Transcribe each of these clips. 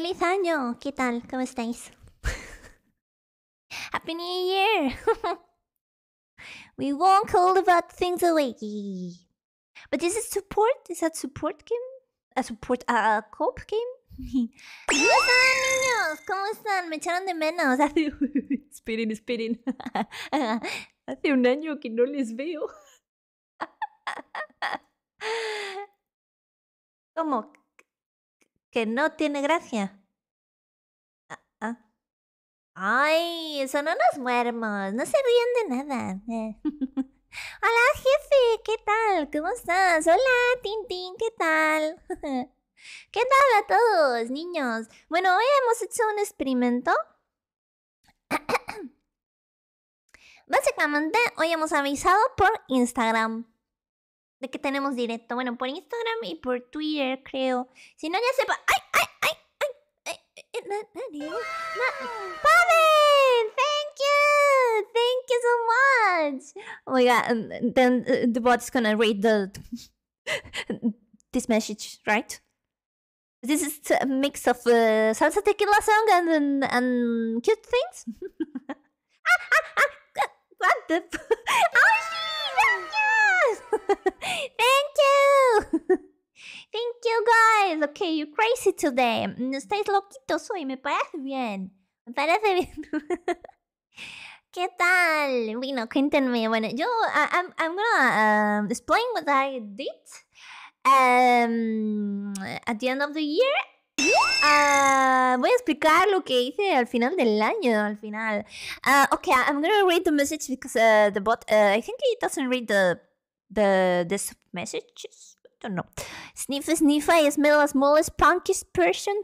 feliz año. ¿Qué tal? ¿Cómo estáis? Happy New Year. we won't call about things away. But this is support. Is that support game? A support a, cop game? ¿Cómo están, niños? ¿Cómo están? Me echaron de menos. Hace... esperen, esperen. Hace un año que no les veo. ¿Cómo? que no tiene gracia. Ah, ah. Ay, eso Ay, nos muermos, no se ríen de nada. Eh. Hola jefe, ¿qué tal? ¿Cómo estás? Hola Tintín, ¿qué tal? ¿Qué tal a todos, niños? Bueno, hoy hemos hecho un experimento. Básicamente, hoy hemos avisado por Instagram. de que tenemos directo, bueno, por Instagram y por Twitter, creo. Si no, ya sepa. ¡Ay, ay, ay! ay, ay, eh, ay thank you! Thank you so much! Oh yeah, then eh, the bot is gonna read the... this message, right? This is a mix of uh, salsa tequila song and, and, and cute things. Ah, ah, ah, ah, what the? oh, thank you! Thank you! Thank you guys! Ok, you're crazy today. Mm, estáis loquitos hoy, me parece bien. Me parece bien. ¿Qué tal? Bueno, cuéntenme. Bueno, yo, I'm, gonna um, explain what I did um, at the end of the year. Ah, voy a explicar lo que hice al final del año, al final. Ah, ok, I'm gonna read the message because uh, the bot, uh, I think it doesn't read the the the messages. I don't know. Sniffy Sniffy is Mila's smallest punkiest person.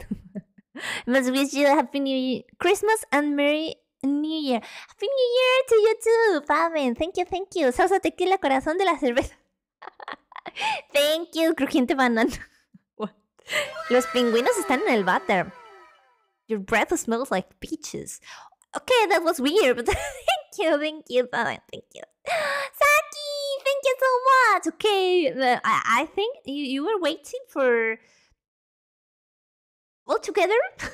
Must wish you a happy new year, Christmas and Merry New Year. Happy New Year to you too, Paven. Thank you, thank you. Salsa tequila, corazón de la cerveza. thank you, crujiente banana. What? Los pingüinos están en el váter. Your breath smells like peaches. Okay, that was weird, but thank you, thank you, Paven, thank you. Saki! you so much. Okay, I, I think you, you were waiting for all together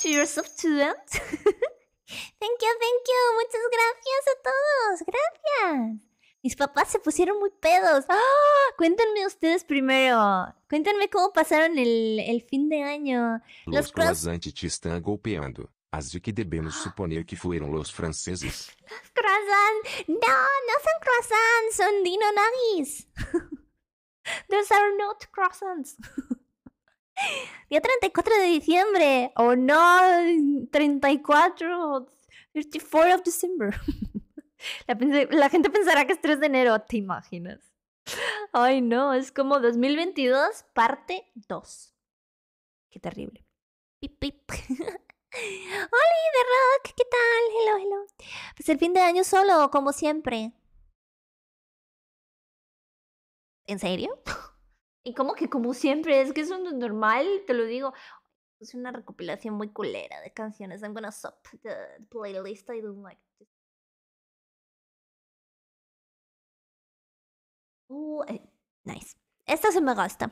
to yourself to end. thank you, thank you. Muchas gracias a todos. Gracias. Mis papás se pusieron muy pedos. ¡Ah! Cuéntenme ustedes primero. Cuéntenme cómo pasaron el, el fin de año. Los, Los croissant te están golpeando. Así que debemos suponer que fueron los franceses. Croissants! No, no son croissants, son dino nuggies. Those are not croissants. Día 34 de diciembre. Oh no, 34. 34 of December. La, la, gente pensará que es 3 de enero, ¿te imaginas? Ay no, es como 2022, parte 2. Qué terrible. Pip, pip. ¡Hola The Rock! ¿Qué tal? Hello, hello. Pues el fin de año solo, como siempre. ¿En serio? Y cómo que como siempre, es que es normal, te lo digo. Es una recopilación muy culera de canciones. I'm gonna stop the playlist. I like this. nice. Esta se me gasta.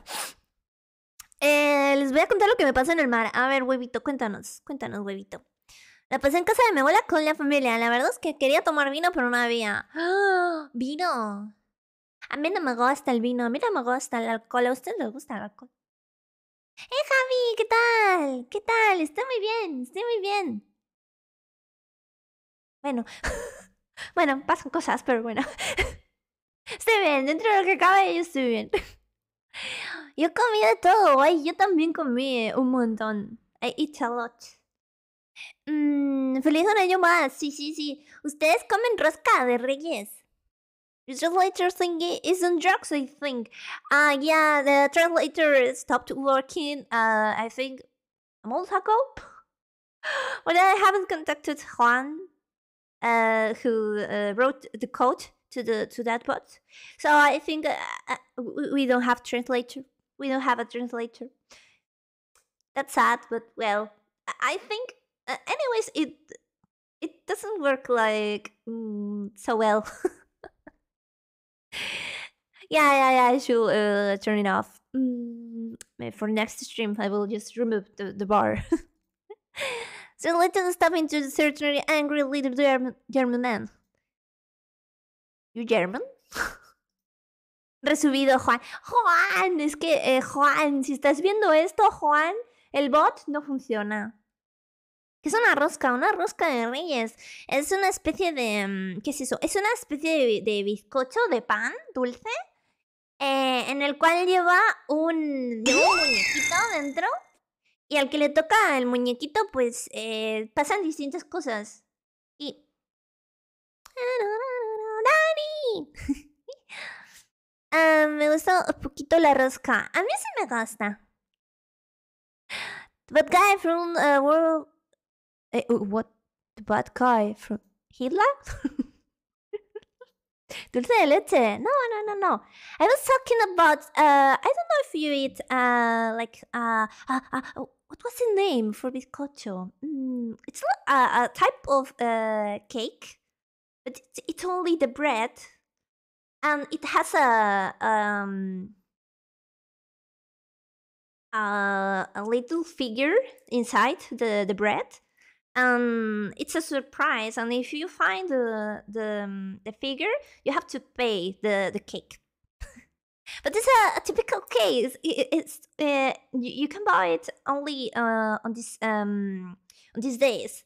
Eh, les voy a contar lo que me pasó en el mar. A ver, huevito, cuéntanos, cuéntanos, huevito. La pasé en casa de mi abuela con la familia. La verdad es que quería tomar vino, pero no había. ¡Oh, ¡Vino! A mí no me gusta el vino, a mí no me gusta el alcohol. ¿A ustedes le gusta el alcohol? ¡Eh, Javi! ¿Qué tal? ¿Qué tal? Estoy muy bien, estoy muy bien. Bueno, bueno, pasan cosas, pero bueno. estoy bien, dentro de lo que cabe yo estoy bien. Yo comí de todo, güey. Yo también comí eh, un montón. I eh, eat a lot. Mm, feliz un año más. Sí, sí, sí. Ustedes comen rosca de reyes. The translator think is on drugs, I think. Ah, yeah, the translator stopped working. Uh, I think a month ago. but I haven't contacted Juan, uh, who uh, wrote the code. to the to that bot. So I think uh, uh we don't have translator. We don't have a translator. That's sad, but well, I think. Uh, anyways, it it doesn't work like mm, so well. yeah, yeah, yeah. I should uh, turn it off. Mm, eh, for next stream, I will just remove the, the bar. so let's stop into the certainly angry little German, German man. You German? Resubido, Juan. Juan, es que, eh, Juan, si estás viendo esto, Juan, el bot no funciona. es una rosca? Una rosca de reyes. Es una especie de... Mm, ¿Qué es eso? Es una especie de, bizcocho de pan dulce eh, en el cual lleva un, muñequito dentro y al que le toca el muñequito pues eh, pasan distintas cosas. Y... sí. uh, ah, me gusta un poquito la rosca. A mí sí me gusta. But guy from uh, world... Eh, uh, what? The bad guy from Hitler? Dulce de leche. No, no, no, no. I was talking about. Uh, I don't know if you eat. Uh, like uh, uh, uh what was the name for bizcocho? Mm, it's a, a type of uh cake, but it's only the bread and um, it has a um, a, a little figure inside the the bread, and um, it's a surprise. And if you find the the, um, the figure, you have to pay the the cake. but it's a, a typical case. It, it's uh, you, you, can buy it only uh, on this um on these days.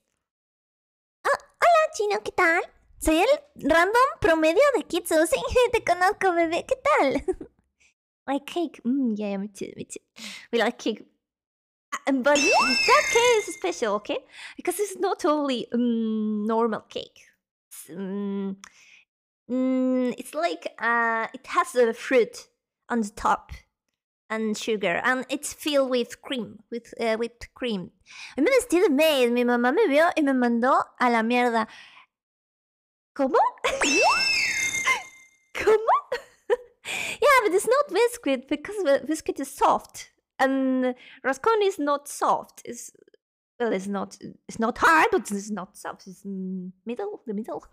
Oh, hola, Chino, ¿qué tal? Soy el random promedio de Kitsu. Sí, te conozco, bebé. ¿Qué tal? like cake. Mm, yeah, yeah, me too, We like cake. Ah, em, but that cake is special, okay? Because it's not only mm, normal cake. It's, mm, mm, it's like uh, it has a fruit on the top and sugar and it's filled with cream, with uh, whipped cream. me made. de Mi mamá me vio y me mandó a la mierda. Comment Comment Yeah, but it's not biscuit because biscuit is soft and rascone is not soft. It's well, it's not it's not hard, but it's not soft. It's middle, the middle.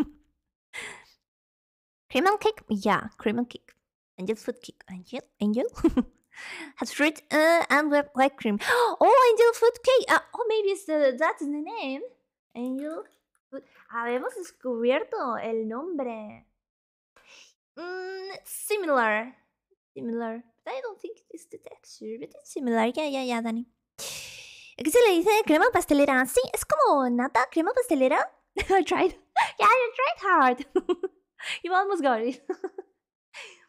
cream and cake, yeah, cream and cake, and food cake, angel, angel. Has fruit uh, and whipped white cream. Oh, angel food cake. Uh, oh, maybe it's the that's the name. Angel Pues, Habemos descubierto el nombre. Mm, similar. Similar. I don't think it's the texture, but it's similar. Ya, ya, ya, Dani. ¿qué se le dice crema pastelera. Sí, es como nata, crema pastelera. I tried. Yeah, I tried hard. you almost got it.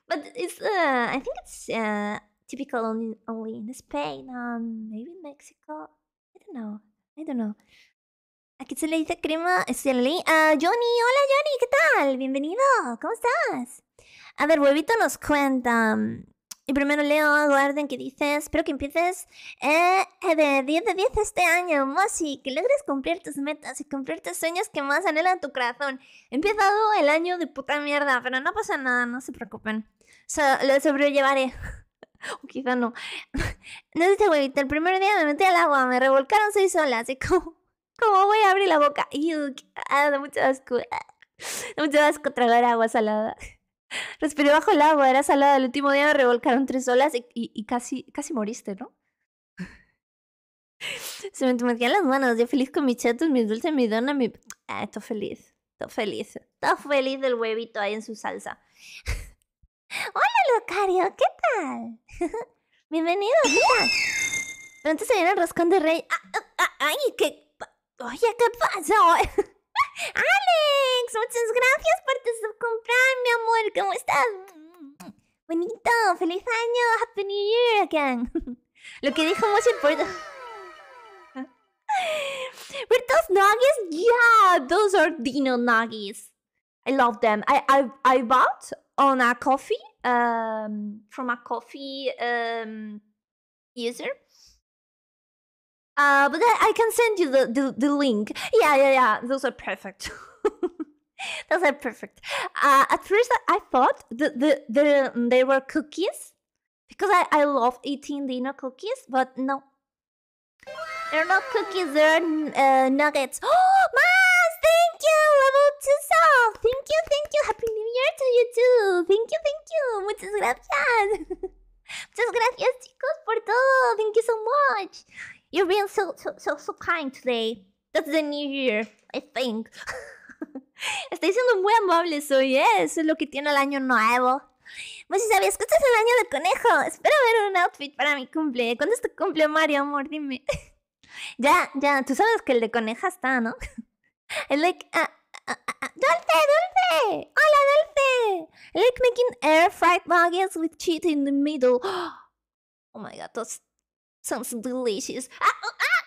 but it's, uh, I think it's uh, typical only, only in Spain and um, maybe Mexico. I don't know. I don't know. Aquí se le dice crema, se le ah, Johnny, hola Johnny, ¿qué tal? Bienvenido, ¿cómo estás? A ver, huevito nos cuenta. Y primero leo a que dice, espero que empieces eh, de 10 de 10 este año, Mosi, que logres cumplir tus metas y cumplir tus sueños que más anhelan tu corazón. He empezado el año de puta mierda, pero no pasa nada, no se preocupen. So, lo sobrellevaré. o quizá no. no dice huevito, el primer día me metí al agua, me revolcaron seis olas y como... ¿Cómo voy a abrir la boca? ¡Uy! Ah, da mucho asco. Ah, da mucho asco tragar agua salada. Respiré bajo el agua, era salada. El último día me revolcaron tres olas y, casi, casi moriste, ¿no? Se me entumecían las manos, yo feliz con mis chatos. mis dulces, mi dona, mi... Ah, estoy feliz, estoy feliz, estoy feliz del huevito ahí en su salsa. Hola, Lucario, ¿qué tal? Bienvenido, Mira. Pronto se viene el roscón de rey. Ah, ah, ¡Ay, qué, Oye, ¿qué pasó? Alex, muchas gracias por tu subcomprar, mi amor. ¿Cómo estás? Bonito, feliz año, Happy New Year again. Lo que dijo mucho... por... those nuggies? Yeah, those are Dino nuggets. I love them. I I, I bought on a coffee um, from a coffee um, user Uh, but I, I can send you the, the, the link. Yeah, yeah, yeah. Those are perfect. Those are perfect. Uh, at first, I thought the, the, the, um, they were cookies because I, I love eating dinner cookies, but no. They're not cookies, they're uh, nuggets. Oh, Mas, thank you! Level 2 Sal! Thank you, thank you! Happy New Year to you too! Thank you, thank you! Muchas gracias! Muchas gracias, chicos, por todo! Thank you so much! You've been so, so, so, kind today. That's the new year, I think. Estoy siendo muy amable soy ¿eh? Eso es lo que tiene el año nuevo. Pues si sabías que este es el año del conejo, espero ver un outfit para mi cumple. ¿Cuándo es tu cumple, Mario, amor? Dime. ya, ya, tú sabes que el de coneja está, ¿no? like... Ah, ah, ah, dulce! ¡Hola, dulce! I like making air fried nuggets with cheese in the middle. Oh my god, tost. Sounds delicious. Ah, oh, ah!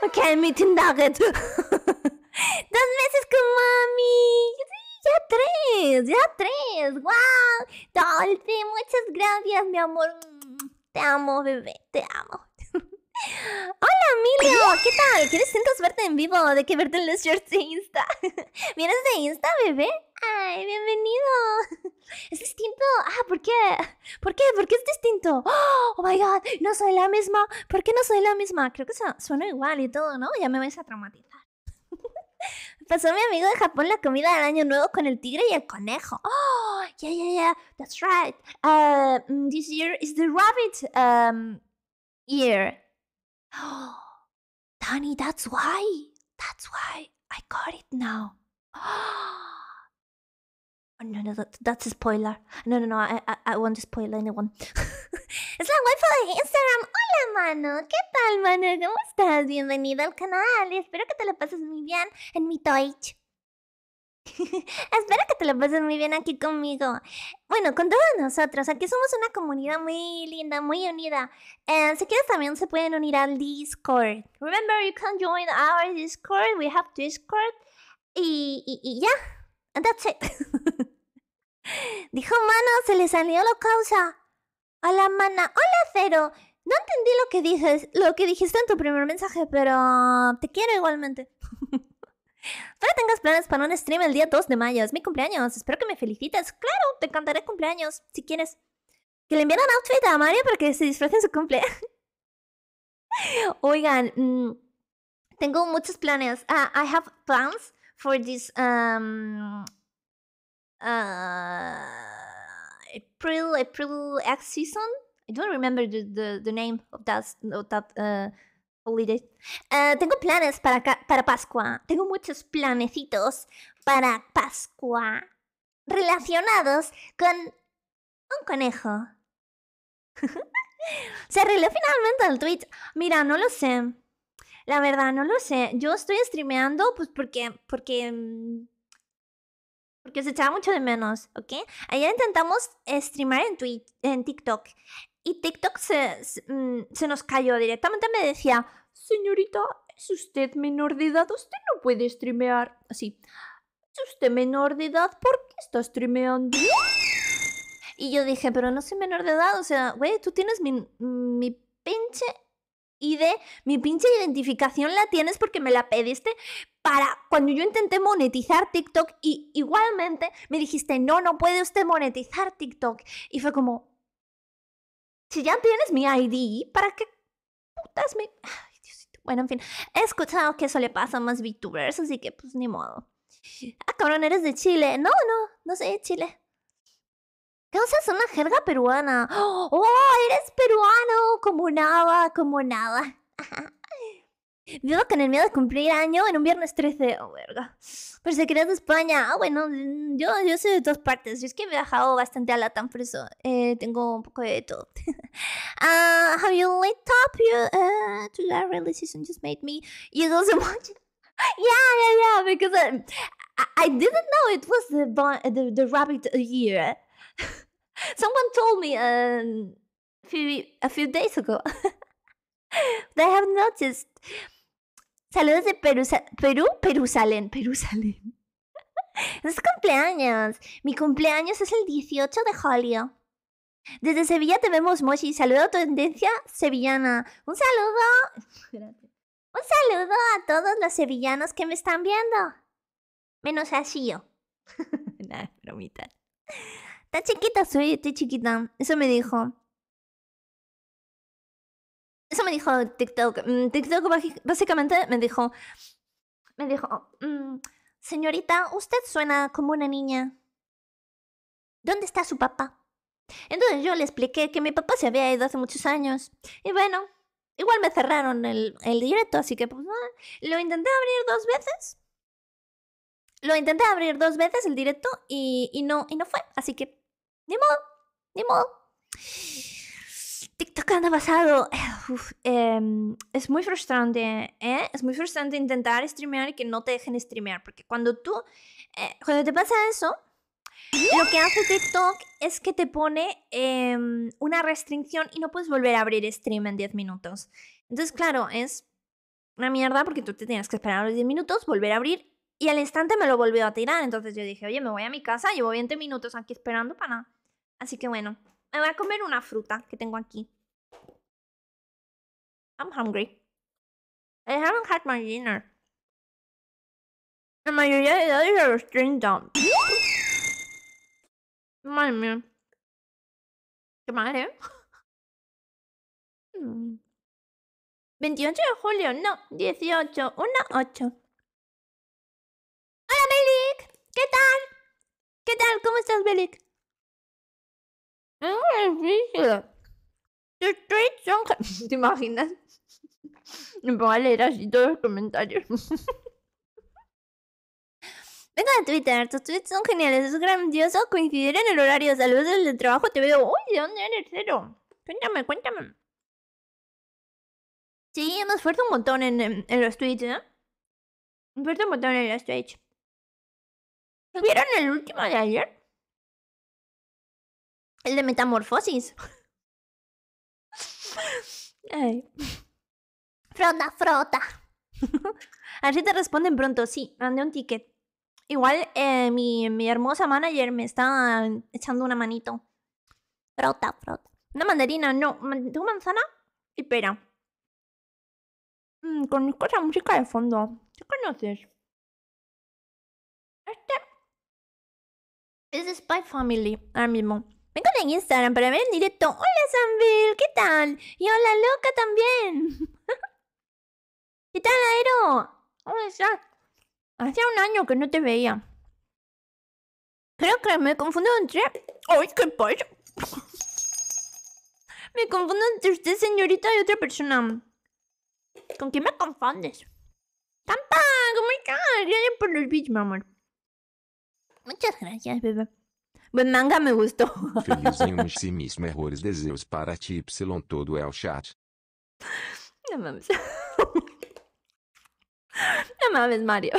okay, meat nugget. Dos meses con mami. Um ya tres, ya tres. ¡Wow! Dolphy, muchas gracias, mi amor. Te amo, bebé. Te amo. ¡Hola, Emilio! ¿Qué tal? ¿Quieres entonces verte en vivo de que verte en los shorts de Insta? ¿Vienes de Insta, bebé? ¡Ay, bienvenido! ¿Es distinto? Ah, ¿por qué? ¿Por qué? ¿Por qué es distinto? ¡Oh, my God! No soy la misma. ¿Por qué no soy la misma? Creo que suena igual y todo, ¿no? Ya me vais a traumatizar. Pasó mi amigo de Japón la comida del año nuevo con el tigre y el conejo. ¡Oh, ya ya yeah! That's right. Uh, mm, this year is the rabbit um, year. Oh, Danny, that's why. That's why I got it now. Oh, no, no, that, that's a spoiler. No, no, no, I, I, I won't spoil anyone. es la wifi de Instagram. Hola, mano. ¿Qué tal, mano? ¿Cómo estás? Bienvenido al canal. Espero que te lo pases muy bien en mi Twitch. Espero que te lo pases muy bien aquí conmigo. Bueno, con todos nosotros. Aquí somos una comunidad muy linda, muy unida. Eh, si quieres también se pueden unir al Discord. Remember, you can join our Discord. We have Discord. Y, ya. And that's it. Dijo Mana, se le salió la causa. Hola, mana. Hola, Cero. No entendí lo que dices, lo que dijiste en tu primer mensaje, pero te quiero igualmente. Todavía tengas planes para un stream el día 2 de mayo. Es mi cumpleaños. Espero que me felicites. Claro, te encantaré cumpleaños, si quieres. Que le envíen un outfit a Mario para que se disfracen su cumple. Oigan, mm, tengo muchos planes. Ah, I have plans for this um, uh, April April X season. I don't remember the, the, name of that that uh, Ah, tengo planes para, para Pascua. Tengo muchos planecitos para Pascua relacionados con un conejo. Se arregló finalmente el tweet. Mira, no lo sé. La verdad, no lo sé. Yo estoy streameando pues porque... porque mm, porque os echaba mucho de menos, ¿ok? Ayer intentamos streamar en, Twitch, en TikTok y TikTok mm, se, nos cayó directamente. Me decía, señorita, ¿es usted menor de edad? Usted no puede streamear. Así, ¿es usted menor de edad? ¿Por qué está streameando? Y yo dije, pero no soy menor de edad. O sea, güey, tú tienes mi, mi pinche ID, mi pinche identificación la tienes porque me la pediste para cuando yo intenté monetizar TikTok y igualmente me dijiste, no, no puede usted monetizar TikTok. Y fue como, si ya tienes mi ID, ¿para qué putas me...? Ay, Diosito. Bueno, en fin, he escuchado que eso le pasa a más VTubers, así que pues ni modo. Ah, cabrón, eres de Chile. No, no, no sé de Chile. ¿Qué usas una jerga peruana? ¡Oh! ¡Oh, eres peruano! Como nada, como nada. Ajá. Vivo con el miedo de cumplir año en un viernes 13. Oh, verga. Por si querés de España. Ah, bueno, mm, yo, yo soy de todas partes. Yo es que me he viajado bastante a la por eso eh, tengo un poco de todo. uh, have you lit up your, uh, to that realization just made me use ya, ya? yeah, yeah, yeah, because um, I, didn't know it was the, the, the rabbit year. Someone told me a, um, few, a few days ago. they have noticed. Saludos de Perú, Perú, Perú, Salen. Perú, Salen. Es cumpleaños. Mi cumpleaños es el 18 de julio. Desde Sevilla te vemos, Moshi. Saludo a tu tendencia sevillana. Un saludo. Un saludo a todos los sevillanos que me están viendo. Menos a Shio. Nada, bromita. Está chiquita, soy, chiquita. Eso me dijo. Eso me dijo TikTok. Mm, TikTok básicamente me dijo, me dijo, mm, señorita, usted suena como una niña. ¿Dónde está su papá? Entonces yo le expliqué que mi papá se había ido hace muchos años. Y bueno, igual me cerraron el, el directo, así que pues, lo intenté abrir dos veces. Lo intenté abrir dos veces el directo y, y, no, y no fue. Así que, ni modo, ni modo que anda pasado? Eh, em, es muy frustrante, ¿eh? Es muy frustrante intentar streamear y que no te dejen streamear, porque cuando tú, eh, cuando te pasa eso, lo que hace TikTok es que te pone em, una restricción y no puedes volver a abrir stream en 10 minutos. Entonces, claro, es una mierda porque tú te tienes que esperar los 10 minutos, volver a abrir y al instante me lo volvió a tirar. Entonces yo dije, oye, me voy a mi casa, llevo 20 minutos aquí esperando para nada. Así que bueno, me voy a comer una fruta que tengo aquí. I'm hungry. I haven't had my dinner. La mayoría de edades de los dump. Madre mía. Qué mal, ¿eh? 28 mm. de julio, no, 18, 1, 8. Hola, belic ¿Qué tal? ¿Qué tal? ¿Cómo estás, Belik? Es difícil tweets tweets son ¿Te imaginas? Me pongo a leer así todos los comentarios. Venga a Twitter, tus tweets son geniales, es grandioso coincidir en el horario. Saludos salud trabajo, te veo. Uy, ¿de dónde eres cero? Cuéntame, cuéntame. Sí, hemos esfuerzo un montón en, los tweets, ¿no? ¿eh? Me un montón en los tweets. ¿Vieron el último de ayer? El de Metamorfosis. Ay. Frota, frota. Así te responden pronto, sí, mandé un ticket. Igual eh, mi, mi, hermosa manager me está echando una manito. Frota, frota. Una mandarina, no. ¿tú manzana? Y pera. Mm, con conozco esa música de fondo. ¿Qué conoces? Este es Spy Family, ahora mismo. Me en Instagram para ver en directo. Hola Sambil, ¿qué tal? Y hola loca también. ¿Qué tal, Aero? ¿Cómo estás? Hace un año que no te veía. Creo que me confundo entre... ¡Ay, qué pollo! me confundo entre usted, señorita, y otra persona. ¿Con quién me confundes? ¡Tampa! ¿Cómo estás? Gracias por los bits, mi amor. Muchas gracias, bebé. Pues manga me gustó. No para todo chat. mames. No mames, Mario.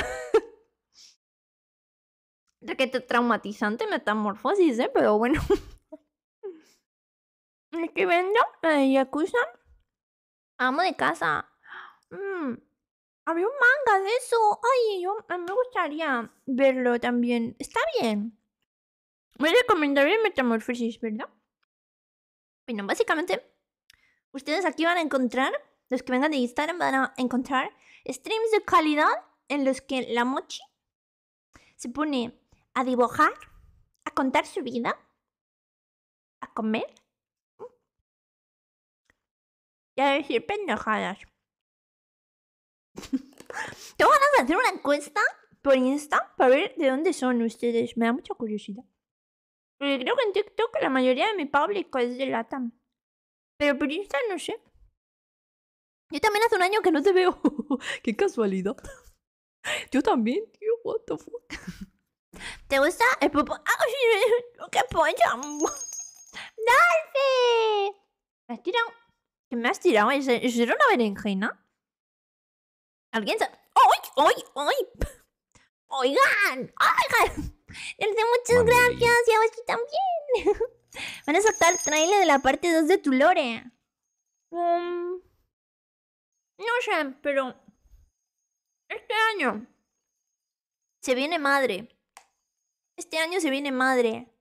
Requete traumatizante metamorfosis, ¿eh? Pero bueno. ¿Qué vendo de Yakuza. Amo de casa. Mm. Había un manga de eso. Ay, yo me gustaría verlo también. Está bien. Me recomendaría Metamorfosis, ¿verdad? Bueno, básicamente, ustedes aquí van a encontrar, los que vengan de Instagram van a encontrar streams de calidad en los que la mochi se pone a dibujar, a contar su vida, a comer y a decir pendejadas. Te van a hacer una encuesta por Insta para ver de dónde son ustedes. Me da mucha curiosidad. Eh, creo que en TikTok la mayoría de mi público es de LATAM. Pero por Instagram no sé. Yo también hace un año que no te veo. Qué casualidad. Yo también, tío. What the fuck. ¿Te gusta el popo? qué pollo! ¡Dolphy! ¿Me has tirado? ¿Qué me has tirado? ¿Es, tirado es una berenjena? ¿Alguien se...? ¡Ay! ¡Ay! ¡Ay! ¡Oigan! ¡Oigan! de muchas gracias y a vos también. Van a sacar trailer de la parte 2 de Tulore. Um, no sé, pero este año se viene madre. Este año se viene madre.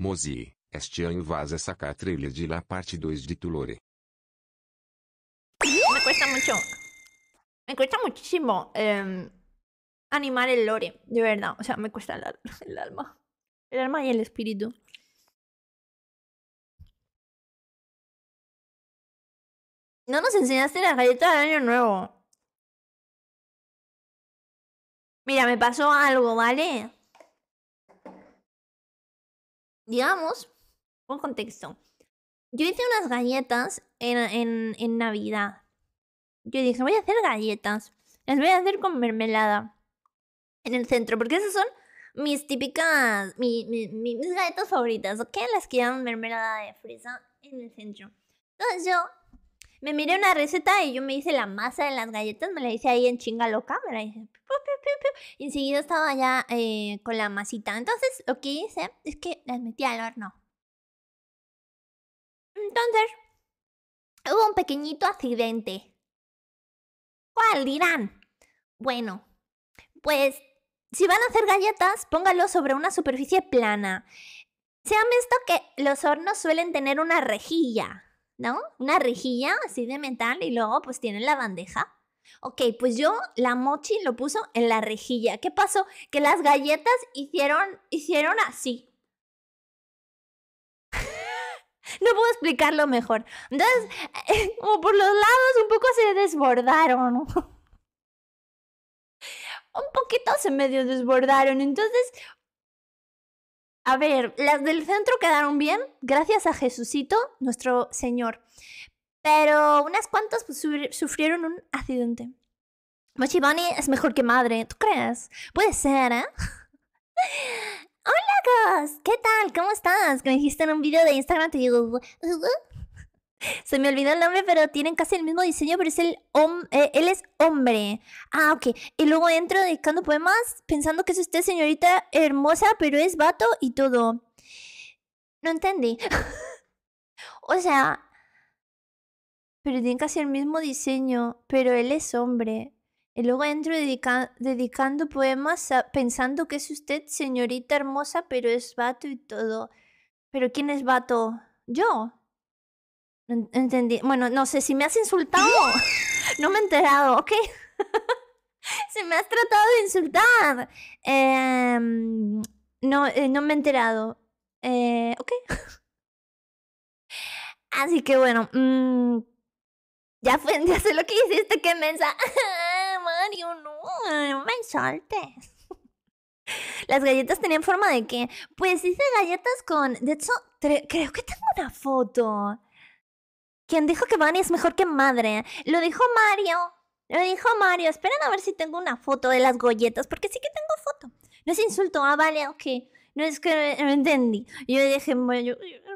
Mozi, este año vas a sacar trailer de la parte 2 de Tulore. Me cuesta mucho. Me cuesta muchísimo. Eh, animar el lore, de verdad. O sea, me cuesta el, alma. El alma y el espíritu. No nos enseñaste las galletas del año nuevo. Mira, me pasó algo, ¿vale? Digamos, con contexto. Yo hice unas galletas en, en, en Navidad. Yo dije, voy a hacer galletas. Las voy a hacer con mermelada en el centro, porque esas son mis típicas, mis galletas favoritas, ¿ok? Las que llevan mermelada de fresa en el centro. Entonces yo me miré una receta y yo me hice la masa de las galletas, me la hice ahí en chinga loca, me la hice. y enseguida estaba ya eh, con la masita. Entonces lo que hice es que las metí al horno. Entonces, hubo un pequeñito accidente. ¿Cuál dirán? Bueno, pues si van a hacer galletas, póngalo sobre una superficie plana. Se han visto que los hornos suelen tener una rejilla, ¿no? Una rejilla así de metal y luego pues tienen la bandeja. Ok, pues yo la mochi lo puso en la rejilla. ¿Qué pasó? Que las galletas hicieron, hicieron así. no puedo explicarlo mejor. Entonces, como por los lados un poco se desbordaron. un poquito se medio desbordaron. Entonces, a ver, las del centro quedaron bien, gracias a Jesucito, nuestro Señor. Pero unas cuantas pues, sufrieron un accidente. Mochibani es mejor que madre, ¿tú crees? Puede ser, ¿eh? Hola, gos! ¿qué tal? ¿Cómo estás? Me dijiste en un video de Instagram, te digo, se me olvidó el nombre, pero tienen casi el mismo diseño, pero es el eh, él es hombre. Ah, ok. Y luego entro dedicando poemas pensando que es usted, señorita hermosa, pero es vato y todo. No entendí. o sea, pero tienen casi el mismo diseño, pero él es hombre. Y luego entro dedicando poemas pensando que es usted, señorita hermosa, pero es vato y todo. ¿Pero quién es vato? Yo entendí. Bueno, no sé si me has insultado. no me he enterado, ¿ok? si me has tratado de insultar. Em, no, eh, no me he enterado. Eh, ok. Así que bueno. Mm, ya fue, ya sé lo que hiciste, que mensa. Mario, no, no me insultes. Las galletas tenían forma de qué? Pues hice galletas con. De hecho, creo que tengo una foto. ¿Quién dijo que Vani es mejor que madre. Lo dijo Mario. Lo dijo Mario. Esperen a ver si tengo una foto de las golletas, porque sí que tengo foto. No es insulto. Ah, vale, ok. No es que no entendí. Yo dije, a lo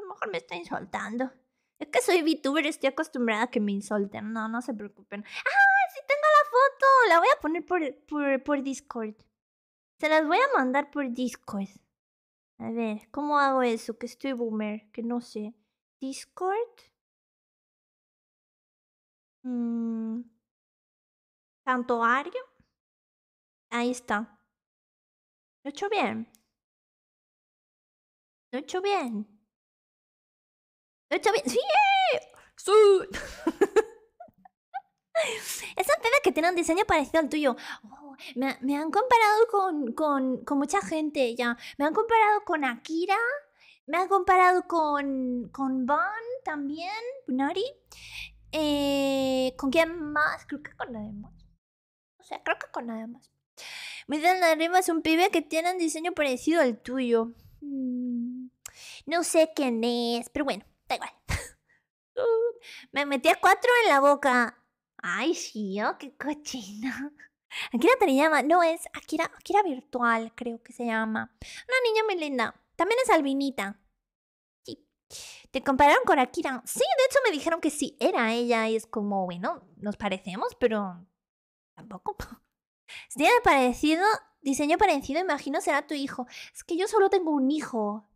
mejor me está insultando. Es que soy VTuber, estoy acostumbrada a que me insulten. No, no se preocupen. ¡Ah! Sí tengo la foto. La voy a poner por, por Discord. Se las voy a mandar por Discord. A ver, ¿cómo hago eso? Que estoy boomer, que no sé. Discord. Mm, santuario. Ahí está. Lo he hecho bien. Lo he hecho bien. Lo he hecho bien. ¡Sí! ¡Sí! Esas pedas que tienen un diseño parecido al tuyo. Oh, me, han comparado con, con, mucha gente ya. Me han comparado con Akira. Me han comparado con, con Van también. Nari. Eh, ¿Con quién más? Creo que con nadie más. O sea, creo que con nadie más. Miren arriba es un pibe que tiene un diseño parecido al tuyo. Mm, no sé quién es, pero bueno, da igual. Uh, me metí a cuatro en la boca. Ay, sí, oh, qué cochina. Akira llama? no es Akira, Akira Virtual, creo que se llama. Una niña muy linda. También es albinita. Sí. ¿Te compararon con Akira? Sí, de hecho me dijeron que sí era ella y es como, bueno, nos parecemos, pero tampoco. Si tiene parecido, diseño parecido, imagino será tu hijo. Es que yo solo tengo un hijo.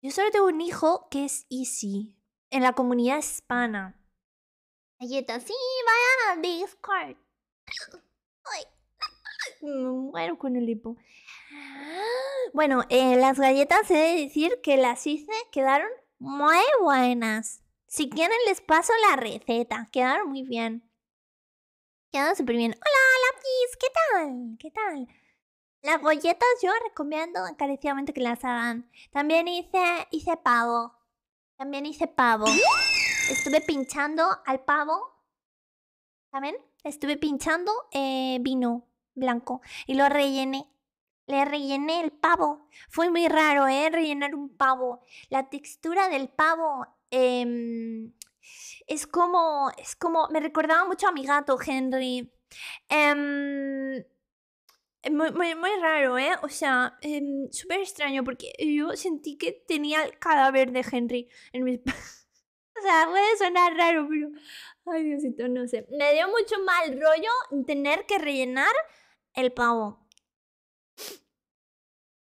Yo solo tengo un hijo que es Easy, en la comunidad hispana. Galleta, sí, vayan al Discord. Ay, me muero con el hipo. Bueno, eh, las galletas he de decir que las hice, quedaron muy buenas. Si quieren les paso la receta, quedaron muy bien. Quedaron súper bien. Hola, Lapis, ¿qué tal? ¿Qué tal? Las galletas yo recomiendo encarecidamente que las hagan. También hice, hice pavo. También hice pavo. Estuve pinchando al pavo. ¿Saben? Estuve pinchando eh, vino blanco y lo rellené le rellené el pavo. Fue muy raro, ¿eh? Rellenar un pavo. La textura del pavo em, es como, es como, me recordaba mucho a mi gato, Henry. Em, eh, muy, muy, raro, ¿eh? O sea, em, súper extraño porque yo sentí que tenía el cadáver de Henry en mis... o sea, puede sonar raro, pero... Ay, Diosito, no sé. Me dio mucho mal rollo tener que rellenar el pavo.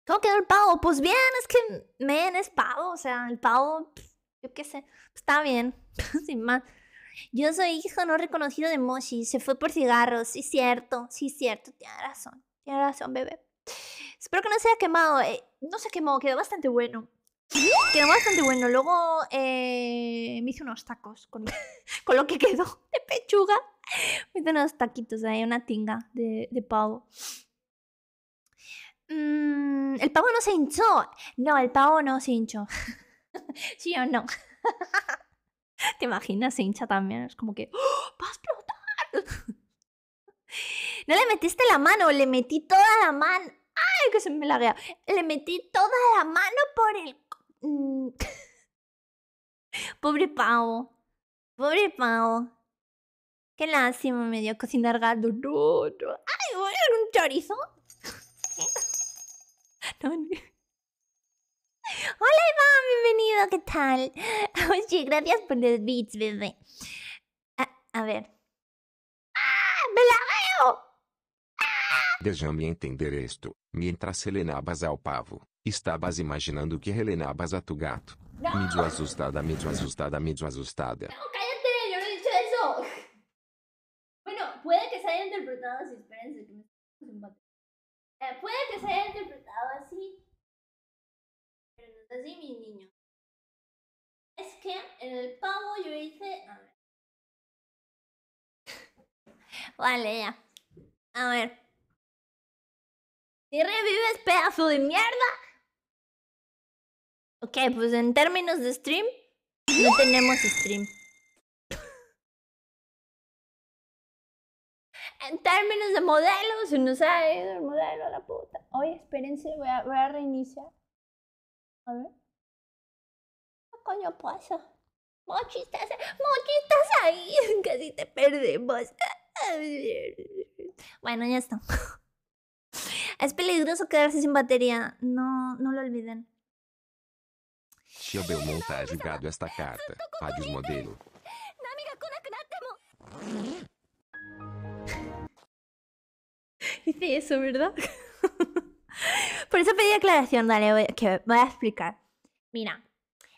¿Cómo quedó el pavo? Pues bien, es que, men, es pavo. O sea, el pavo, yo qué sé, está bien. Sin más. Yo soy hijo no reconocido de Moshi. Se fue por cigarros. Sí, cierto. Sí, cierto. tiene razón. tiene razón, bebé. Espero que no se haya quemado. Eh, no se quemó. Quedó bastante bueno. Quedó bastante bueno. Luego eh, me hice unos tacos con, con, lo que quedó de pechuga. Me hice unos taquitos ahí, una tinga de, de pavo. Mmm... el pavo no se hinchó. No, el pavo no se hinchó. ¿Sí o no? ¿Te imaginas? Se hincha también. Es como que ¡Oh, ¡va a explotar! no le metiste la mano, le metí toda la mano. ¡Ay, que se me laguea! Le metí toda la mano por el... Mm. Pobre pavo. Pobre pavo. Qué lástima me dio cocinar gato. ¡Ay, voy a un chorizo! Hola Iván, bienvenido, ¿qué tal? Oye, gracias por los beats, bebé. A, ver. ¡Ah! ¡Me la veo! ¡Ah! Déjame entender esto. Mientras Helenabas al pavo, estabas imaginando que Helenabas a tu gato. No. Medio asustada, medio asustada, medio asustada. No, cállate, yo no he dicho eso. Bueno, puede que se haya interpretado así, espérense que me eh, puede que se haya interpretado así, pero no es así, mi niño. Es que en el pavo yo hice. Vale, ya. A ver. Si revives, pedazo de mierda. Ok, pues en términos de stream, no tenemos stream. en términos de modelos, uno sabe el modelo la puta. Oye, espérense, voy a, reiniciar. A ver. ¿Qué ah, coño pasa? Mochi, estás, Mochi, estás ahí. Casi te perdemos. Bueno, ya está. Es peligroso quedarse sin batería. No, no lo olviden. yo veo ha jugado esta carta. Adiós, modelo. Dice eso, ¿verdad? Por eso pedí aclaración, dale, que voy a explicar. Mira,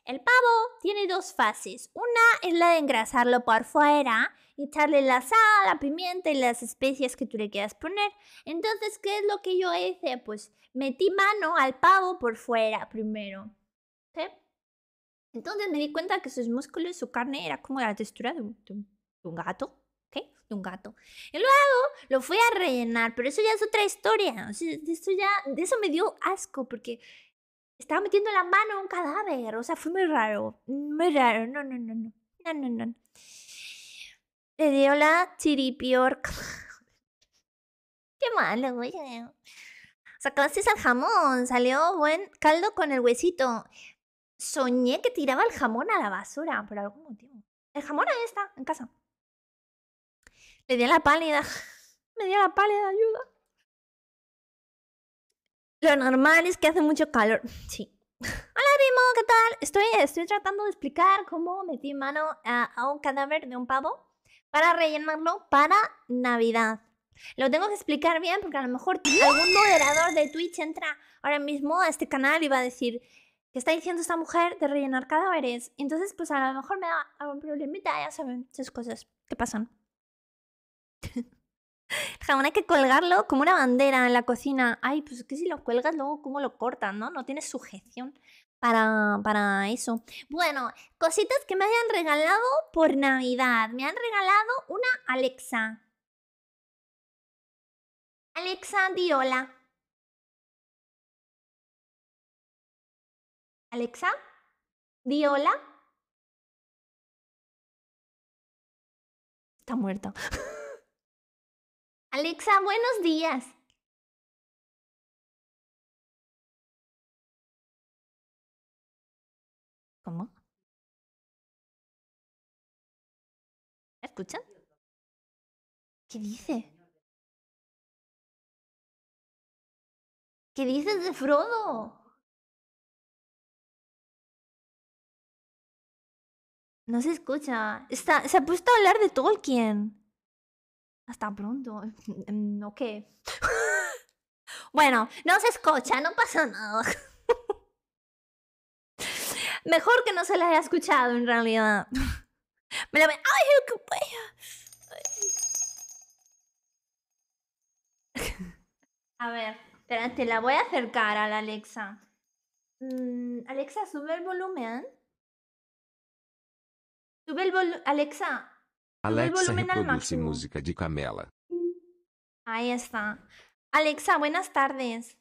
el pavo tiene dos fases. Una es la de engrasarlo por fuera y echarle la sal, la pimienta y las especias que tú le quieras poner. Entonces, ¿qué es lo que yo hice? Pues metí mano al pavo por fuera primero. ¿Sí? Entonces me di cuenta que sus músculos y su carne era como la textura de un gato. ¿ok? De un gato. Y luego lo fui a rellenar, pero eso ya es otra historia. Eso ya, de eso me dio asco porque estaba metiendo la mano en un cadáver. O sea, fue muy raro, muy raro. No, no, no, no, no, no, no. Le dio la chiripior. Qué malo, güey. Sacaste al jamón, salió buen caldo con el huesito. Soñé que tiraba el jamón a la basura por algún motivo. El jamón ahí está, en casa. Me dio la pálida. Me dio la pálida, ayuda. Lo normal es que hace mucho calor. Sí. Hola, Dimo, ¿qué tal? Estoy, estoy tratando de explicar cómo metí mano a, un cadáver de un pavo para rellenarlo para Navidad. Lo tengo que explicar bien porque a lo mejor algún moderador de Twitch entra ahora mismo a este canal y va a decir ¿qué está diciendo esta mujer de rellenar cadáveres? Entonces, pues a lo mejor me da algún problemita, ya saben, esas cosas que pasan. Jamón hay que colgarlo como una bandera en la cocina. Ay, pues que si lo cuelgas luego cómo lo cortas ¿no? No tienes sujeción para, para eso. Bueno, cositas que me hayan regalado por Navidad. Me han regalado una Alexa. Alexa, di hola. Alexa, di hola. Está muerta. Alexa, buenos días. ¿Cómo? ¿Me escuchan? ¿Qué dice? ¿Qué dices de Frodo? No se escucha. Está, se ha puesto a hablar de Tolkien. Hasta pronto. ¿No mm, bueno, no se escucha, no pasa nada. Mejor que no se la haya escuchado en realidad. Me la ¡Ay, qué A ver, te la voy a acercar a la Alexa. Mm, Alexa, sube el volumen. Sube el volumen. Alexa, Alexa, reproduce música de Camela. Ahí está. Alexa, buenas tardes.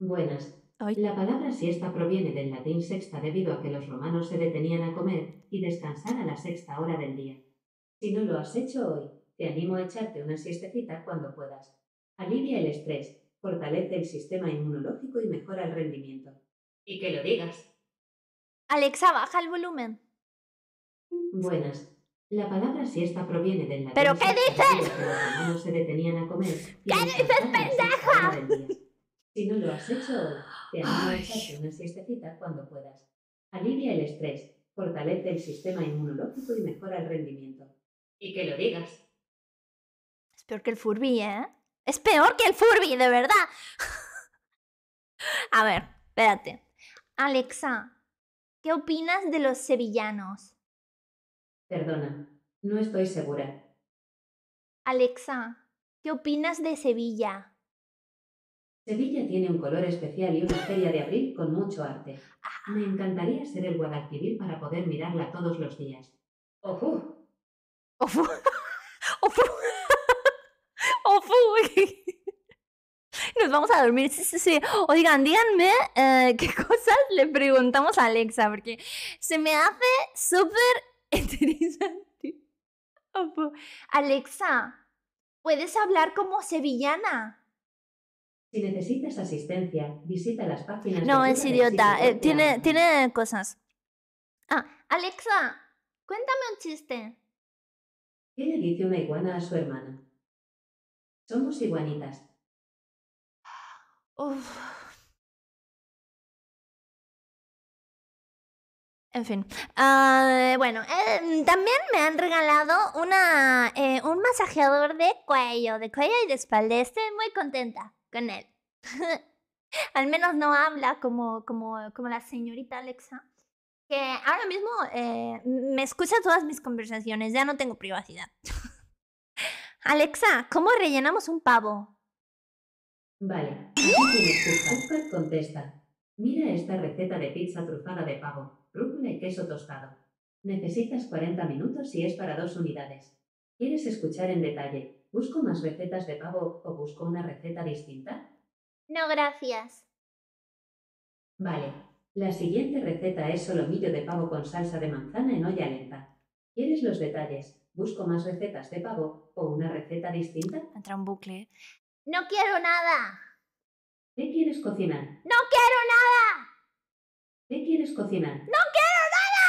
Buenas. La palabra siesta proviene del latín sexta debido a que los romanos se detenían a comer y descansar a la sexta hora del día. Si no lo has hecho hoy, te animo a echarte una siestecita cuando puedas. Alivia el estrés, fortalece el sistema inmunológico y mejora el rendimiento. Y que lo digas. Alexa, baja el volumen. Buenas. La palabra siesta proviene del latín. ¿Pero qué dices? No se detenían a comer. ¿Qué dices, pendeja? Si no lo has hecho te animo a echarte una siestecita cuando puedas. Alivia el estrés, fortalece el sistema inmunológico y mejora el rendimiento. Y que lo digas. Es peor que el Furby, ¿eh? Es peor que el Furby, de verdad. a ver, espérate. Alexa, ¿qué opinas de los sevillanos? Perdona, no estoy segura. Alexa, ¿qué opinas de Sevilla? Sevilla tiene un color especial y una feria de abril con mucho arte. Ah. Me encantaría ser el Guadalquivir para poder mirarla todos los días. ¡Oh, ¡Ofu! ¡Oh, ¡Ofu! Nos vamos a dormir. Sí, sí, sí. Oigan, díganme eh, qué cosas le preguntamos a Alexa, porque se me hace súper interesante. Alexa, puedes hablar como sevillana. Si necesitas asistencia, visita las páginas. No, es idiota. Eh, tiene, tiene cosas. Ah, Alexa, cuéntame un chiste. ¿Qué le dice una iguana a su hermana? Somos iguanitas. Uf. En fin. Ah, bueno, eh, también me han regalado una, eh, un masajeador de cuello, de cuello y de espalda. Estoy muy contenta con él. Al menos no habla como, la señorita Alexa, que ahora mismo eh, me escucha todas mis conversaciones, ya no tengo privacidad. Alexa, ¿cómo rellenamos un pavo? Vale. Si contesta. Mira esta receta de pizza trufada de pavo, rúcula y queso tostado. Necesitas 40 minutos si es para dos unidades. ¿Quieres escuchar en detalle? ¿Busco más recetas de pavo o busco una receta distinta? No, gracias. Vale. La siguiente receta es solomillo de pavo con salsa de manzana en olla lenta. ¿Quieres los detalles? ¿Busco más recetas de pavo o una receta distinta? Entra un bucle. No quiero nada. ¿Qué quieres cocinar? ¡No quiero nada! ¿Qué quieres cocinar? ¡No quiero nada!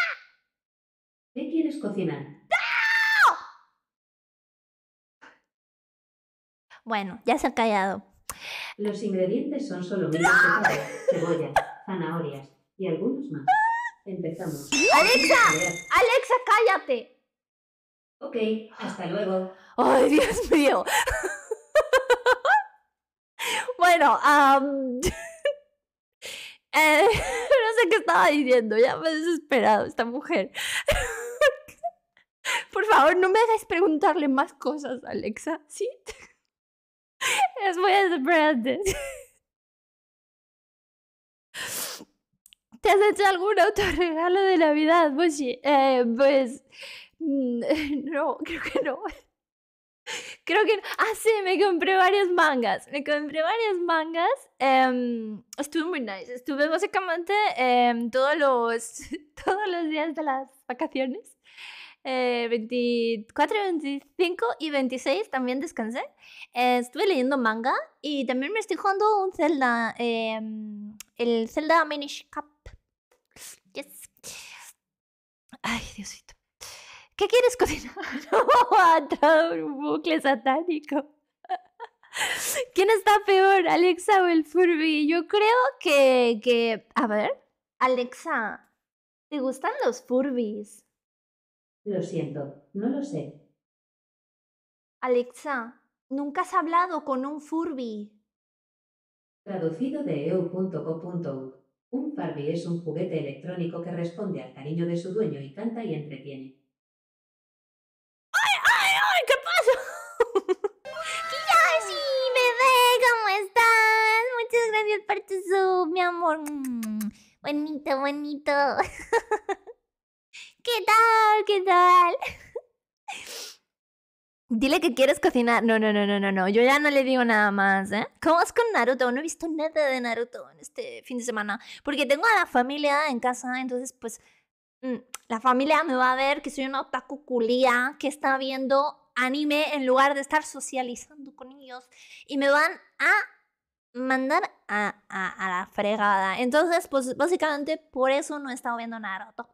¿Qué quieres cocinar? ¡No! Bueno, ya se ha callado. Los ingredientes son solo ¡No! cebolla, zanahorias y algunos más. Empezamos. ¡Alexa! ¡Alexa, cállate! Ok, hasta luego. ¡Ay, Dios mío! bueno, eh, no sé qué estaba diciendo, ya me he desesperado esta mujer. Por favor, no me dejes preguntarle más cosas, Alexa, ¿sí? Es muy desesperante. ¿Te has hecho algún autorregalo de Navidad, Bushi? Pues eh, pues. Mm, no, creo que no creo que... Ah, sí, me compré varios mangas. Me compré varios mangas. Em, estuve muy nice. Estuve básicamente em, todos, los, todos los días de las vacaciones. 24, eh, 25 y 26 también descansé. estuve leyendo manga y también me estoy jugando un Zelda, em, el Zelda Minish Cup. Yes. Ay, Diosito. ¿qué quieres cocinar? ha entrado un bucle satánico. ¿Quién está peor, Alexa o el Furby? Yo creo que, A ver, Alexa, ¿te gustan los Furbys? Lo siento, no lo sé. Alexa, nunca has hablado con un Furby. Traducido de eu.co.u. Un Furby es un juguete electrónico que responde al cariño de su dueño y canta y entretiene. mi amor. Mm, bonito, bonito. ¿Qué tal? ¿Qué tal? Dile que quieres cocinar. No, no, no, no, no, no. Yo ya no le digo nada más, ¿eh? ¿Cómo es con Naruto? No he visto nada de Naruto en este fin de semana. Porque tengo a la familia en casa, entonces, pues, mm, la familia me va a ver que soy una otaku que está viendo anime en lugar de estar socializando con ellos. Y me van a mandar a, la fregada. Entonces, pues básicamente por eso no he estado viendo Naruto.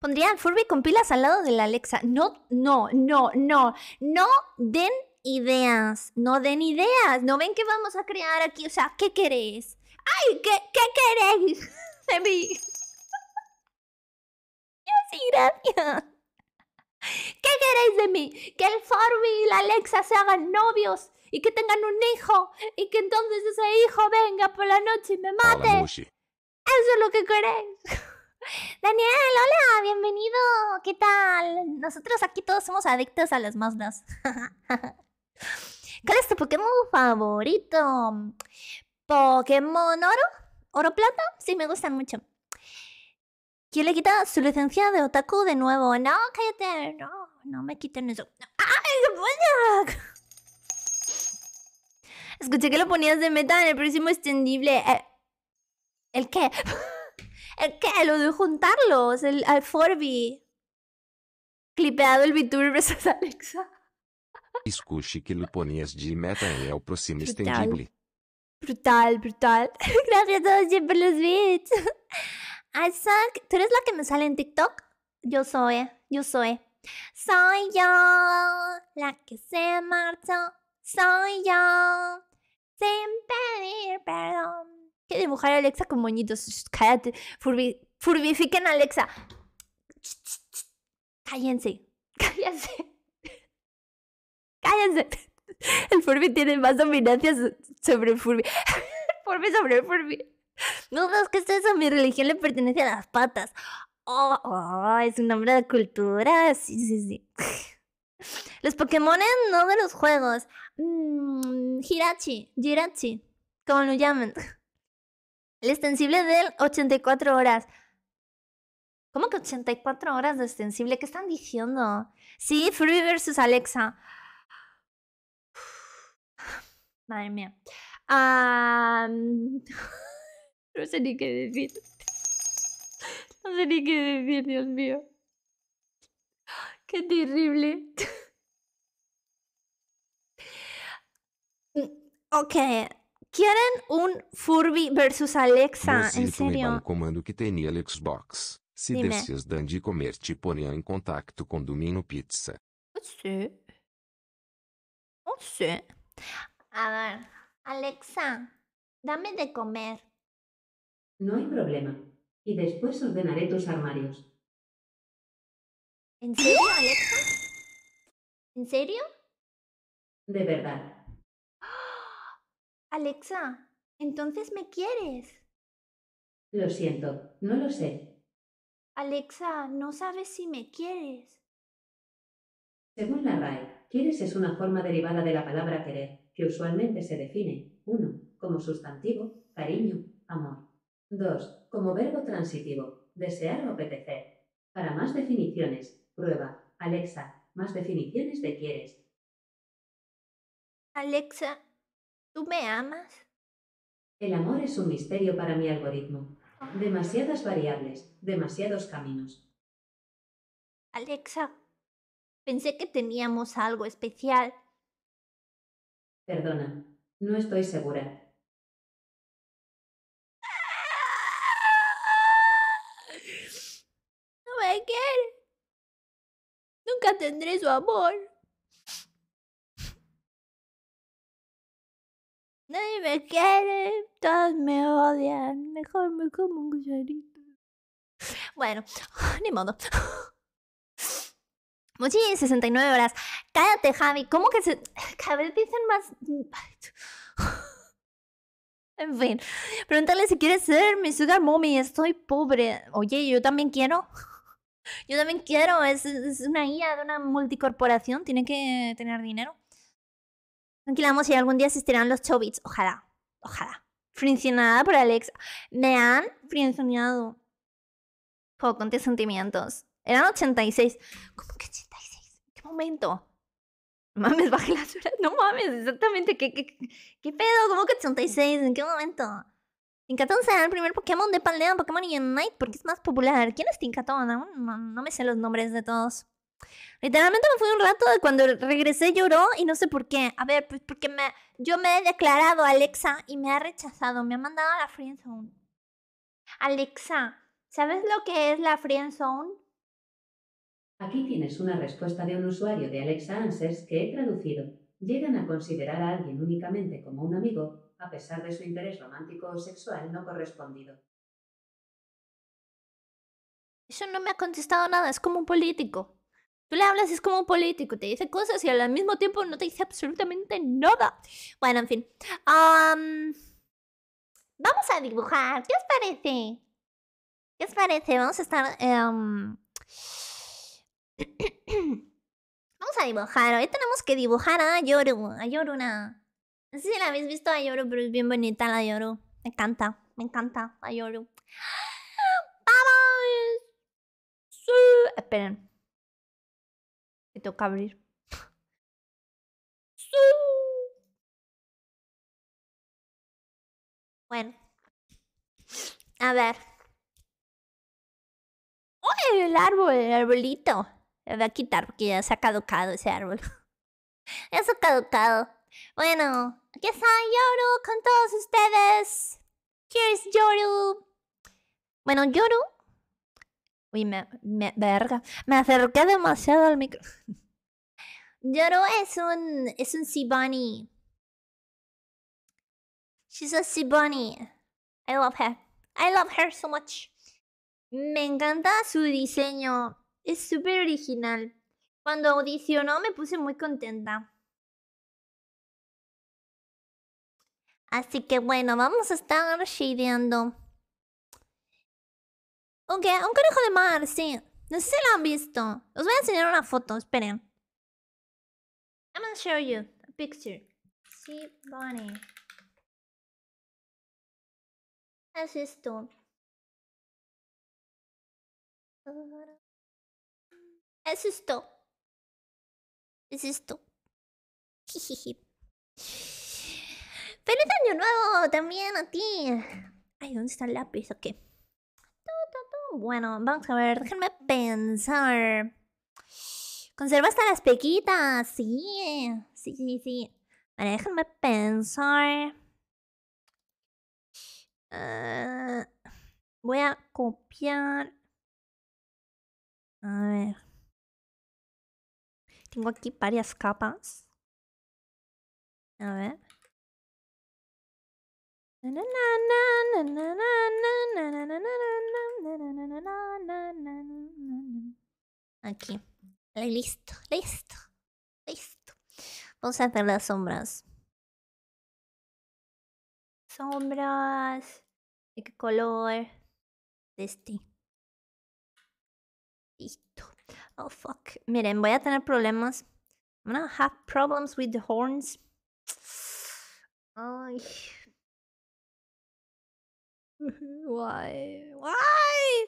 Pondría el Furby con pilas al lado de la Alexa. No, no, no, no. No den ideas. No den ideas. No ven que vamos a crear aquí. O sea, ¿qué queréis? ¡Ay! ¿Qué, qué queréis de mí? Sí, gracias. ¿Qué queréis de mí? ¿Que el Furby y la Alexa se hagan novios? y que tengan un hijo y que entonces ese hijo venga por la noche y me mate. Eso es lo que queréis. Daniel, hola, bienvenido. ¿Qué tal? Nosotros aquí todos somos adictos a las Mazdas. ¿Cuál es tu Pokémon favorito? ¿Pokémon oro? ¿Oro plata? Sí, me gustan mucho. ¿Quién le quita su licencia de otaku de nuevo? No, cállate. No, no me quiten eso. ¡Ay, qué Escuché que lo ponías de meta en el próximo extendible. Eh, ¿El qué? ¿El qué? Lo de juntarlos. El, al Forby. Clipeado el VTuber versus Alexa. Escuché que lo ponías de meta en el próximo extendible. Brutal, brutal. Gracias a todos por los bits. Isaac, ¿tú eres la que me sale en TikTok? Yo soy, yo soy. Soy yo la que se marchó. Soy yo sin pedir perdón. ¿Qué dibujar a Alexa con moñitos. Cállate. Furbi, furbifiquen a Alexa. Cállense. Cállense. Cállense. El Furby tiene más dominancia sobre el Furby. Furby sobre el Furby. No, no, es que eso, mi religión le pertenece a las patas. Oh, oh, es un hombre de cultura. Sí, sí, sí. Los Pokémon no de los juegos. Mm, Hirachi, Jirachi, como lo llaman. El extensible del 84 horas. ¿Cómo que 84 horas de extensible? ¿Qué están diciendo? Sí, Free versus Alexa. Madre mía. no sé ni qué decir. No sé ni qué decir, Dios mío. ¡Qué terrible! ok. Quieren un Furby versus Alexa, en serio. un comando que tenía el Xbox. Si decías dandi comer, te ponía en contacto con Domino Pizza. sé. A ver, Alexa, dame de comer. No hay problema. Y después ordenaré tus armarios. ¿En serio, Alexa? ¿En serio? De verdad. Alexa, entonces me quieres. Lo siento, no lo sé. Alexa, no sabes si me quieres. Según la RAE, quieres es una forma derivada de la palabra querer, que usualmente se define, 1. como sustantivo, cariño, amor. 2. como verbo transitivo, desear o apetecer. Para más definiciones, Prueba. Alexa, más definiciones de quieres. Alexa, ¿tú me amas? El amor es un misterio para mi algoritmo. Demasiadas variables, demasiados caminos. Alexa, pensé que teníamos algo especial. Perdona, no estoy segura. No me Nunca tendré su amor. Nadie me quiere, todos me odian. Mejor me como un cucharito Bueno, ni modo. Mochi, 69 horas. Cállate, Javi. ¿Cómo que se.? Cada vez dicen más. En fin, pregúntale si quieres ser mi sugar mommy. Estoy pobre. Oye, yo también quiero. Yo también quiero, es, es una guía de una multicorporación, tiene que tener dinero. Tranquilamos y algún día asistirán los Chobits, ojalá, ojalá. Frincionada por Alexa. Me han frincionado. Joder, con tus sentimientos. Eran 86. ¿Cómo que 86? ¿En qué momento? No mames, bajé las horas. No mames, exactamente. ¿Qué, qué, qué pedo? ¿Cómo que 86? ¿En qué momento? Tincatón será el primer Pokémon de Paldea Pokémon Unite porque es más popular. ¿Quién es Tincatón? No, no, me sé los nombres de todos. Literalmente me fui un rato de cuando regresé lloró y no sé por qué. A ver, pues porque me, yo me he declarado Alexa y me ha rechazado. Me ha mandado a la Zone. Alexa, ¿sabes lo que es la Zone? Aquí tienes una respuesta de un usuario de Alexa Answers que he traducido. Llegan a considerar a alguien únicamente como un amigo a pesar de su interés romántico o sexual no correspondido. Eso no me ha contestado nada, es como un político. Tú le hablas, es como un político, te dice cosas y al mismo tiempo no te dice absolutamente nada. Bueno, en fin. vamos a dibujar, ¿qué os parece? ¿Qué os parece? Vamos a estar... Em, vamos a dibujar, hoy tenemos que dibujar a Yoru, a Yoruna. No sé si la habéis visto a Yoru, pero es bien bonita la Yoru. Me encanta, me encanta la Yoru. ¡Vamos! Sí. Esperen. Me toca abrir. Bueno. A ver. ¡Oh, el árbol! El arbolito. Lo voy a quitar porque ya se ha caducado ese árbol. ya se ha caducado. Bueno, aquí está Yoru con todos ustedes. Here's Yoru. Bueno, Yoru. Uy, me, verga. Me acerqué demasiado al micro. Yoru es un. es un Sibani. She's a Sibani. I love her. I love her so much. Me encanta su diseño. Es súper original. Cuando audicionó me puse muy contenta. Así que bueno, vamos a estar shadeando. Ok, un conejo de mar, sí. No sé si lo han visto. Os voy a enseñar una foto, esperen. I'm gonna show you a picture. Sí, Bonnie. Es esto. Es esto. Es esto. ¡Feliz año nuevo también a ti! Ay, ¿dónde está el lápiz? Ok. Bueno, vamos a ver, déjenme pensar. Conserva hasta las pequitas, sí. Sí, sí, sí. déjenme pensar. Ah, voy a copiar. A ver. Tengo aquí varias capas. A ver. Aquí. Listo, listo, listo. Vamos a hacer las sombras. Sombras. ¿De qué color? De este. Listo. Oh, fuck. Miren, voy a tener problemas. I'm gonna have problems with the horns. Ay. Why? Why?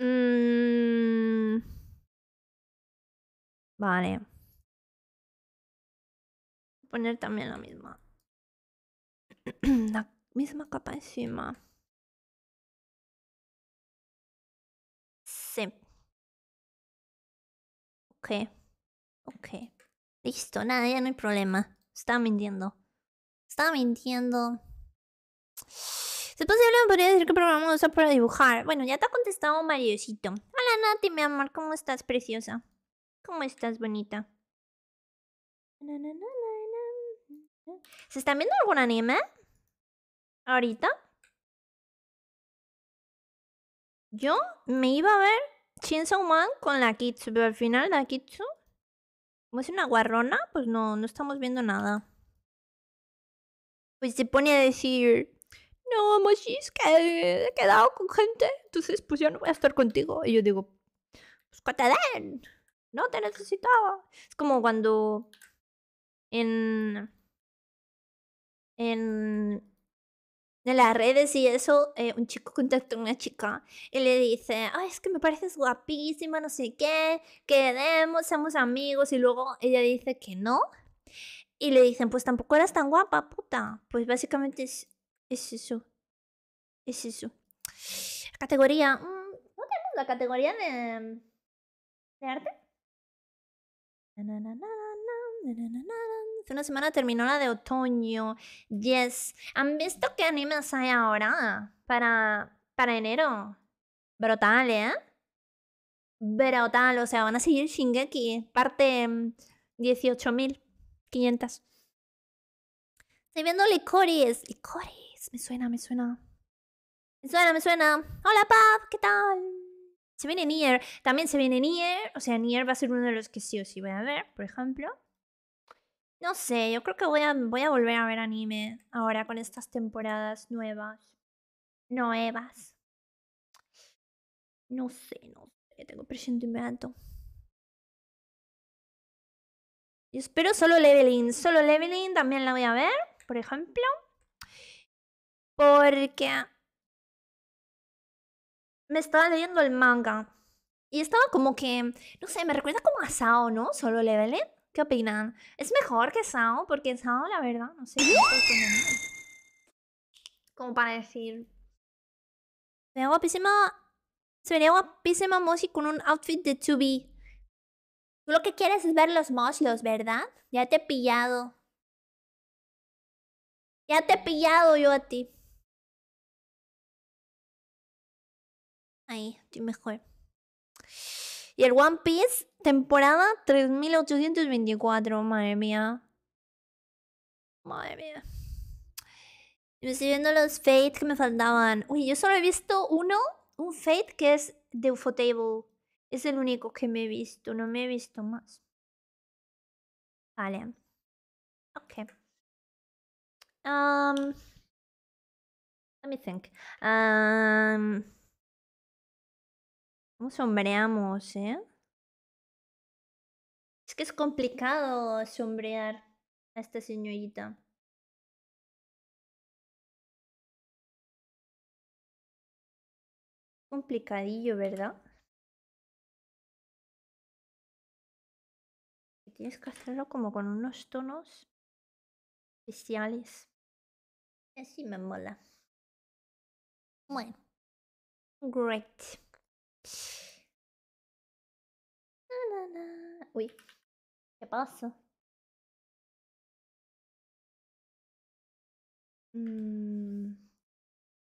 Mm. Vale. poner también la misma. la misma capa encima. Sí. Ok. Ok. Listo, nada, ya no hay problema. está mintiendo. está mintiendo. ¿Se puede posible, podría decir que programa para dibujar. Bueno, ya te ha contestado Mariosito. Hola Nati, mi amor, ¿cómo estás, preciosa? ¿Cómo estás, bonita? ¿Se están viendo algún anime? ¿Ahorita? Yo me iba a ver shin Man con la Kitsu, pero al final la Kitsu, como es una guarrona, pues no, no estamos viendo nada. Pues se pone a decir, no, Moshis, pues que he quedado con gente, entonces pues yo no voy a estar contigo. Y yo digo, pues que te den, no te necesitaba. Es como cuando en... En En las redes y eso, eh, un chico contacta a una chica y le dice, ay, es que me pareces guapísima, no sé qué, quedemos, seamos amigos, y luego ella dice que no. Y le dicen, pues tampoco eras tan guapa, puta. Pues básicamente es, es eso. Es eso. Categoría. Mm, ¿No tenemos la categoría de. de arte? Hace una semana terminó la de otoño. Yes. ¿Han visto qué animes hay ahora? Para. para enero. Brutal, ¿eh? Brutal. O sea, van a seguir Shingeki. Parte 18.500. Mm, Estoy viendo licories me suena, me suena. Me suena, me suena. Hola, Pab, ¿qué tal? Se viene Nier. También se viene Nier. O sea, Nier va a ser uno de los que sí o sí voy a ver, por ejemplo. No sé, yo creo que voy a, voy a volver a ver anime ahora con estas temporadas nuevas. Nuevas. No sé, no sé. Tengo presentimiento. Yo espero solo leveling. Solo leveling también la voy a ver, por ejemplo. Porque me estaba leyendo el manga. Y estaba como que, no sé, me recuerda como a Sao, ¿no? Solo vale. ¿Qué opinan? Es mejor que Sao, porque Sao, la verdad, no sé. como para decir. Se venía guapísima. Se guapísima Moshi con un outfit de 2B. Tú lo que quieres es ver los muslos, ¿verdad? Ya te he pillado. Ya te he pillado yo a ti. Ahí, estoy mejor. Y el One Piece, temporada 3824, madre mía. Madre mía. Me estoy viendo los Fates que me faltaban. Uy, yo solo he visto uno, un Fate que es de Ufotable. Es el único que me he visto, no me he visto más. Vale. Ok. Um, let me think. Um, sombreamos, eh? Es que es complicado sombrear a esta señorita. Complicadillo, ¿verdad? Tienes que hacerlo como con unos tonos especiales. Así me mola. Bueno. Great. Uy, ¿qué pasa? Mm,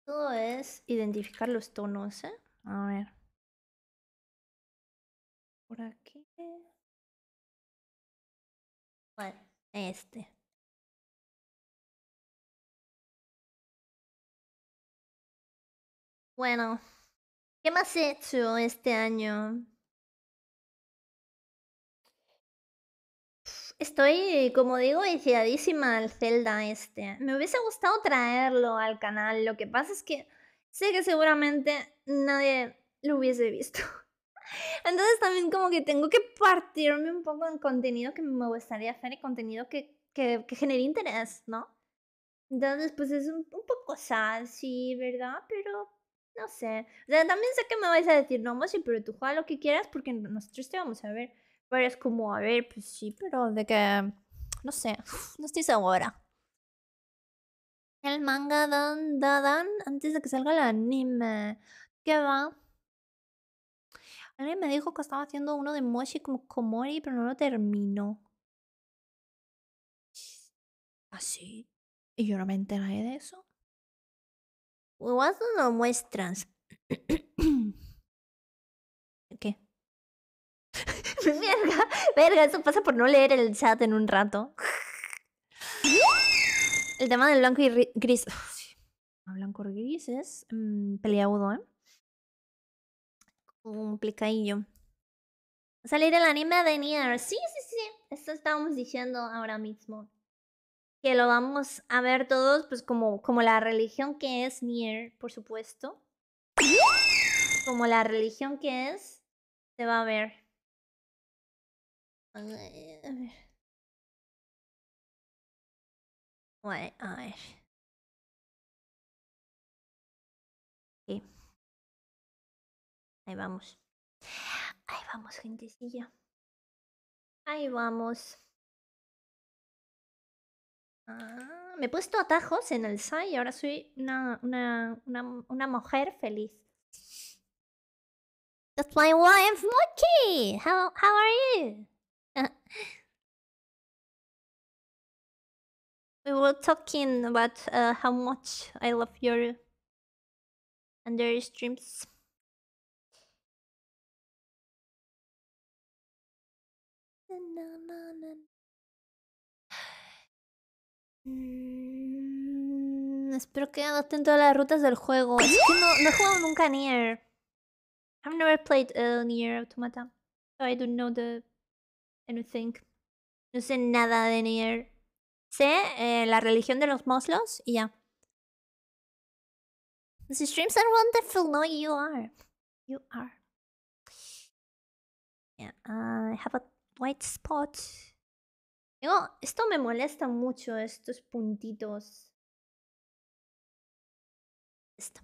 Todo es identificar los tonos, ¿eh? A ver. Por aquí. Bueno, este. Bueno. ¿Qué más he hecho este año? Estoy, como digo, viciadísima al Zelda este. Me hubiese gustado traerlo al canal. Lo que pasa es que sé que seguramente nadie lo hubiese visto. Entonces también como que tengo que partirme un poco en contenido que me gustaría hacer y contenido que, que, que genere interés, ¿no? Entonces pues es un, un poco sad, sí, ¿verdad? Pero no sé. O sea, también sé que me vais a decir, no, Mochi, pero tú juega lo que quieras porque nosotros te vamos a ver. Pero es como, a ver, pues sí, pero de que. No sé, no estoy segura. El manga dan, dan, dan antes de que salga el anime. ¿Qué va? Alguien me dijo que estaba haciendo uno de Moshi como Komori, pero no lo terminó. ¿Así? ¿Ah, ¿Y yo no me enteré de eso? Huevas no muestras. ¿Qué? verga, verga, eso pasa por no leer el chat en un rato. El tema del blanco y gris. blanco y gris es mmm, peleagudo, ¿eh? Complicadillo. Salir el anime de Nier. Sí, sí, sí. Esto estábamos diciendo ahora mismo que lo vamos a ver todos, pues como, como la religión que es Nier, por supuesto. Como la religión que es, se va a ver. A ver. a ver. Ahí vamos. Ahí vamos, gentecilla. Ahí vamos. Ah, me he puesto atajos en el SAI y ahora soy una, una, una, una mujer feliz. That's my wife, Mochi! How, how are you? we were talking about uh, how much I love your and your streams. Mm, espero que adopten todas las rutas del juego. Es no, he jugado nunca Nier. I've never played uh, Nier Automata. So I don't know the anything. No sé nada de Nier. Sé eh, la religión de los muslos y ya. These streams are wonderful. No, you are. You are. Yeah, uh, I have a white spot esto me molesta mucho, estos puntitos. Esto.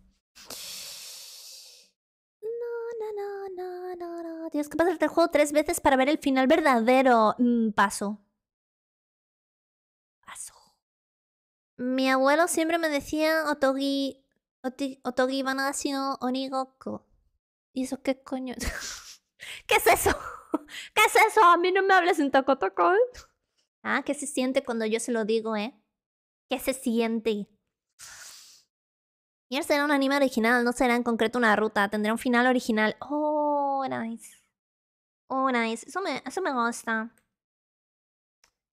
No, no, no, no, no. Tienes que pasarte el juego tres veces para ver el final verdadero. Mm, paso. Paso. Mi abuelo siempre me decía Otogi. otogi sino Onigoko. ¿Y eso qué coño? ¿Qué es eso? ¿Qué es eso? A mí no me hables en Toco Toco. ¿Ah? ¿Qué se siente cuando yo se lo digo, eh? ¿Qué se siente? Y será un anime original, no será en concreto una ruta, tendrá un final original. Oh, nice. Oh, nice. Eso me, eso me gusta.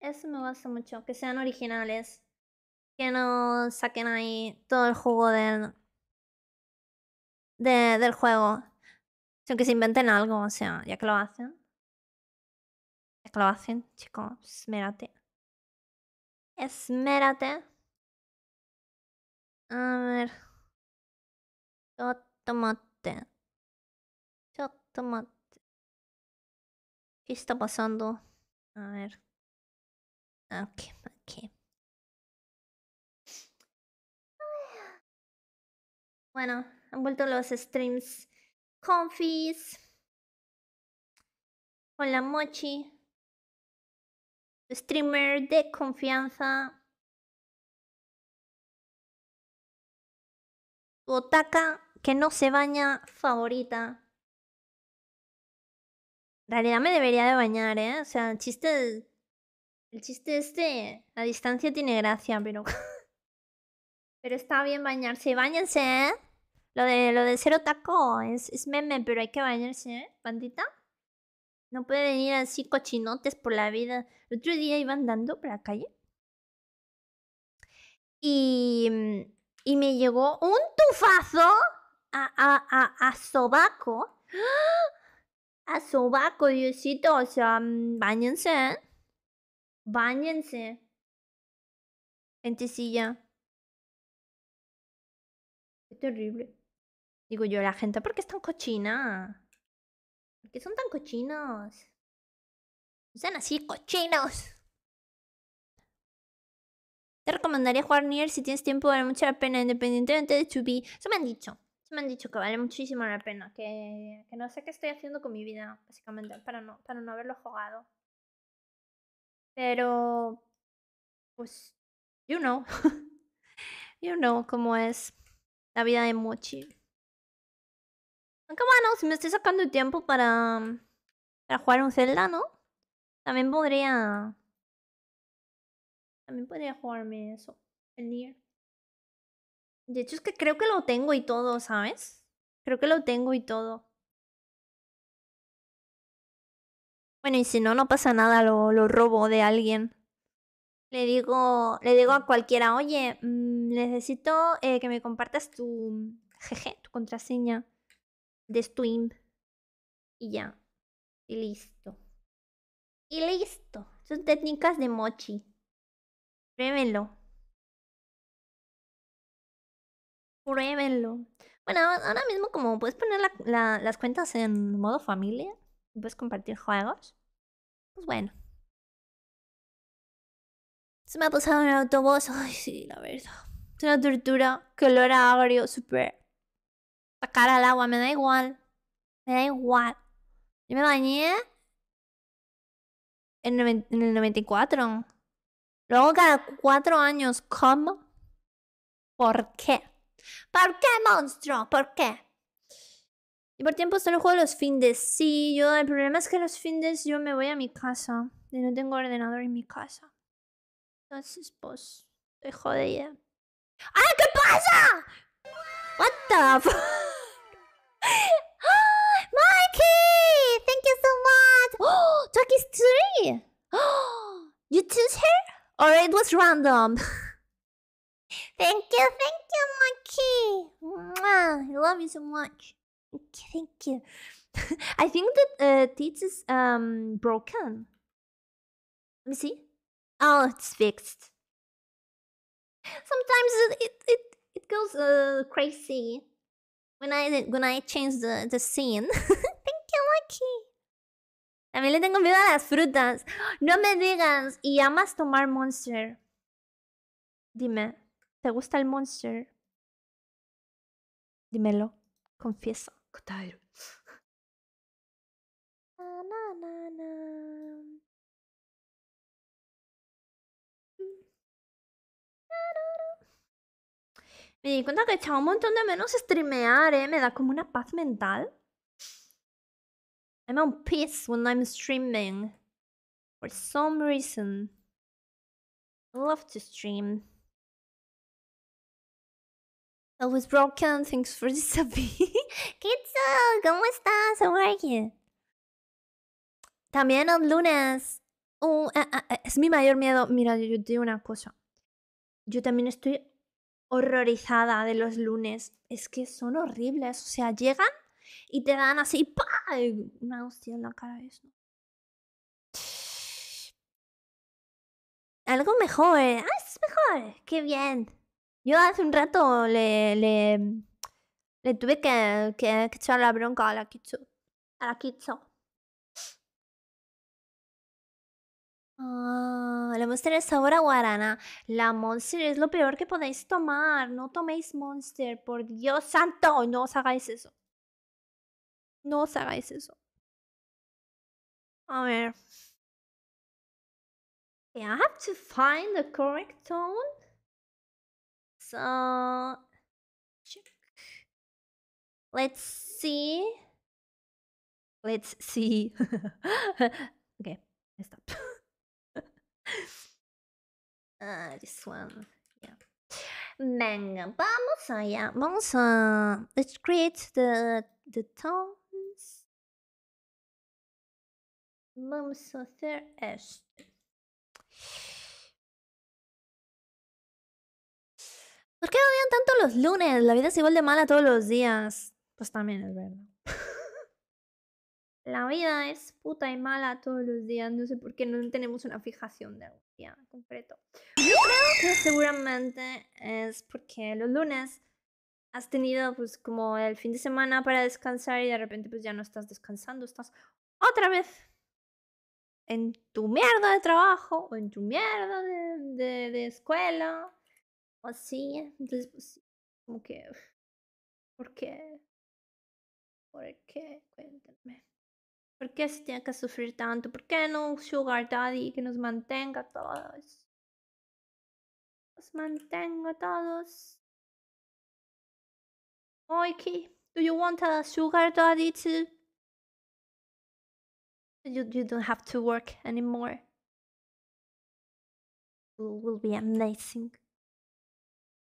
Eso me gusta mucho, que sean originales. Que no saquen ahí todo el juego del, de, del juego. que se inventen algo, o sea, ya que lo hacen hacen chicos. Esmérate. Esmérate. A ver. Chotomote. Chotomote. ¿Qué está pasando? A ver. Ok, ok. Bueno, han vuelto los streams confis. hola mochi streamer de confianza. Otaka que no se baña favorita. En realidad me debería de bañar, ¿eh? O sea, el chiste... El chiste este... A distancia tiene gracia, pero... pero está bien bañarse. Bañense, ¿eh? Lo de, lo de ser otaco es, es meme, pero hay que bañarse, ¿eh? Bandita. No pueden ir así cochinotes por la vida. El otro día iban dando por la calle. Y, mm, y me llegó un tufazo a, a, a, a sobaco. A sobaco, Diosito. O sea, mm, bañense. ¿eh? Bañense. Gentecilla. Qué terrible. Digo yo, la gente, ¿por qué es tan cochina? que son tan cochinos. Sean así cochinos. Te recomendaría jugar Nier si tienes tiempo, vale mucho la pena, independientemente de tu be. Eso me han dicho. Eso me han dicho que vale muchísimo la pena. Que, que no sé qué estoy haciendo con mi vida, básicamente, para no, para no haberlo jugado. Pero. Pues. You know. you know cómo es la vida de Mochi. Aunque bueno, si me estoy sacando tiempo para, mm, para jugar un Zelda, ¿no? También podría... También podría jugarme eso, el Nier. De hecho es que creo que lo tengo y todo, ¿sabes? Creo que lo tengo y todo. Bueno, y si no, no pasa nada, lo, lo robo de alguien. Le digo, le digo a cualquiera, oye, mm, necesito eh, que me compartas tu mm, jeje, tu contraseña de stream. Y ya. Y listo. Y listo. Son técnicas de mochi. Pruébenlo. Pruébenlo. Bueno, ahora mismo como puedes poner las cuentas en modo familia, puedes compartir juegos, pues bueno. Se me ha pasado en el autobús, ay sí, la verdad. Es una tortura, que olor agrio, súper cara al agua, me da igual. Me da igual. Yo me bañé en, el 94. Luego cada cuatro años. ¿Cómo? ¿Por qué? ¿Por qué, monstruo? ¿Por qué? Y por tiempo solo juego los findes. Sí, yo. El problema es que los findes yo me voy a mi casa. Y no tengo ordenador en mi casa. Entonces, pues. Estoy jodida. ¡Ah, qué pasa! ¡What the Ah, Mikey! Thank you so much! Oh, Turkey's three! Oh, you choose her? Or it was random? thank you, thank you, Mikey! Mwah, I love you so much. Thank you. I think that uh, is um, broken. Let me see. Oh, it's fixed. Sometimes it, it, it, it goes uh, crazy. Gonna I, when change the, the scene. Thank you, Lucky. También le tengo miedo a las frutas. No me digas, ¿y amas tomar Monster? Dime, ¿te gusta el Monster? Dímelo, confieso. na, na, Me di cuenta que echaba un montón de menos streamear, ¿eh? Me da como una paz mental. I'm on peace when I'm streaming. For some reason. I love to stream. I was broken, thanks for this Kitsu, ¿cómo estás? How are you? También el lunes. Oh, es mi mayor miedo. Mira, yo te digo una cosa. Yo también estoy horrorizada de los lunes. Es que son horribles. O sea, llegan y te dan así una hostia en la cara eso. Algo mejor. ¿eh? ¡Ah, es mejor! ¡Qué bien! Yo hace un rato le, le, le tuve que, echar la bronca a la Kitsu. A la Kitsu. Ah, la Monster es sabor a guarana. La Monster es lo peor que podéis tomar. No toméis Monster, por Dios santo. No os hagáis eso. No os hagáis eso. A ver. I have to find the correct tone. So, check. Let's see. Let's see. okay, stop. Ah, this one, vamos allá. Vamos a. Let's create the, the tones. Vamos a hacer esto. ¿Por qué odian tanto los lunes? La vida se igual de mala todos los días. Pues también es verdad. la vida es puta y mala todos los días. No sé por qué no tenemos una fijación de un día concreto. Yo creo que seguramente es porque los lunes has tenido pues como el fin de semana para descansar y de repente pues ya no estás descansando, estás otra vez en tu mierda de trabajo o en tu mierda de, escuela o así. Entonces pues como que... ¿Por qué? ¿Por qué? Cuéntame. ¿Por qué se tiene que sufrir tanto? ¿Por qué no un sugar daddy que nos mantenga a todos? Nos mantenga a todos. Oiki, do you want a sugar daddy too? You, you don't have to work anymore. It will be amazing.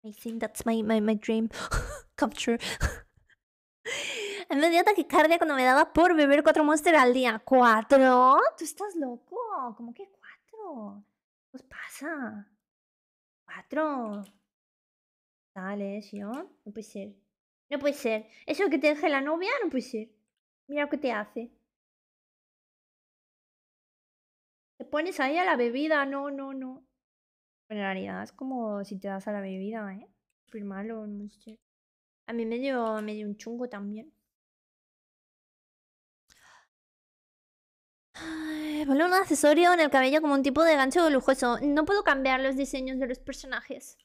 Amazing, that's my, my, my dream come true. A mí me dio taquicardia cuando me daba por beber cuatro monster al día. ¿Cuatro? ¿Tú estás loco? ¿Cómo que cuatro? ¿Qué os pues pasa? ¿Cuatro? Dale, Sion. No puede ser. No puede ser. Eso que te deje la novia, no puede ser. Mira lo que te hace. Te pones ahí a la bebida. No, no, no. En realidad es como si te das a la bebida, ¿eh? Super malo, monster. A mí me dio, me dio un chungo también. Ay, un accesorio en el cabello como un tipo de gancho lujoso. No puedo cambiar los diseños de los personajes.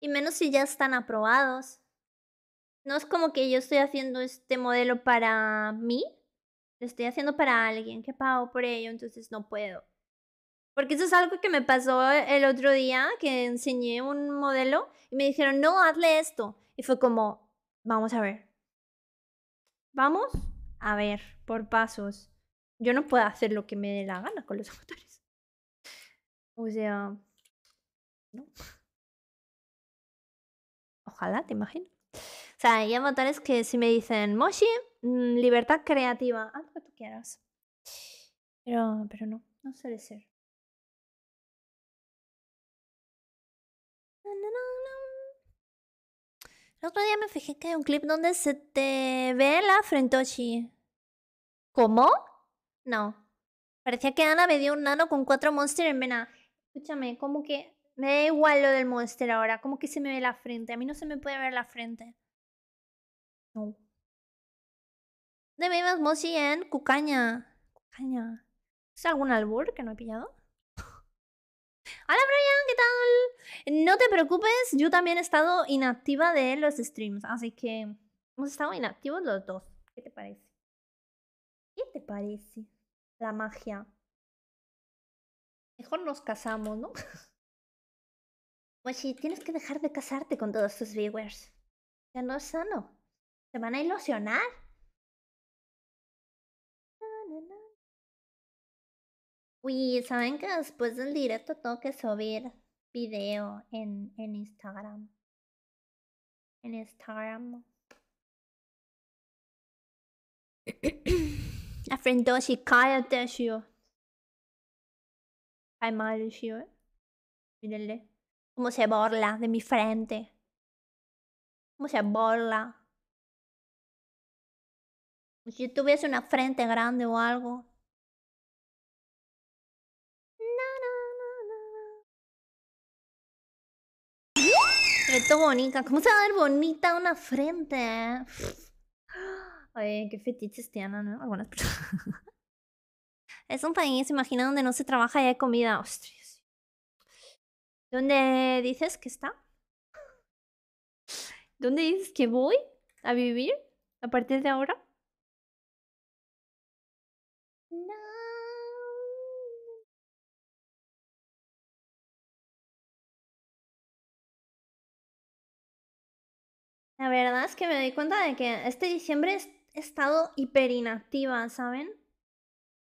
Y menos si ya están aprobados. No es como que yo estoy haciendo este modelo para mí. Lo estoy haciendo para alguien que pagó por ello, entonces no puedo. Porque eso es algo que me pasó el otro día, que enseñé un modelo y me dijeron, no, hazle esto. Y fue como, vamos a ver. Vamos a ver, por pasos yo no puedo hacer lo que me dé la gana con los motores, O sea, no. Ojalá, te imagino. O sea, hay motores que si me dicen, Moshi, mm, libertad creativa, haz lo que tú quieras. Pero, pero no, no suele ser. El otro día me fijé que hay un clip donde se te ve la frentoshi. ¿Cómo? No. Parecía que Ana me dio un nano con cuatro monsters en vena. Escúchame, como que me da igual lo del monster ahora. Como que se me ve la frente. A mí no se me puede ver la frente. No. De más mochi en Cucaña. Cucaña. ¿Es algún albur que no he pillado? Hola Brian, ¿qué tal? No te preocupes, yo también he estado inactiva de los streams, así que hemos estado inactivos los dos. ¿Qué te parece? ¿Qué te parece? la magia. Mejor nos casamos, ¿no? Pues si tienes que dejar de casarte con todos tus viewers. ya no es sano. Se van a ilusionar. Uy, saben que después del directo tengo que subir video en, en Instagram. En Instagram. cae frente cállate cae mal asio, eh. Mírenle. Cómo se borla de mi frente. Cómo se borla. Si tuviese una frente grande o algo. Esto bonita. ¿Cómo se va a ver bonita una frente? Eh? Ay, qué fetiches tienen ¿no? algunas es un país, imagina, donde no se trabaja y hay comida. Ostras. ¿Dónde dices que está? ¿Dónde dices que voy a vivir a partir de ahora? No. La verdad es que me doy cuenta de que este diciembre he estado inactiva, ¿saben?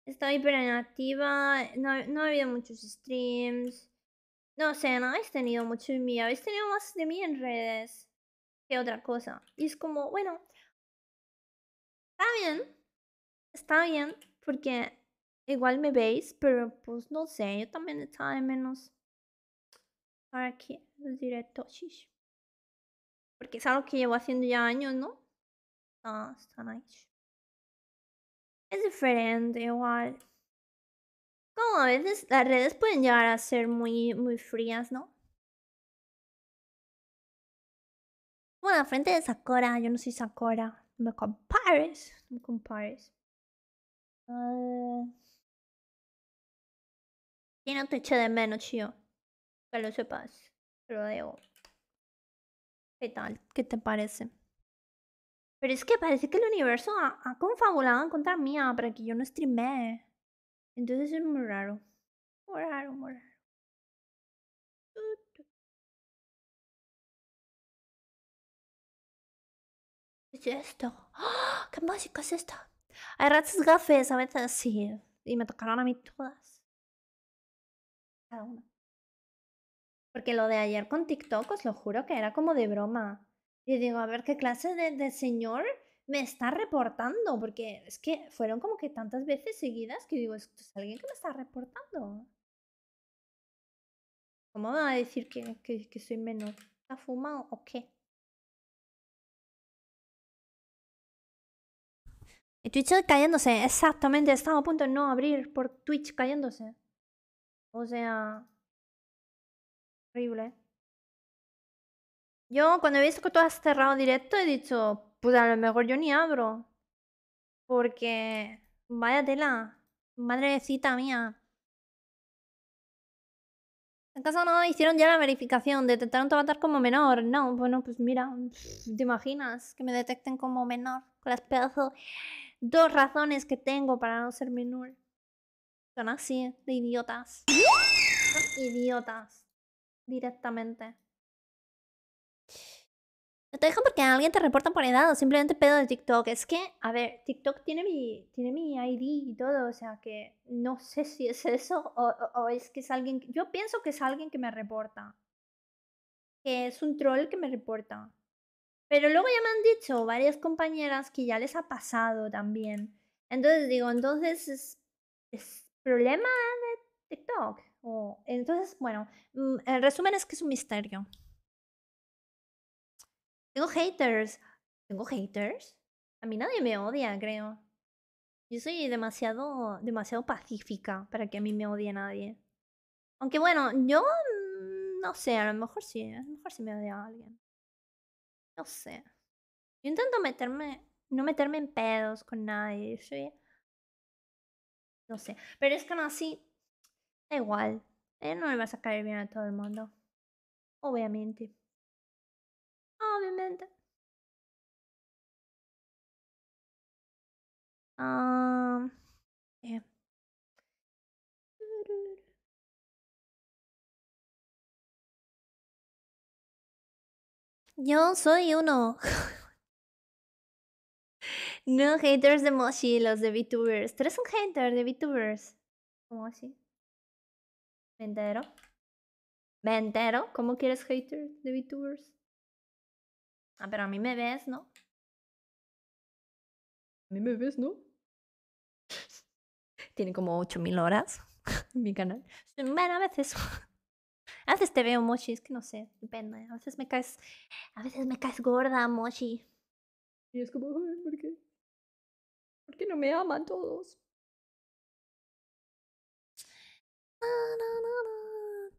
He estado hiperinactiva, eh, no, no ha habido muchos streams. No sé, no habéis tenido mucho de mí, habéis tenido más de mí en redes que otra cosa. Y es como, bueno, está bien, está bien, porque igual me veis, pero pues no sé, yo también estaba de menos para que los directos. Porque es algo que llevo haciendo ya años, ¿no? Ah, está nice. Es diferente igual. Como a veces las redes pueden llegar a ser muy, muy frías, ¿no? Bueno, frente de Sakura, yo no soy Sakura. me compares, me compares. Uh... Ah. Y no te eché de menos, tío. Que lo sepas, pero lo digo. ¿Qué tal? ¿Qué te parece? Pero es que parece que el universo ha, confabulado en contra mía para que yo no streamee. Entonces es muy raro. Muy raro, muy raro. ¿Qué es esto? ¡Ah! ¿Qué música es esto Hay ratas gafes a veces así Y me tocaron a mí todas. Cada una. Porque lo de ayer con TikTok, os lo juro que era como de broma. Y digo, a ver qué clase de, señor me está reportando, porque es que fueron como que tantas veces seguidas que digo, es alguien que me está reportando. ¿Cómo va a decir que, soy menor? ¿Está fumado o qué? Y Twitch cayéndose, exactamente, estaba a punto de no abrir por Twitch cayéndose. O sea, horrible. Yo cuando he visto que tú has cerrado directo he dicho, pues a lo mejor yo ni abro. Porque vaya tela, madrecita mía. En casa no hicieron ya la verificación, detectaron tu avatar como menor. No, bueno, pues mira, ¿te imaginas que me detecten como menor? Con las pedazos. Dos razones que tengo para no ser menor. Son así, de idiotas. idiotas. Directamente. No te dejan porque alguien te reporta por edad o simplemente pedo de TikTok. Es que, a ver, TikTok tiene mi, tiene mi ID y todo, o sea que no sé si es eso o, es que es alguien. Yo pienso que es alguien que me reporta. Que es un troll que me reporta. Pero luego ya me han dicho varias compañeras que ya les ha pasado también. Entonces digo, entonces es, problema de TikTok. o entonces, bueno, mm, el resumen es que es un misterio. Tengo haters. ¿Tengo haters? A mí nadie me odia, creo. Yo soy demasiado, demasiado pacífica para que a mí me odie nadie. Aunque bueno, yo mm, no sé, a lo mejor sí, a lo mejor sí me odia a alguien. No sé. Yo intento meterme, no meterme en pedos con nadie. No sé. Pero es que no así. Da igual. ¿eh? no le vas a caer bien a todo el mundo. Obviamente. Ah, eh. Yo soy uno. no haters de Moshi, los de VTubers. Tres eres un hater de VTubers. ¿Cómo así? Ventero, Ventero, ¿Cómo quieres hater de VTubers? Ah, pero a mí me ves, ¿no? A mí me ves, ¿no? Tiene como 8000 horas en mi canal. Bueno, a veces. A veces te veo, Mochi, es que no sé, depende. A veces me caes. A veces me caes gorda, Mochi. Y es como, ¿por qué? ¿Por qué no me aman todos?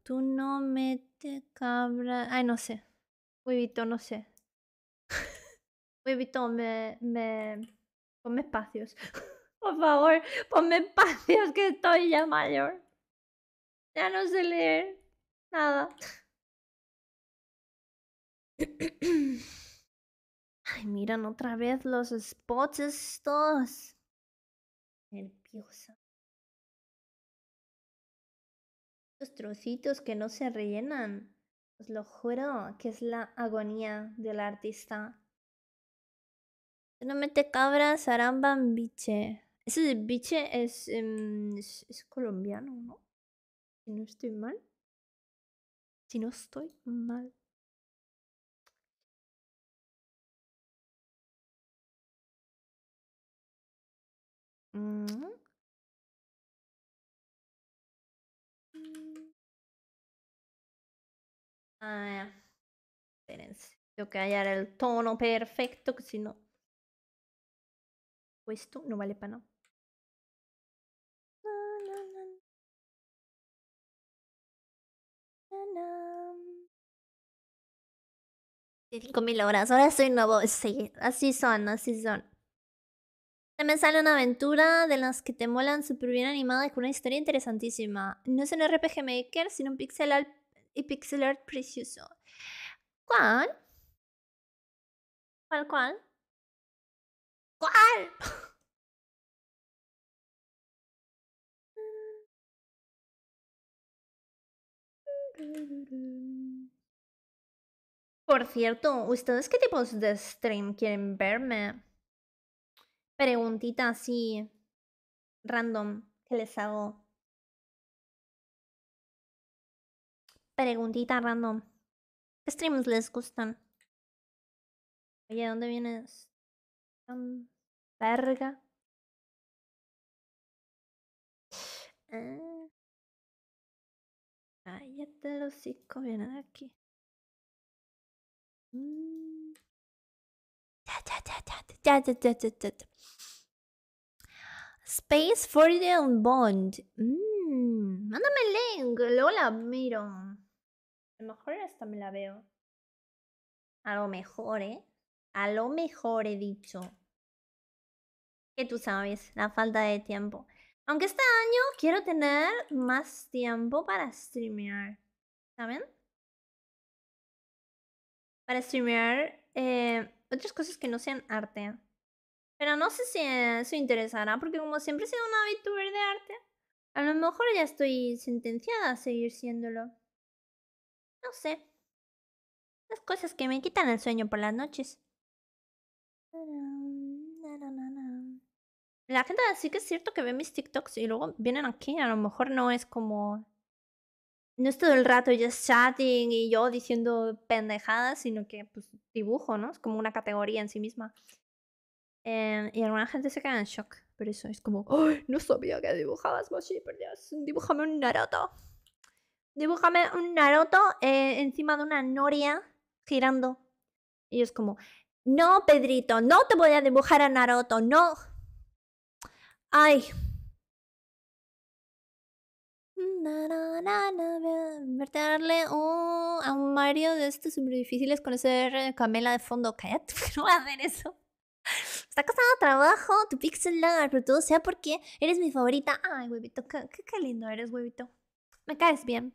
Tú no me te cabra. Ay, no sé. Huevito, no sé. Voy me, me... Ponme espacios. Por favor, ponme espacios que estoy ya mayor. Ya no sé leer nada. Ay, miran otra vez los spots estos. Nerviosa. Los trocitos que no se rellenan. Os lo juro que es la agonía del artista. No mete cabra, zaramba, biche. Ese biche em, es, es, colombiano, ¿no? Si no estoy mal. Si no estoy mal. Mm Ah, Tengo que hallar el tono perfecto, que si no pues no vale para nada. 5.000 horas, ahora soy nuevo. Sí, así son, así son. También sale una aventura de las que te molan súper bien animada y con una historia interesantísima. No es un RPG Maker, sino un pixel art, y pixel art precioso. ¿Cuál? ¿Cuál, cuál? Por cierto, ¿ustedes qué tipos de stream quieren verme? Preguntita así random que les hago. Preguntita random. ¿Qué streams les gustan? Oye, ¿dónde vienes? Verga. Ah. te los aquí. Space for the unbond. Mm, mándame el link, luego la miro. A lo mejor hasta me la veo. A lo mejor, ¿eh? A lo mejor he dicho que tú sabes, la falta de tiempo. Aunque este año quiero tener más tiempo para streamear, ¿saben? Para streamear eh, otras cosas que no sean arte. Pero no sé si eso interesará, porque como siempre he sido una VTuber de arte, a lo mejor ya estoy sentenciada a seguir siéndolo. No sé. Las cosas que me quitan el sueño por las noches. La gente sí que es cierto que ve mis TikToks y luego vienen aquí. A lo mejor no es como. No es todo el rato just chatting y yo diciendo pendejadas, sino que pues dibujo, ¿no? Es como una categoría en sí misma. Eh, y alguna gente se queda en shock pero eso es como, no sabía que dibujabas, Moshi, por dibújame un Naruto. Dibújame un Naruto eh, encima de una noria girando. Y es como, no, Pedrito, no te voy a dibujar a Naruto, no. Ay. darle oh, a un Mario de estos súper difíciles conocer eh, Camela de fondo. Cállate, no voy a hacer eso. Está costando trabajo tu pixel pero todo sea porque eres mi favorita. Ay, huevito, qué, qué lindo eres, huevito. Me caes bien.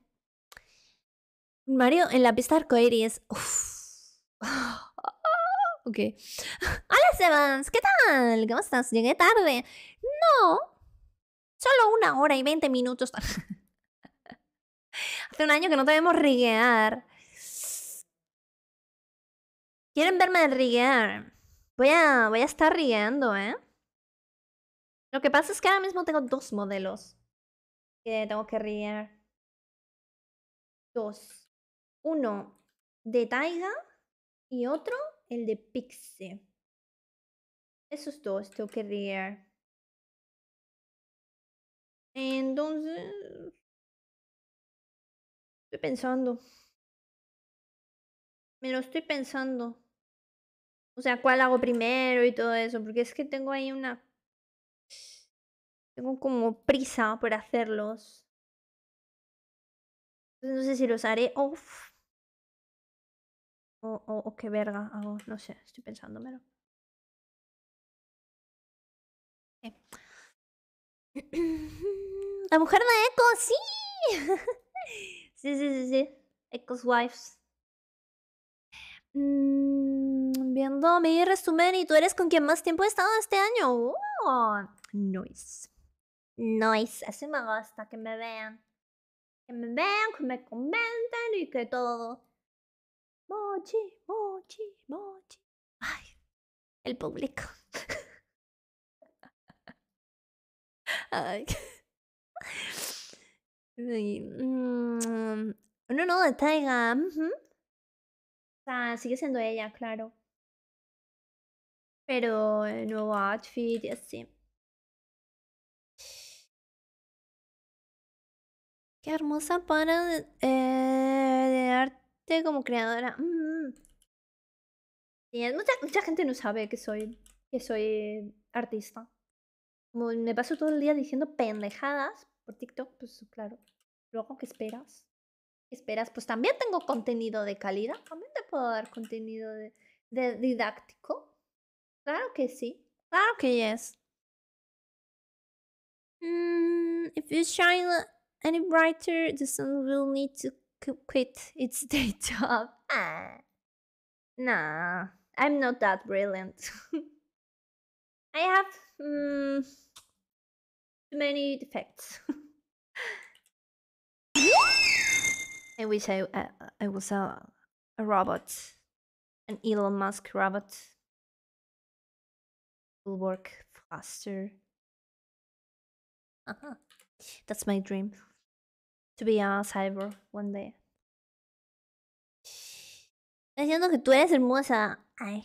Mario en la pista arcoíris. Uf. Ok. Hola, Sevans! ¿qué tal? ¿Cómo estás? Llegué tarde. No, solo una hora y veinte minutos. Hace un año que no te vemos riguear. ¿Quieren verme riguear? Voy a, voy a estar rigueando, ¿eh? Lo que pasa es que ahora mismo tengo dos modelos que tengo que riguear. Dos. Uno de Taiga y otro el de Pixie. Esos dos tengo que leer. Entonces, estoy pensando. Me lo estoy pensando. O sea, cuál hago primero y todo eso. Porque es que tengo ahí una... Tengo como prisa por hacerlos. Entonces No sé si los haré off o, o, qué verga hago, no sé, estoy pensándomelo. La mujer de Echo, sí. sí, sí, sí, sí. Echo's Wives. Mm, viendo mi resumen, y tú eres con quien más tiempo he estado este año. noise noise Así me gusta que me vean. Que me vean, que me comenten y que todo. Mochi, mochi, mochi. Ay, el público. Ay. Mm, no, no, de Taiga. O sea, sigue siendo ella, claro. Pero el nuevo outfit y así. Qué hermosa para eh, de arte como creadora. Mm. mucha, gente no sabe que soy, que soy artista. me paso todo el día diciendo pendejadas por TikTok, pues claro. Luego, ¿qué esperas? esperas? Pues también tengo contenido de calidad. También te puedo dar contenido de, didáctico. Claro que sí. Claro que yes. Mm, if you shine any brighter, the sun will need to quit its day job. Ah, nah, I'm not that brilliant. I have too mm, many defects. I wish I, I, I was a, a robot, an Elon Musk robot. Will work faster. Uh -huh. That's my dream. to be a un one day. Diciendo que tú eres hermosa. Ay.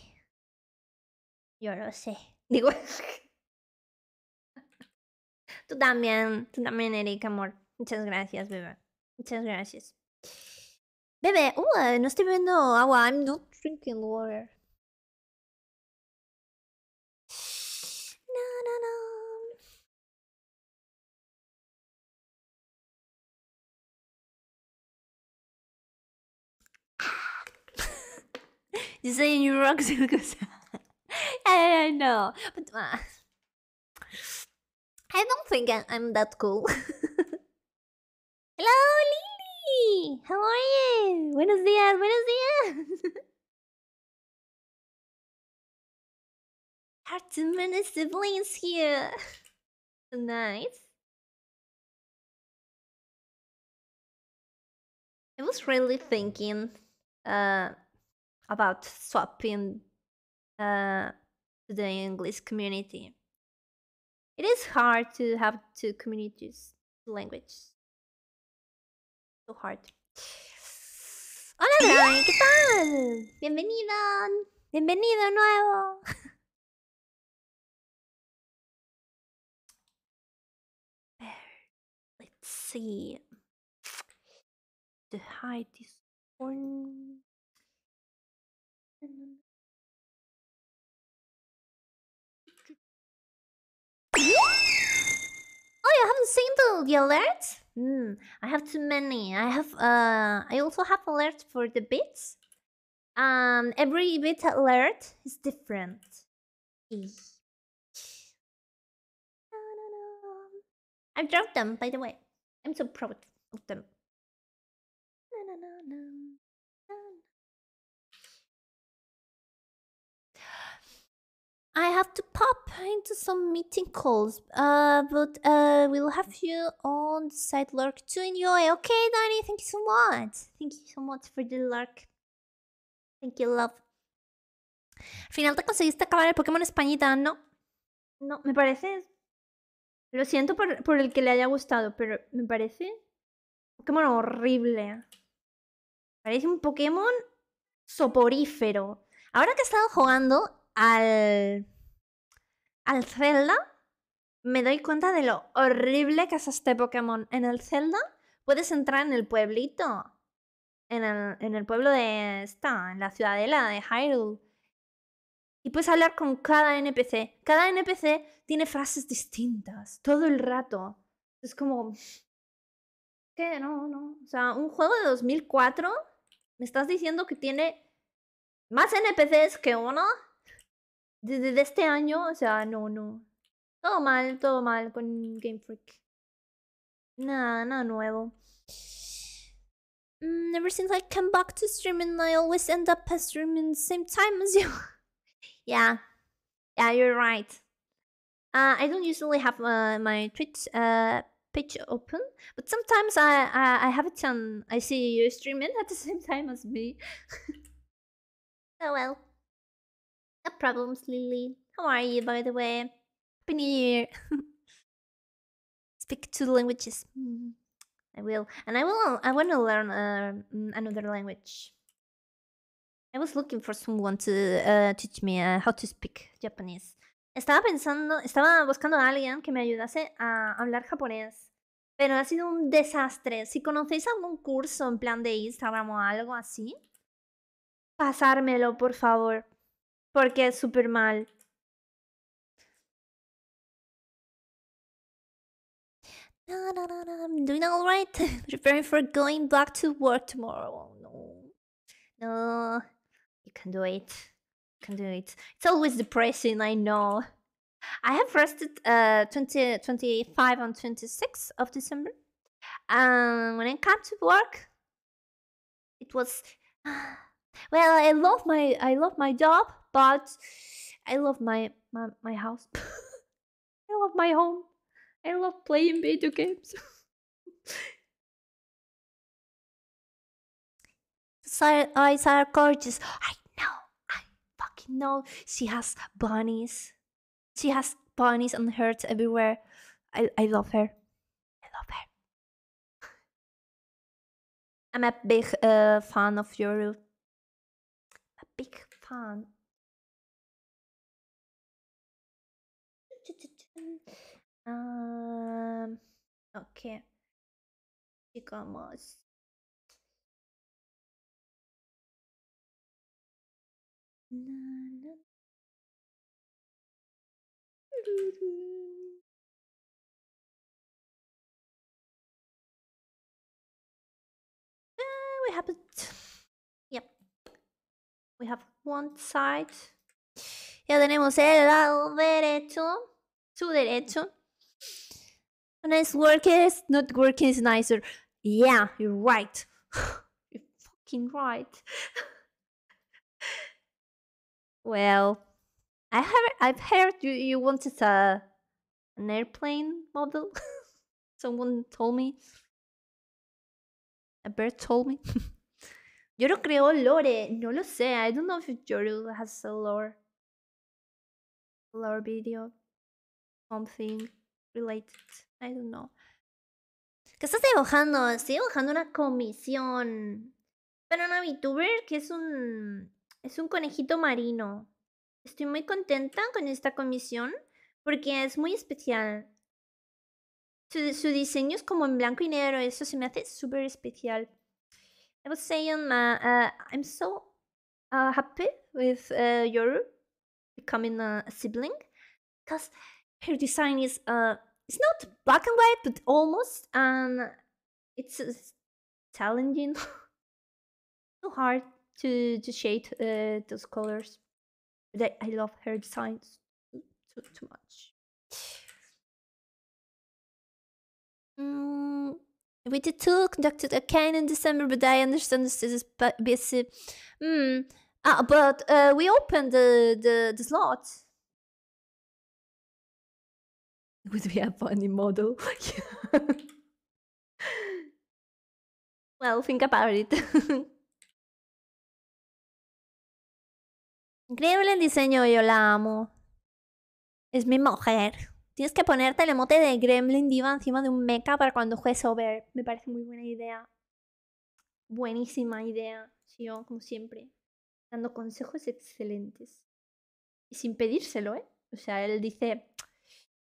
Yo lo sé. Digo. tú también. Tú también, Erika, amor. Muchas gracias, bebé. Muchas gracias. Bebé, uh, no estoy bebiendo agua. I'm not drinking water. You say you rock Zuko-san. I know, but uh, I don't think I I'm that cool. Hello, Lily. How are you? Buenos días. Buenos días. Our two minute siblings here. nice. I was really thinking uh about swapping uh, to the English community. It is hard to have two communities, language. So hard. Hola, Brian, ¿qué tal? Bienvenido, bienvenido nuevo. Let's see. To hide this one. Oh, you haven't seen the, the alert? Hmm, I have too many. I have, uh, I also have alerts for the bits. Um, every bit alert is different. I have dropped them, by the way. I'm so proud of them. I have to pop into some meeting calls, uh, but uh, we'll have you on the side lurk to enjoy. Okay, Danny, thank you so much. Thank you so much for the lurk. Thank you, love. final te conseguiste acabar el Pokémon Españita, ¿no? No, me parece. Lo siento por, por el que le haya gustado, pero me parece. Pokémon horrible. Parece un Pokémon soporífero. Ahora que he estado jugando, al, al Zelda, me doy cuenta de lo horrible que es este Pokémon. En el Zelda puedes entrar en el pueblito, en el, en el pueblo de esta, en la ciudadela de Hyrule. Y puedes hablar con cada NPC. Cada NPC tiene frases distintas todo el rato. Es como... ¿Qué? No, no. O sea, un juego de 2004, me estás diciendo que tiene más NPCs que uno Desde este año, o sea, no, no. Todo mal, todo mal con Game Freak. Nada, nada nuevo. Mm, ever since I came back to streaming, I always end up streaming the same time as you. yeah, yeah, you're right. Uh, I don't usually have uh, my Twitch uh, page open, but sometimes I, I, I have it and I see you streaming at the same time as me. oh well. No problems, Lily. How are you, by the way? Happy New Year. Speak two languages. Mm, I will, and I will. I want to learn um, another language. I was looking for someone to uh, teach me uh, how to speak Japanese. Estaba pensando, estaba buscando a alguien que me ayudase a hablar japonés, pero ha sido un desastre. Si conocéis algún curso en plan de Instagram o algo así, pasármelo, por favor. Porque es súper mal. I'm doing all right. Preparing for going back to work tomorrow. Oh, no, no, you can do it. You can do it. It's always depressing. I know. I have rested uh 20, 25 and 26 of December. And um, when I come to work, it was. Well, I love my I love my job, but I love my my, my house. I love my home. I love playing video games. eyes are gorgeous. I know. I fucking know. She has bunnies. She has bunnies and hearts everywhere. I, I love her. I love her. I'm a big uh, fan of your big ehm, okay. Digamos. Uh, eh, what happened? We have one side. Ya tenemos el lado derecho. To derecho. right. Nice working, not working, is nicer. Yeah, you're right. you're fucking right. well, I have I've heard you, you wanted a an airplane model. Someone told me. A bird told me. Yo no creo lore, no lo sé. I don't know if Yoru has a lore. Lore video. Something related. I don't know. ¿Qué estás dibujando? Estoy dibujando una comisión. Para una VTuber que es un. Es un conejito marino. Estoy muy contenta con esta comisión porque es muy especial. Su, su diseño es como en blanco y negro, eso se me hace súper especial. I was saying, man, uh, I'm so uh, happy with uh, Yoru becoming a, sibling because her design is uh, it's not black and white, but almost, and it's, uh, challenging. so hard to to shade uh, those colors. But I, I love her designs too, too much. Mm. We did two, conducted a cane in December, but I understand this is busy. Hmm. Ah, but uh, we opened the, the, the slot. Would we have any model? well, think about it. Increíble el diseño, yo la amo. Es mi mujer. Tienes que ponerte el emote de Gremlin Diva encima de un mecha para cuando juegues over. Me parece muy buena idea. Buenísima idea, yo como siempre. Dando consejos excelentes. Y sin pedírselo, ¿eh? O sea, él dice,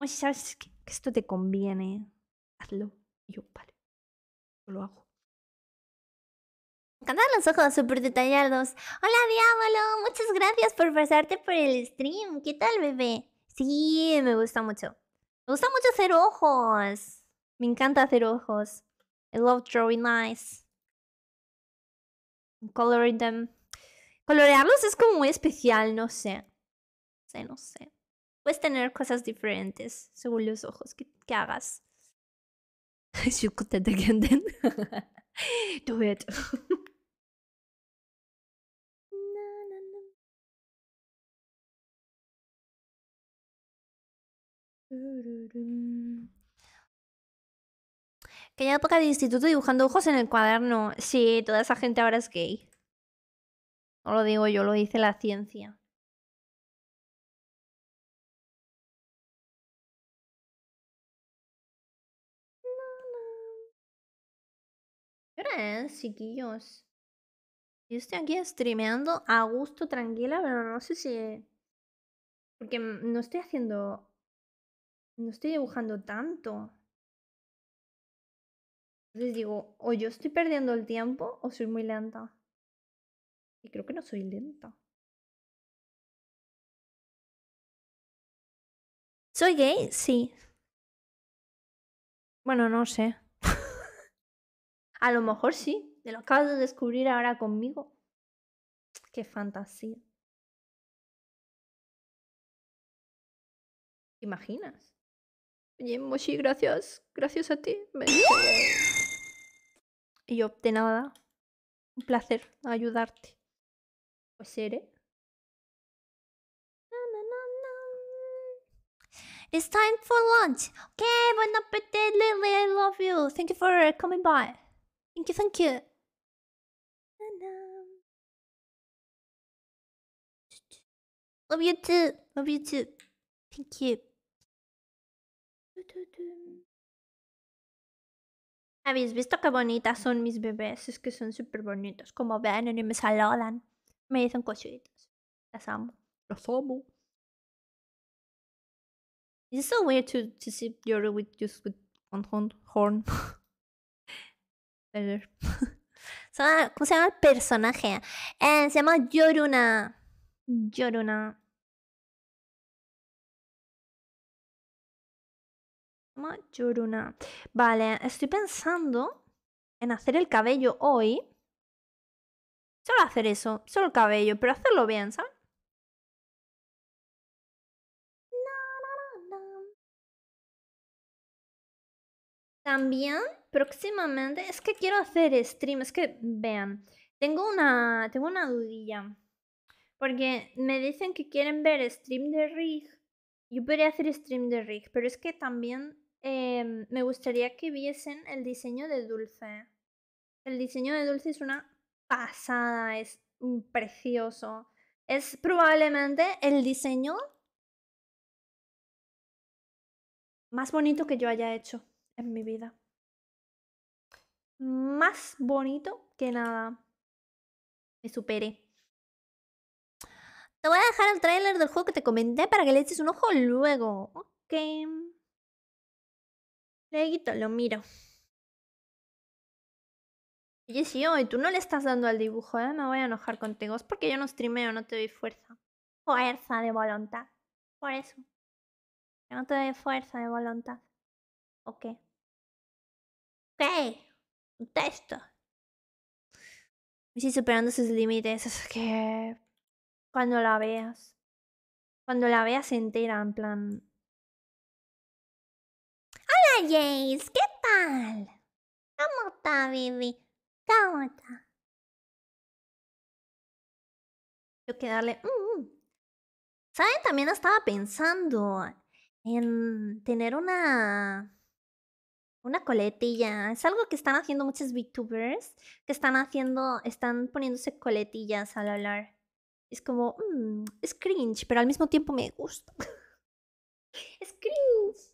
sabes que, esto te conviene, hazlo. Y yo, vale, yo lo hago. Encantan los ojos súper detallados. Hola, Diablo. Muchas gracias por pasarte por el stream. ¿Qué tal, bebé? Sí, me gusta mucho. Me gusta mucho hacer ojos. Me encanta hacer ojos. I love drawing eyes. Coloring them. Colorearlos es como muy especial, no sé. No sé, no sé. Puedes tener cosas diferentes según los ojos que, que hagas. Do it. Que ya época de instituto dibujando ojos en el cuaderno. Sí, toda esa gente ahora es gay. No lo digo yo, lo dice la ciencia. ¿Qué hora es, chiquillos? Yo estoy aquí streameando a gusto, tranquila, pero no sé si... Porque no estoy haciendo no estoy dibujando tanto. Entonces digo, o yo estoy perdiendo el tiempo o soy muy lenta. Y creo que no soy lenta. ¿Soy gay? Sí. Bueno, no sé. A lo mejor sí. Te lo acabas de descubrir ahora conmigo. Qué fantasía. ¿Imaginas? Oye, gracias. Gracias a ti. Me... Y yo, de nada. Un placer ayudarte. Pues seré. It's time for lunch. Okay, buen apetito, Lily. I love you. Thank you for coming by. Thank you, thank you. Love you too. Love you too. Thank you. ¿Habéis visto qué bonitas son mis bebés? Es que son súper bonitos. Como ven y me saludan. Me dicen cositas. Las amo. Las amo. Es so weird to, to see your with just with one horn. ¿Cómo se llama el personaje? Eh, se llama Yoruna. Yoruna. Choruna, Vale, estoy pensando en hacer el cabello hoy. Solo hacer eso, solo el cabello, pero hacerlo bien, ¿sabes? También próximamente es que quiero hacer stream, es que vean, tengo una tengo una dudilla. Porque me dicen que quieren ver stream de Rig. Yo podría hacer stream de Rig, pero es que también Em, me gustaría que viesen el diseño de Dulce. El diseño de Dulce es una pasada, es precioso. Es probablemente el diseño más bonito que yo haya hecho en mi vida. Más bonito que nada. Me supere Te voy a dejar el tráiler del juego que te comenté para que le eches un ojo luego. Ok. Luego lo miro. Oye, si hoy tú no le estás dando al dibujo, ¿eh? me voy a enojar contigo. Es porque yo no streameo, no te doy fuerza. Fuerza de voluntad. Por eso. no te doy fuerza de voluntad. ¿O ¿Qué qué? Un texto. estoy superando sus límites. Es que. Cuando la veas. Cuando la veas entera, en plan. Jace, ¿qué tal? ¿Cómo está, baby? ¿Cómo está? Yo que darle... Mm, mm. ¿Saben? También estaba pensando en tener una... Una coletilla. Es algo que están haciendo muchos VTubers. Que están haciendo... Están poniéndose coletillas al hablar. Es como... Mm, es cringe, pero al mismo tiempo me gusta. es cringe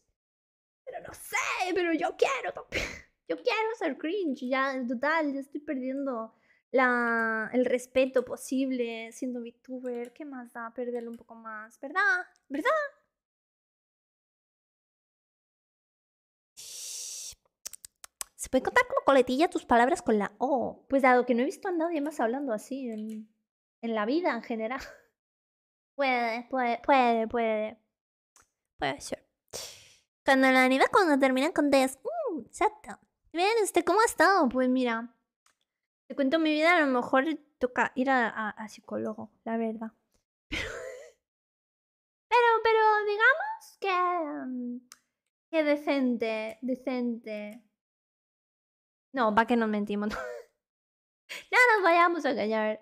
lo sé, pero yo quiero Yo quiero ser cringe, ya, total, ya estoy perdiendo la, el respeto posible siendo VTuber. ¿Qué más da perderlo un poco más? ¿Verdad? ¿Verdad? ¿Se puede contar como coletilla tus palabras con la O? Pues dado que no he visto a nadie más hablando así en, en la vida en general. Puede, puede, puede, puede. Puede ser. Cuando la anima, cuando terminan con Des. Uh, exacto. Bien, este, ¿cómo ha estado? Pues mira, te cuento mi vida, a lo mejor toca ir a, psicólogo, la verdad. Pero, pero, digamos que... Mm, que decente, decente. No, va que nos mentimos. no nos vayamos a callar.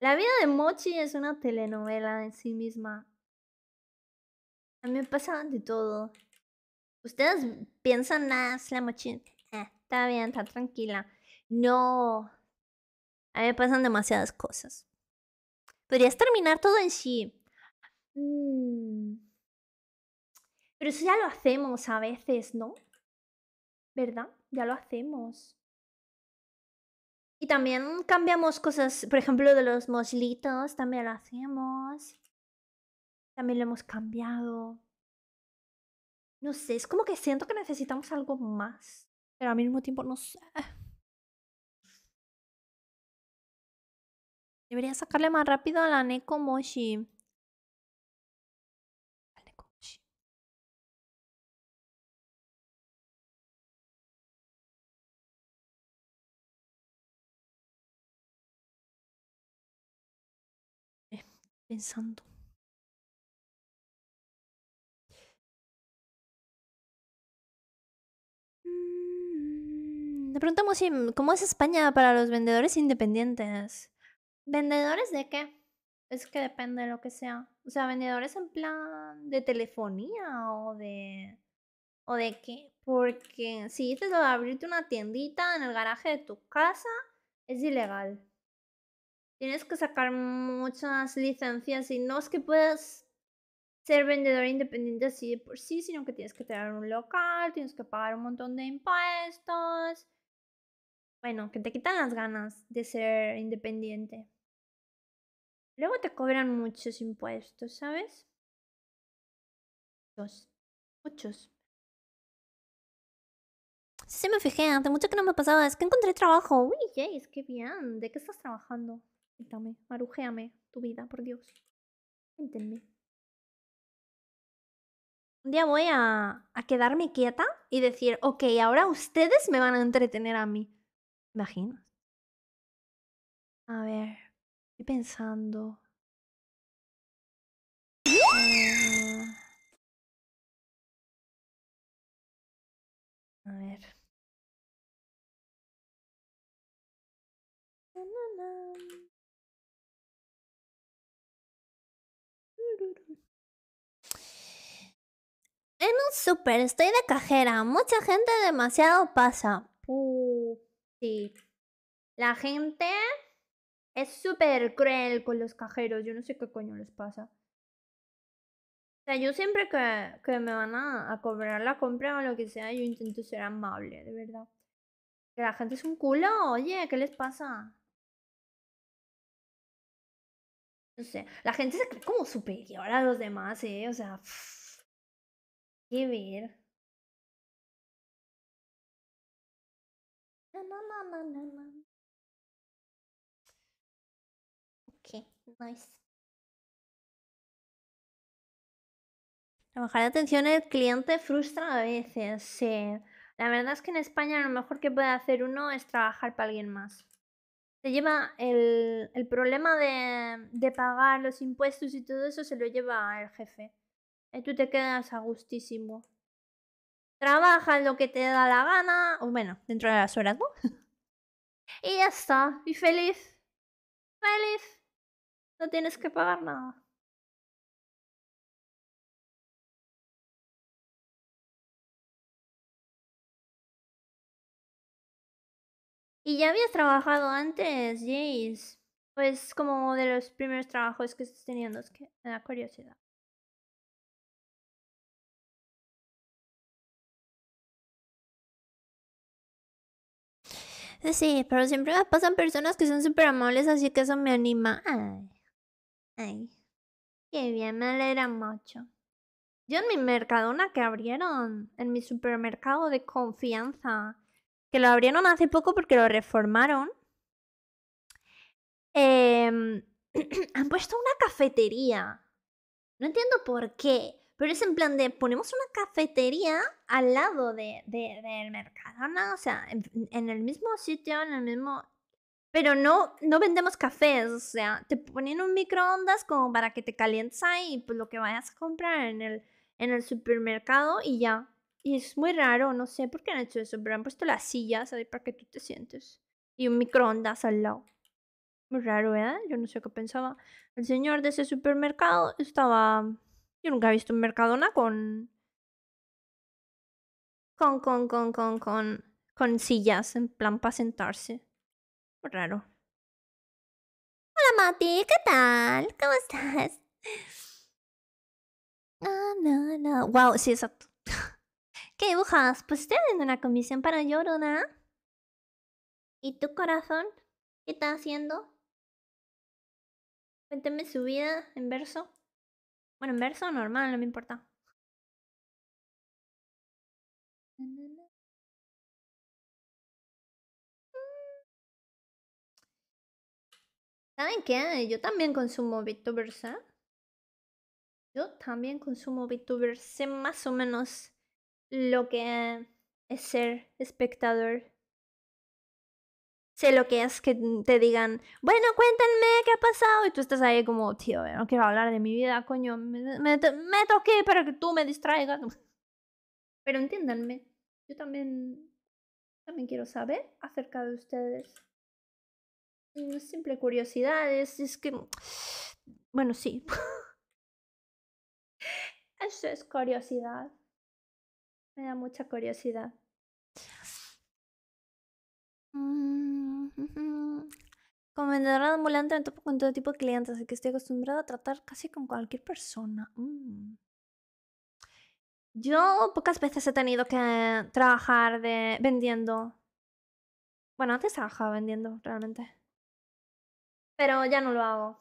La vida de Mochi es una telenovela en sí misma. A mí me pasa de todo. Ustedes piensan, más la mochila. Eh, está bien, está tranquila. No. A mí me pasan demasiadas cosas. Podrías terminar todo en sí. Mm. Pero eso ya lo hacemos a veces, ¿no? ¿Verdad? Ya lo hacemos. Y también cambiamos cosas, por ejemplo, de los moslitos, también lo hacemos. También lo hemos cambiado. No sé, es como que siento que necesitamos algo más, pero al mismo tiempo no sé. Debería sacarle más rápido a la Nekomoshi. Al em, pensando. Le preguntamos cómo es España para los vendedores independientes. ¿Vendedores de qué? Es que depende de lo que sea. O sea, vendedores en plan de telefonía o de... ¿O de qué? Porque si dices de abrirte una tiendita en el garaje de tu casa, es ilegal. Tienes que sacar muchas licencias y no es que puedas ser vendedor independiente así de por sí, sino que tienes que tener un local, tienes que pagar un montón de impuestos, bueno, que te quitan las ganas de ser independiente. Luego te cobran muchos impuestos, ¿sabes? Muchos. Muchos. Sí, me fijé, hace mucho que no me pasaba. Es que encontré trabajo. Uy, Jace, qué bien. ¿De qué estás trabajando? Quítame, marujéame tu vida, por Dios. Cuéntenme. Un día voy a quedarme quieta y decir, ok, ahora ustedes me van a entretener a mí. Imagino. A ver, estoy pensando. Ah, a ver. En un super estoy de cajera. Mucha gente demasiado pasa. Sí. La gente es súper cruel con los cajeros. Yo no sé qué coño les pasa. O sea, yo siempre que, que me van a, cobrar la compra o lo que sea, yo intento ser amable, de verdad. Que la gente es un culo, oye, ¿qué les pasa? No sé, la gente se cree como superior a los demás, ¿eh? O sea, qué ver. Trabajar de atención al cliente frustra a veces, sí. La verdad es que en España lo mejor que puede hacer uno es trabajar para alguien más. Se lleva el, el problema de, de, pagar los impuestos y todo eso, se lo lleva el jefe. Y eh, tú te quedas a Trabaja lo que te da la gana, o bueno, dentro de las horas, ¿no? y ya está, y feliz, feliz, no tienes que pagar nada. Y ya habías trabajado antes, Jace. Pues como de los primeros trabajos que estás teniendo, es que me da curiosidad. Pues sí, pero siempre me pasan personas que son súper amables, así que eso me anima. Ay, ay, qué bien, me alegra mucho. Yo en mi mercadona que abrieron, en mi supermercado de confianza, que lo abrieron hace poco porque lo reformaron, eh, han puesto una cafetería. No entiendo por qué. Pero es en plan de, ponemos una cafetería al lado del de, mercado, ¿no? O sea, en, el mismo sitio, en el mismo... Pero no, no vendemos cafés, o sea, te ponen un microondas como para que te calientes ahí pues, lo que vayas a comprar en el, en el supermercado y ya. Y es muy raro, no sé por qué han hecho eso, pero han puesto las sillas ahí para que tú te sientes. Y un microondas al lado. Muy raro, ¿eh? Yo no sé qué pensaba. El señor de ese supermercado estaba yo nunca he visto un Mercadona con. Con, con, con, con, con. sillas, en plan para sentarse. raro. Hola Mati, ¿qué tal? ¿Cómo estás? Ah, no, no, no. Wow, sí, exacto. ¿Qué dibujas? Pues estoy haciendo una comisión para Llorona. ¿Y tu corazón? ¿Qué está haciendo? Cuénteme su vida en verso. Bueno, en verso normal, no me importa. ¿Saben qué? Yo también consumo VTubers, ¿eh? Yo también consumo VTubers. Sé más o menos lo que es ser espectador Sé lo que es que te digan, bueno, cuéntame qué ha pasado. Y tú estás ahí como, tío, no quiero hablar de mi vida, coño, me, toqué para que tú me distraigas. Pero entiéndanme, yo también, también quiero saber acerca de ustedes. Mm, simple curiosidad, es que, bueno, sí. Eso es curiosidad. Me da mucha curiosidad. Como vendedora ambulante me topo con todo tipo de clientes, así que estoy acostumbrada a tratar casi con cualquier persona. Mm. Yo pocas veces he tenido que trabajar de vendiendo. Bueno, antes trabajaba vendiendo, realmente. Pero ya no lo hago.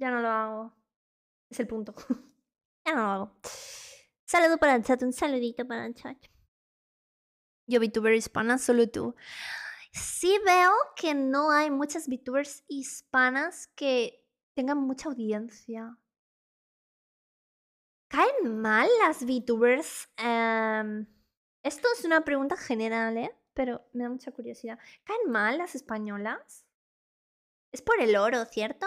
Ya no lo hago. Es el punto. ya no lo hago. Saludo para el chat, un saludito para el chat. Yo VTuber hispana, solo tú. Sí veo que no hay muchas VTubers hispanas que tengan mucha audiencia. ¿Caen mal las VTubers? Em, esto es una pregunta general, ¿eh? Pero me da mucha curiosidad. ¿Caen mal las españolas? Es por el oro, ¿cierto?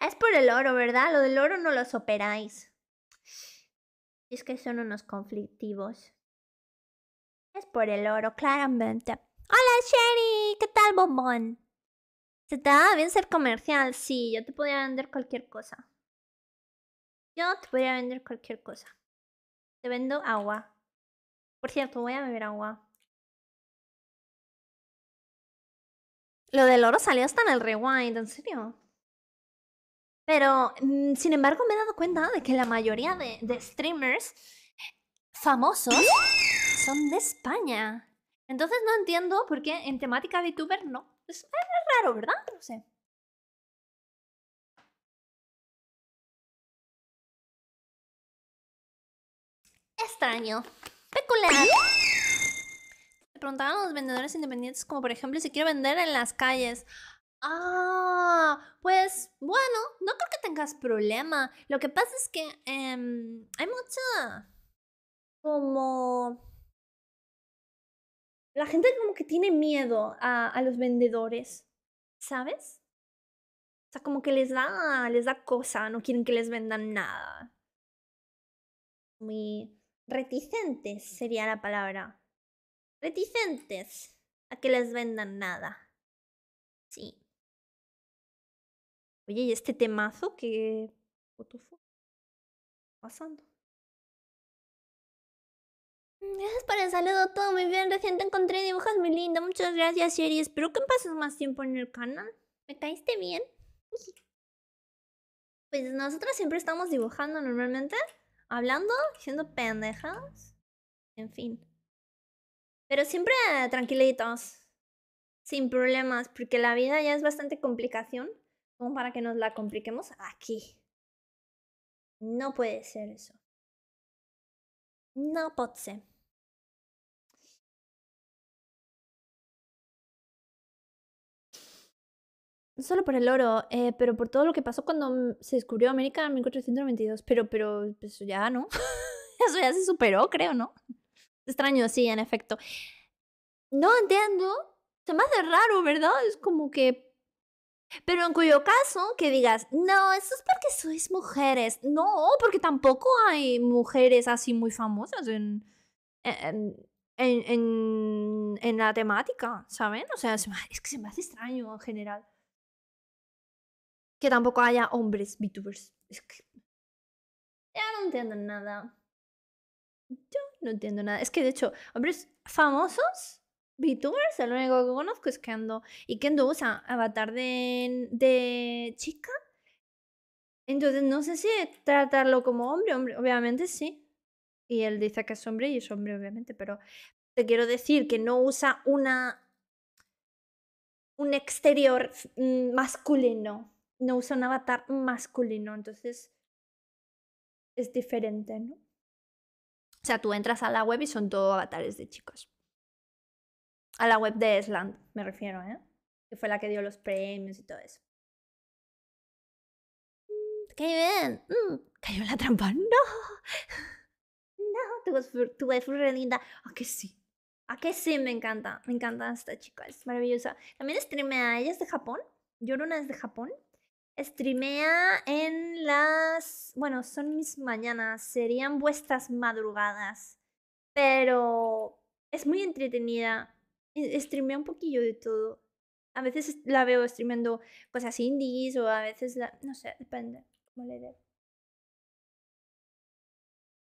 es por el oro, ¿verdad? Lo del oro no lo superáis. Es que son unos conflictivos. Es por el oro, claramente. Hola Sherry, ¿qué tal bombón? Se te da bien ser comercial, sí, yo te podía vender cualquier cosa. Yo te podría vender cualquier cosa. Te vendo agua. Por cierto, voy a beber agua. Lo del oro salió hasta en el rewind, en serio. Pero, mm, sin embargo, me he dado cuenta de que la mayoría de, de streamers famosos son de España. Entonces no entiendo por qué en temática de VTuber no. Pues, es raro, ¿verdad? No sé. Extraño. Peculiar. Me preguntaban los vendedores independientes como por ejemplo si quiero vender en las calles. Ah, pues bueno, no creo que tengas problema. Lo que pasa es que em, hay mucha como la gente como que tiene miedo a, los vendedores, ¿sabes? O sea, como que les da, les da cosa, no quieren que les vendan nada. Muy reticentes sería la palabra. Reticentes a que les vendan nada. Sí. Oye, ¿y este temazo que... ¿Qué pasando? Gracias por el saludo, todo muy bien. Recién te encontré dibujas muy lindo. Muchas gracias, Sherry. Espero que pases más tiempo en el canal. ¿Me caíste bien? Pues nosotros siempre estamos dibujando normalmente, hablando, siendo pendejas. En fin. Pero siempre tranquilitos, sin problemas, porque la vida ya es bastante complicación, como para que nos la compliquemos aquí. No puede ser eso. No puede ser. no solo por el oro, eh, pero por todo lo que pasó cuando mm, se descubrió América en 1492. Pero, pero, eso pues, ya no. eso ya se superó, creo, ¿no? Extraño, sí, en efecto. No entiendo. Se me hace raro, ¿verdad? Es como que. Pero en cuyo caso que digas, no, eso es porque sois mujeres. No, porque tampoco hay mujeres así muy famosas en, en, en, en, en la temática, ¿saben? O sea, es que se me hace extraño en general que tampoco haya hombres VTubers. Es no entiendo nada. Yo no entiendo nada. Es que de hecho, hombres famosos, VTubers, el único que conozco es Kendo. Y Kendo usa avatar de, de chica. Entonces no sé si tratarlo como hombre, hombre, obviamente sí. Y él dice que es hombre y es hombre, obviamente, pero te quiero decir que no usa una un exterior mm, masculino no usa un avatar masculino, entonces es diferente, ¿no? O sea, tú entras a la web y son todo avatares de chicos. A la web de Sland, me refiero, ¿eh? Que fue la que dio los premios y todo eso. Mm, ¡Qué bien! Mm, cayó la trampa. ¡No! No, tu web fue re linda. ¿A ¡Ah, que sí? ¿A ¡Ah, que sí? Me encanta. Me encanta esta chica. Es maravillosa. También streamea. Ella es de Japón. Yoruna es de Japón. Streamea en las... Bueno, son mis mañanas, serían vuestras madrugadas. Pero es muy entretenida. Streamea un poquillo de todo. A veces la veo streameando cosas indies o a veces la... No sé, depende. Como le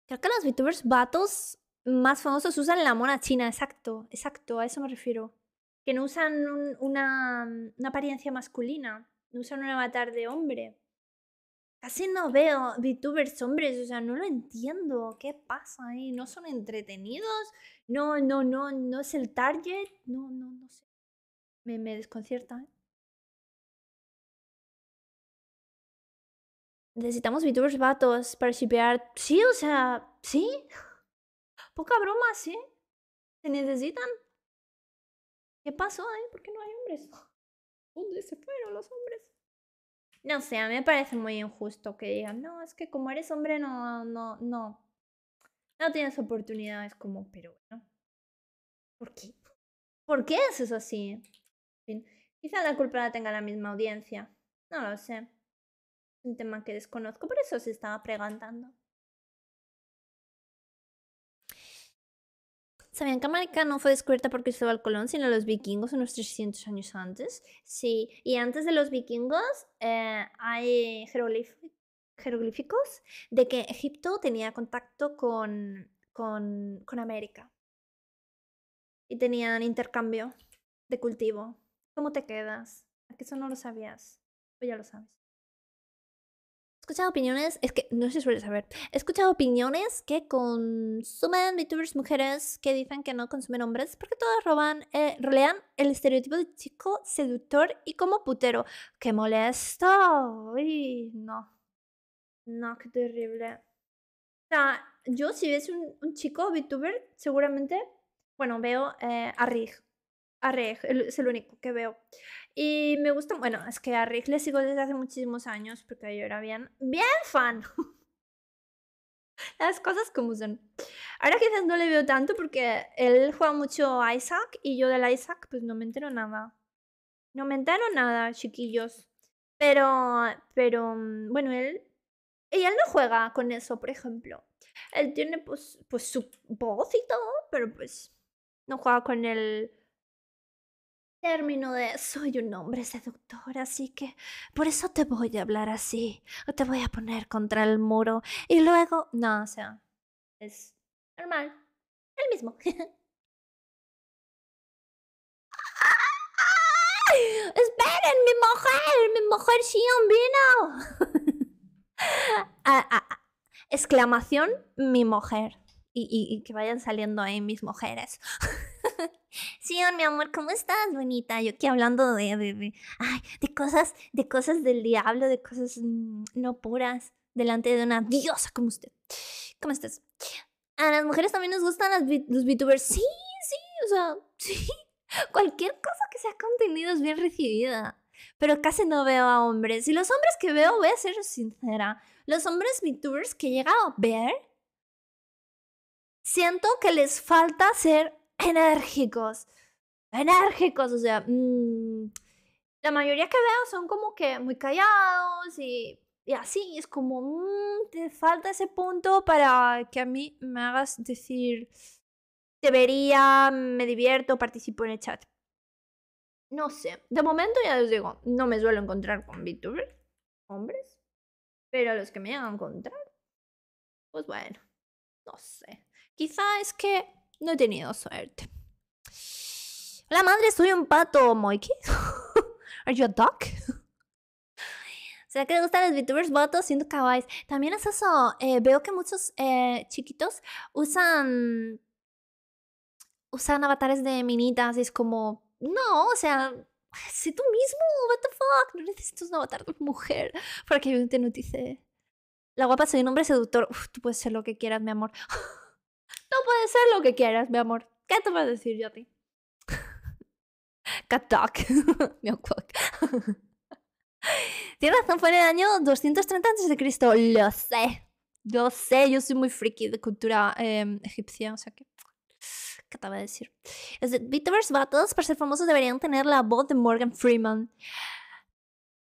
Creo que los VTubers battles más famosos usan la mona china, exacto, exacto, a eso me refiero. Que no usan mm, una apariencia masculina. No usan un avatar de hombre. Casi no veo VTubers hombres, o sea, no lo entiendo. ¿Qué pasa ahí? ¿No son entretenidos? No, no, no, no es el target. No, no, no sé. Me, me desconcierta. Necesitamos VTubers vatos para shipear. Sí, o sea, sí. Poca broma, sí. Se necesitan. ¿Qué pasó ahí? ¿Por qué no hay hombres? ¿Dónde se fueron los hombres? No sé, a mí me parece muy injusto que digan, no, es que como eres hombre no, no, no, no tienes oportunidades como, pero bueno, ¿por qué? ¿Por qué eso así? fin, quizá la culpa la tenga la misma audiencia, no lo sé. Es un tema que desconozco, por eso se estaba preguntando. también que América no fue descubierta por Cristóbal Colón, sino los vikingos unos 300 años antes? Sí, y antes de los vikingos eh, hay jeroglíficos de que Egipto tenía contacto con, América y tenían intercambio de cultivo. ¿Cómo te quedas? ¿A eso no lo sabías? Pues ya lo sabes escuchado opiniones, es que no se suele saber, he escuchado opiniones que consumen VTubers mujeres que dicen que no consumen hombres porque todas roban, eh, el estereotipo de chico seductor y como putero. ¡Qué molesto! ¡Uy! No. No, qué terrible. O sea, yo si ves un, chico VTuber, seguramente, bueno, veo eh, a Rig. A Rig, es el único que veo. Y me gusta, bueno, es que a Rick le sigo desde hace muchísimos años porque yo era bien, bien fan. Las cosas como son. Ahora quizás no le veo tanto porque él juega mucho a Isaac y yo del Isaac pues no me entero nada. No me entero nada, chiquillos. Pero, pero, mm, bueno, él, y él no juega con eso, por ejemplo. Él tiene pues, pues su voz y todo, pero pues no juega con él término de soy un hombre seductor, así que por eso te voy a hablar así, o te voy a poner contra el muro y luego, no, o sea, es normal, el mismo. ¡Esperen, mi mujer! ¡Mi mujer Shion vino! Ah, ah, ah. exclamación, mi mujer. y que vayan saliendo ahí mis mujeres. sí mi amor, ¿cómo estás, bonita? Yo aquí hablando de, de cosas, de cosas del diablo, de cosas mm, no puras, delante de una diosa como usted. ¿Cómo estás? A las mujeres también nos gustan los VTubers. Sí, sí, o sea, sí. Cualquier cosa que sea contenido es bien recibida. Pero casi no veo a hombres. Y los hombres que veo, voy a ser sincera, los hombres VTubers que he llegado a ver, siento que les falta ser enérgicos, enérgicos, o sea, mm, la mayoría que veo son como que muy callados y, así, es como, mm, te falta ese punto para que a mí me hagas decir, debería, me divierto, participo en el chat. No sé, de momento ya os digo, no me suelo encontrar con VTubers, hombres, pero los que me llegan a encontrar, pues bueno, no sé. Quizá es que no he tenido suerte. Hola madre, soy un pato, Moiki. ¿Are you a duck? ¿Será que le gustan los VTubers votos siendo kawaii También es eso. Eh, veo que muchos eh, chiquitos usan. usan avatares de minitas y es como. No, o sea, sé tú mismo, what the fuck. No necesitas un avatar de mujer para que yo te notice. La guapa soy un hombre seductor. Uf, tú puedes ser lo que quieras, mi amor. No puede ser lo que quieras, mi amor. ¿Qué te voy a decir yo a ti? Cat talk. Tienes razón, fue en el año 230 a.C. Lo sé. Lo sé, yo soy muy friki de cultura em, egipcia, o sea que. ¿Qué te voy a decir? Es de Battles, para ser famosos, deberían tener la voz de Morgan Freeman.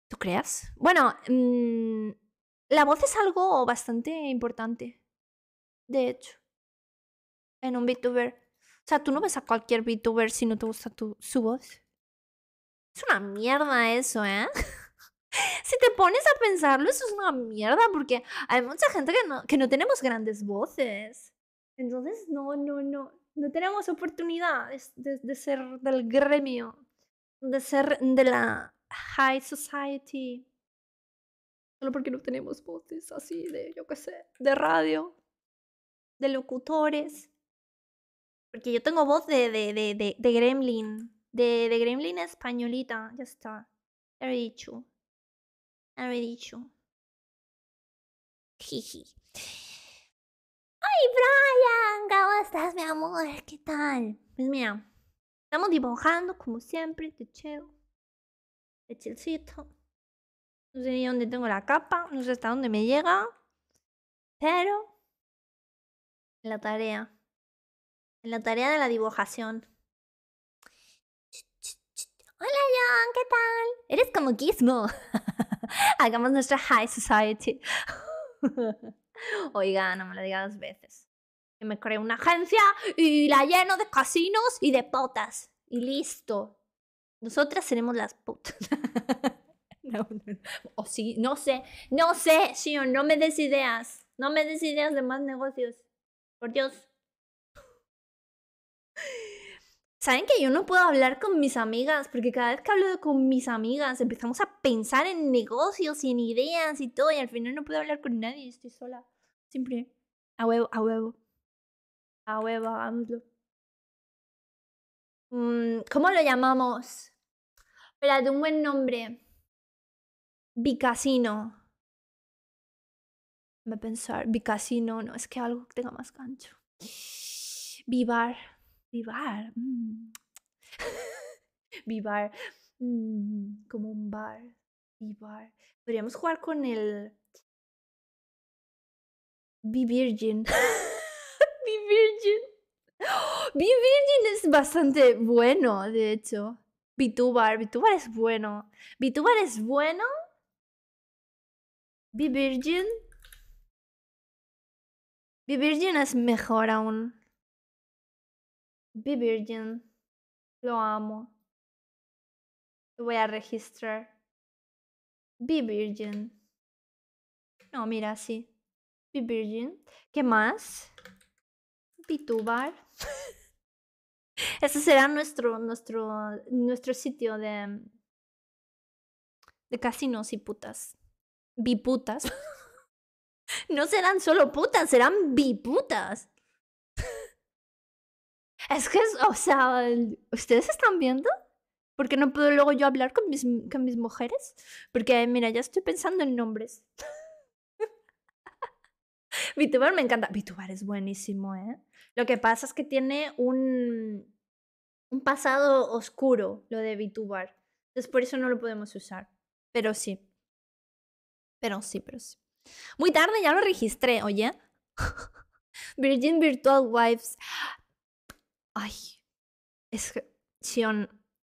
¿Tú crees? Bueno, mm, la voz es algo bastante importante. De hecho en un VTuber. O sea, tú no ves a cualquier VTuber si no te gusta tu, su voz. Es una mierda eso, ¿eh? si te pones a pensarlo, eso es una mierda porque hay mucha gente que no, que no tenemos grandes voces. Entonces, no, no, no. No tenemos oportunidad de, de ser del gremio, de ser de la high society. Solo porque no tenemos voces así de, yo qué sé, de radio, de locutores. Porque yo tengo voz de, de, de, de, gremlin. De, de gremlin españolita. Ya está. He dicho. He dicho. Jiji. ¡Ay, Brian! ¿Cómo estás, mi amor? ¿Qué tal? Pues mira, estamos dibujando como siempre, te chill. De chilcito. No sé ni dónde tengo la capa, no sé hasta dónde me llega. Pero. La tarea en la tarea de la dibujación. Hola John, ¿qué tal? Eres como Gizmo. Hagamos nuestra High Society. Oiga, no me lo diga dos veces. Que me creo una agencia y la lleno de casinos y de potas. Y listo. Nosotras seremos las putas. no, O sí, no sé, no sé, Shion, no me des ideas. No me des ideas de más negocios. Por Dios. Saben que yo no puedo hablar con mis amigas porque cada vez que hablo con mis amigas empezamos a pensar en negocios y en ideas y todo y al final no puedo hablar con nadie, estoy sola. Siempre a huevo, a huevo. A huevo, mm, ¿Cómo lo llamamos? de un buen nombre. Bicasino. Me pensar, bicasino, no, es que algo que tenga más gancho. Vivar vivar, mm, vivar, mm, como un bar, vivar. Podríamos jugar con el Be Virgin. Be Virgin. Virgin es bastante bueno, de hecho. Bitubar, Bitubar es bueno. Bitubar es bueno. Be Virgin. Be es mejor aún. Be Virgin, lo amo, lo voy a registrar. Be Virgin. No, mira, sí. Be Virgin. ¿Qué más? Bitubar. Ese será nuestro, nuestro, nuestro sitio de, de casinos y putas. Biputas. no serán solo putas, serán biputas. Es que, o sea, ¿ustedes están viendo? qué no puedo luego yo hablar con mis, mujeres. Porque, mira, ya estoy pensando en nombres. Vitubar me encanta. Vitubar es buenísimo, ¿eh? Lo que pasa es que tiene un, un pasado oscuro, lo de Vitubar. Entonces, por eso no lo podemos usar. Pero sí. Pero sí, pero sí. Muy tarde ya lo registré, oye. Virgin Virtual Wives. Ay, es que Sion,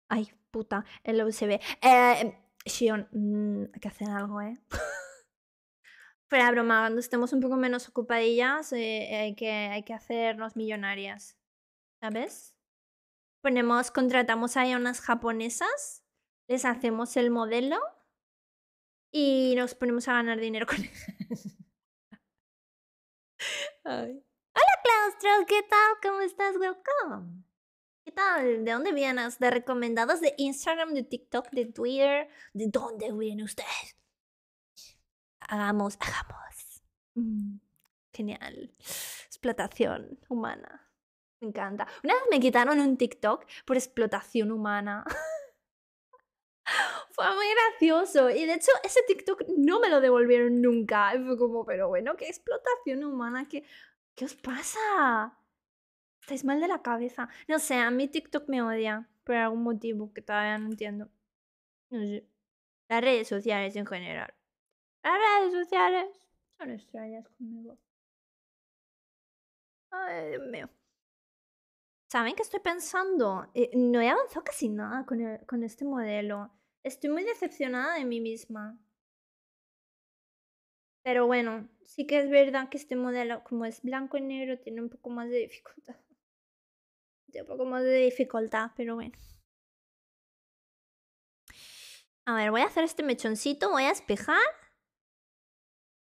ay, puta, el USB, Eh, Sion, mm, hay que hacer algo, ¿eh? Fuera broma, cuando estemos un poco menos ocupadillas, eh, hay, que, hay que hacernos millonarias, ¿sabes? Ponemos, contratamos a unas japonesas, les hacemos el modelo y nos ponemos a ganar dinero con ellas. ay. Astral, ¿qué tal? ¿Cómo estás? Welcome. ¿Qué tal? ¿De dónde vienes? ¿De recomendados de Instagram, de TikTok, de Twitter? ¿De dónde viene usted? Hagamos, hagamos. Mm, genial. Explotación humana. Me encanta. Una vez me quitaron un TikTok por explotación humana. fue muy gracioso. Y de hecho, ese TikTok no me lo devolvieron nunca. fue como, pero bueno, qué explotación humana, que ¿Qué os pasa? Estáis mal de la cabeza. No sé, a mí TikTok me odia por algún motivo que todavía no entiendo. No sé. Las redes sociales en general. Las redes sociales son extrañas conmigo. Ay, Dios mío. ¿Saben qué estoy pensando? Eh, no he avanzado casi nada e-, con este modelo. Estoy muy decepcionada de mí misma. Pero bueno, sí que es verdad que este modelo, como es blanco y negro, tiene un poco más de dificultad. Tiene un poco más de dificultad, pero bueno. A ver, voy a hacer este mechoncito, voy a espejar.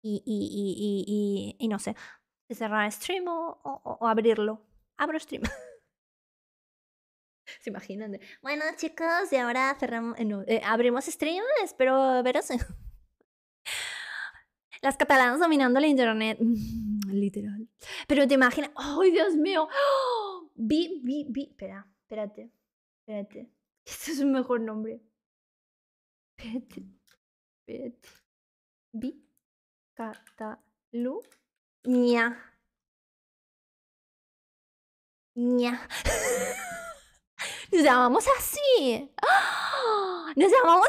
Y, y, y, y, y no sé, cerrar stream o, o, abrirlo. Abro stream. ¿Se imaginan? Bueno, chicos, y ahora cerramos, eh, eh, abrimos stream. Espero veros. Las catalanas dominando la internet. literal. Pero te imaginas. ¡Ay, Dios mío! Vi, vi, vi. Espera, espérate. Espérate. Este es un mejor nombre. Espérate. Espérate. Vi. Cataluña. Ña. Nos llamamos así. Nos llamamos.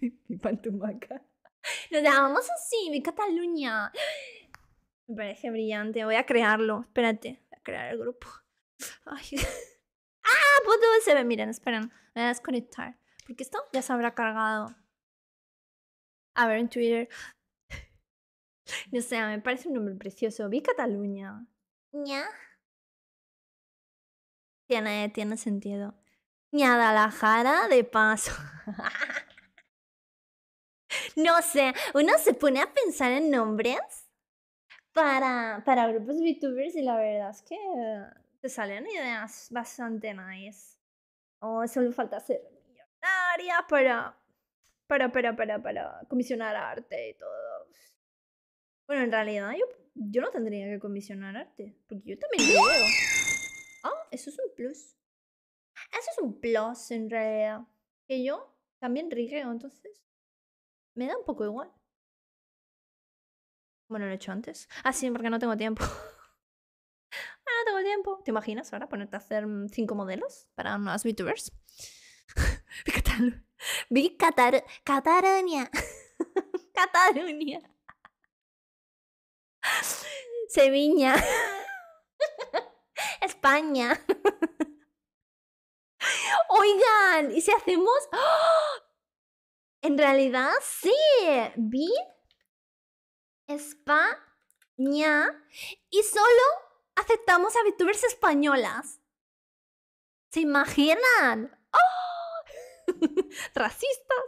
mi pantumaca. Nos llamamos así, vi Cataluña. Me parece brillante. Voy a crearlo. Espérate. Voy a crear el grupo. ¡Ah! Punto se ve. Miren, esperen. Voy a desconectar. Porque esto ya se habrá cargado. A ver, en Twitter. No sé, me parece un nombre precioso. Vi Cataluña. ¿Ya? Tiene, tiene sentido. Dalajara, de paso. No sé, uno se pone a pensar en nombres para, para grupos youtubers y la verdad es que te salen ideas bastante nice. Oh, solo falta ser millonaria para, para, para, para, para comisionar arte y todo. Bueno, en realidad yo, yo no tendría que comisionar arte, porque yo también lo Ah, eso es un plus. Eso es un plus en realidad. Que yo también riego, entonces me da un poco igual. Bueno, lo he hecho antes. Ah, sí, porque no tengo tiempo. ah, no tengo tiempo. ¿Te imaginas ahora ponerte a hacer mm, cinco modelos para unos VTubers? Catalu Vi Cataluña. Cataluña. Sevilla. España. Oigan, ¿y si hacemos ¡Oh! En realidad, sí. Vi España y solo aceptamos a VTubers españolas. ¿Se imaginan? ¡Oh! ¡Racistas!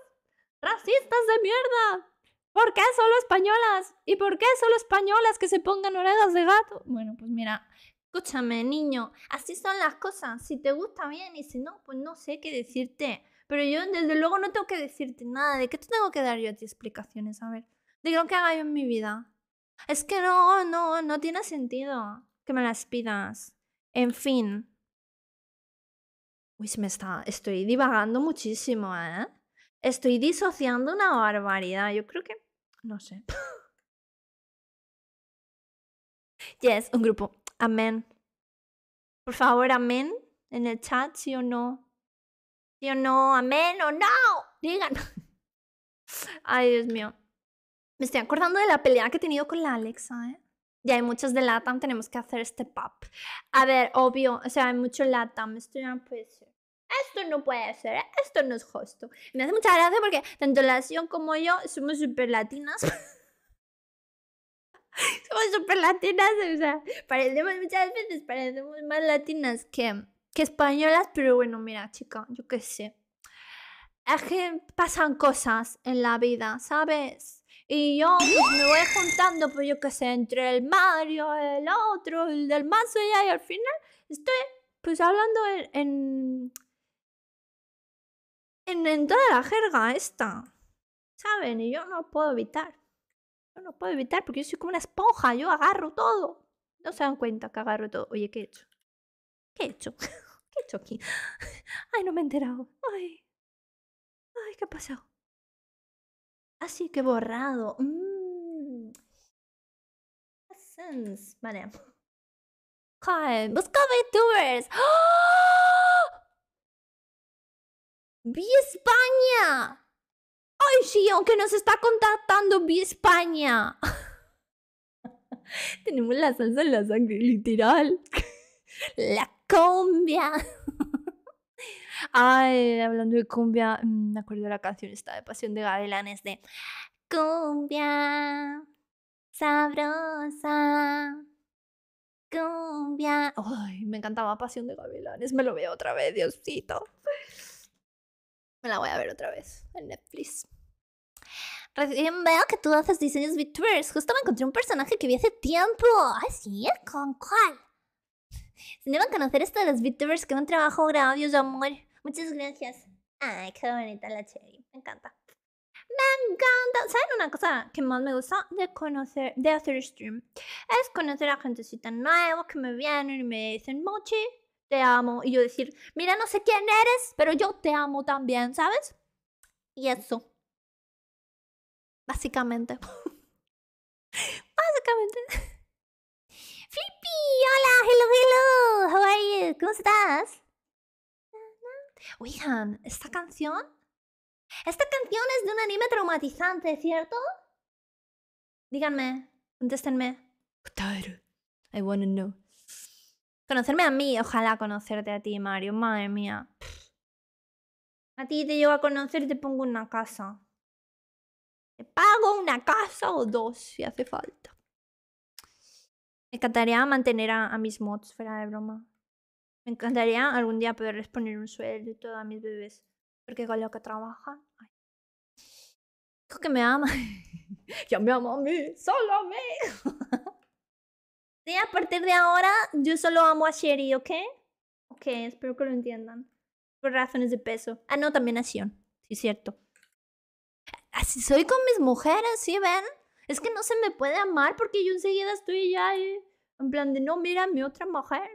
¡Racistas de mierda! ¿Por qué solo españolas? ¿Y por qué solo españolas que se pongan orejas de gato? Bueno, pues mira, escúchame, niño, así son las cosas. Si te gusta bien y si no, pues no sé qué decirte. Pero yo desde luego no tengo que decirte nada. ¿De qué te tengo que dar yo a ti explicaciones? A ver. De lo que haga yo en mi vida. Es que no, no, no tiene sentido que me las pidas. En fin. Uy, se me está. Estoy divagando muchísimo, ¿eh? Estoy disociando una barbaridad. Yo creo que. No sé. yes, un grupo. Amén. Por favor, amén en el chat, sí o no. Yo no, amén o no. Digan. Ay, Dios mío. Me estoy acordando de la pelea que he tenido con la Alexa, ¿eh? Ya hay muchas de LATAM, tenemos que hacer este pop A ver, obvio, o sea, hay mucho LATAM, esto no puede ser. Esto no puede ser, ¿eh? esto no es justo. Me hace mucha gracia porque tanto la Sion como yo somos super latinas. somos super latinas, o sea, parecemos muchas veces, parecemos más latinas que, que españolas, pero bueno, mira, chica, yo qué sé. Es que pasan cosas en la vida, ¿sabes? Y yo pues, me voy juntando, pues yo qué sé, entre el Mario, el otro, el del más allá, y al final estoy pues hablando en, en, en, toda la jerga esta. ¿Saben? Y yo no puedo evitar. Yo no puedo evitar porque yo soy como una esponja. Yo agarro todo. No se dan cuenta que agarro todo. Oye, ¿qué he hecho? ¿Qué he hecho? ¿Qué he hecho aquí? Ay, no me he enterado. Ay. Ay, ¿qué ha pasado? Así ah, que borrado. Mmm. Sense, vale. busca VTubers. ¡Vi España! ¡Ay, sí! Aunque nos está contactando, vi España. Tenemos la salsa en la sangre, literal. la cumbia. Ay, hablando de cumbia, mm, me acuerdo de la canción esta de Pasión de Gavilanes de cumbia sabrosa. Cumbia. Ay, me encantaba Pasión de Gavilanes. Me lo veo otra vez, Diosito. Me la voy a ver otra vez en Netflix. Recién veo que tú haces diseños VTubers. Justo me encontré un personaje que vi hace tiempo. ¿así ¿Ah, es ¿Con cuál? Se a conocer esto de los VTubers que un trabajo graba de amor. Muchas gracias. Ay, qué bonita la Cherry. Me encanta. Me encanta. ¿Saben una cosa que más me gusta de conocer, de hacer stream? Es conocer a gentecita nueva que me vienen y me dicen, Mochi, te amo. Y yo decir, mira, no sé quién eres, pero yo te amo también, ¿sabes? Y eso. Básicamente. Básicamente. Flippy, hola, hello, hello, how are you? ¿Cómo estás? Oigan, ¿esta canción? Esta canción es de un anime traumatizante, ¿cierto? Díganme, contéstenme. I wanna know. Conocerme a mí, ojalá conocerte a ti, Mario, madre mía. A ti te llevo a conocer y te pongo una casa. Te pago una casa o dos si hace falta. Me encantaría mantener a, mis mods, fuera de broma. Me encantaría algún día poderles poner un sueldo y todo a mis bebés. Porque con lo que trabajan. Dijo que me ama. yo me amo a mí, solo a mí. sí, a partir de ahora, yo solo amo a Sherry, ¿ok? Ok, espero que lo entiendan. Por razones de peso. Ah, no, también a Sion. Sí, cierto. Así soy con mis mujeres, ¿sí ven? Es que no se me puede amar porque yo enseguida estoy ya eh, en plan de no, mira mi otra mujer.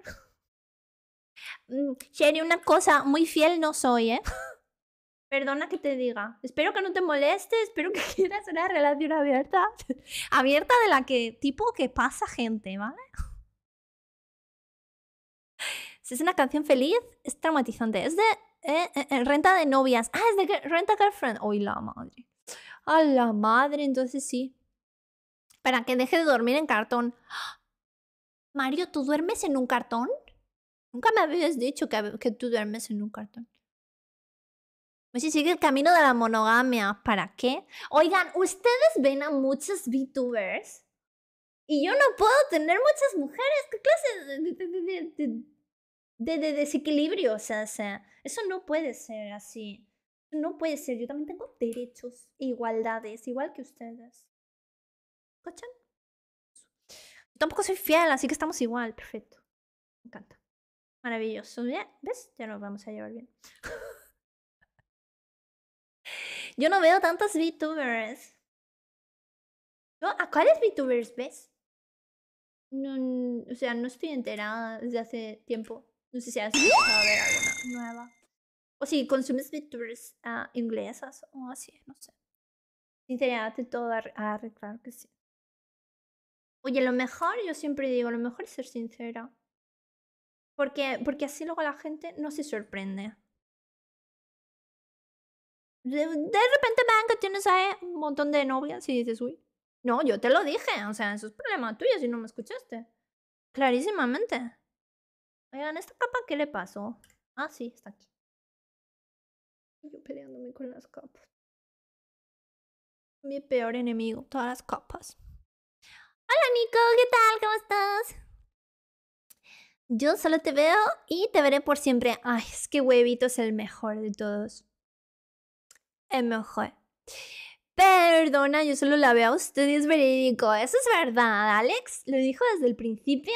Mm, Sherry, una cosa, muy fiel no soy, ¿eh? Perdona que te diga. Espero que no te moleste, espero que quieras una relación abierta. abierta de la que, tipo, que pasa gente, ¿vale? Si es una canción feliz, es traumatizante. Es de eh, eh, renta de novias. Ah, es de renta girlfriend. ¡Ay, la madre! ¡A ah, la madre! Entonces sí para que deje de dormir en cartón. Mario, ¿tú duermes en un cartón? Nunca me habías dicho que, tú duermes en un cartón. Pues si sigue el camino de la monogamia, ¿para qué? Oigan, ustedes ven a muchas VTubers y yo no puedo tener muchas mujeres. ¿Qué clase de, de, desequilibrio? O sea, eso no puede ser así. No puede ser. Yo también tengo derechos e igualdades, igual que ustedes. Tampoco soy fiel, así que estamos igual. Perfecto. Me encanta. Maravilloso. ¿Ves? Ya nos vamos a llevar bien. Yo no veo tantas VTubers. ¿No? ¿A cuáles VTubers ves? No, o sea, no estoy enterada desde hace tiempo. No sé si has a ver alguna nueva. O si consumes VTubers ah, inglesas o así, no sé. Sinceramente, todo a, claro que sí. Oye, lo mejor, yo siempre digo, lo mejor es ser sincera. Porque, porque así luego la gente no se sorprende. De, repente vean que tienes ahí un montón de novias y dices, uy, no, yo te lo dije, o sea, eso es problema tuyo si no me escuchaste. Clarísimamente. Oigan, ¿esta capa qué le pasó? Ah, sí, está aquí. Yo peleándome con las capas. Mi peor enemigo, todas las capas. Hola Nico, ¿qué tal? ¿Cómo estás? Yo solo te veo y te veré por siempre. Ay, es que huevito es el mejor de todos. El mejor. Perdona, yo solo la veo a usted y es verídico. Eso es verdad, Alex. Lo dijo desde el principio.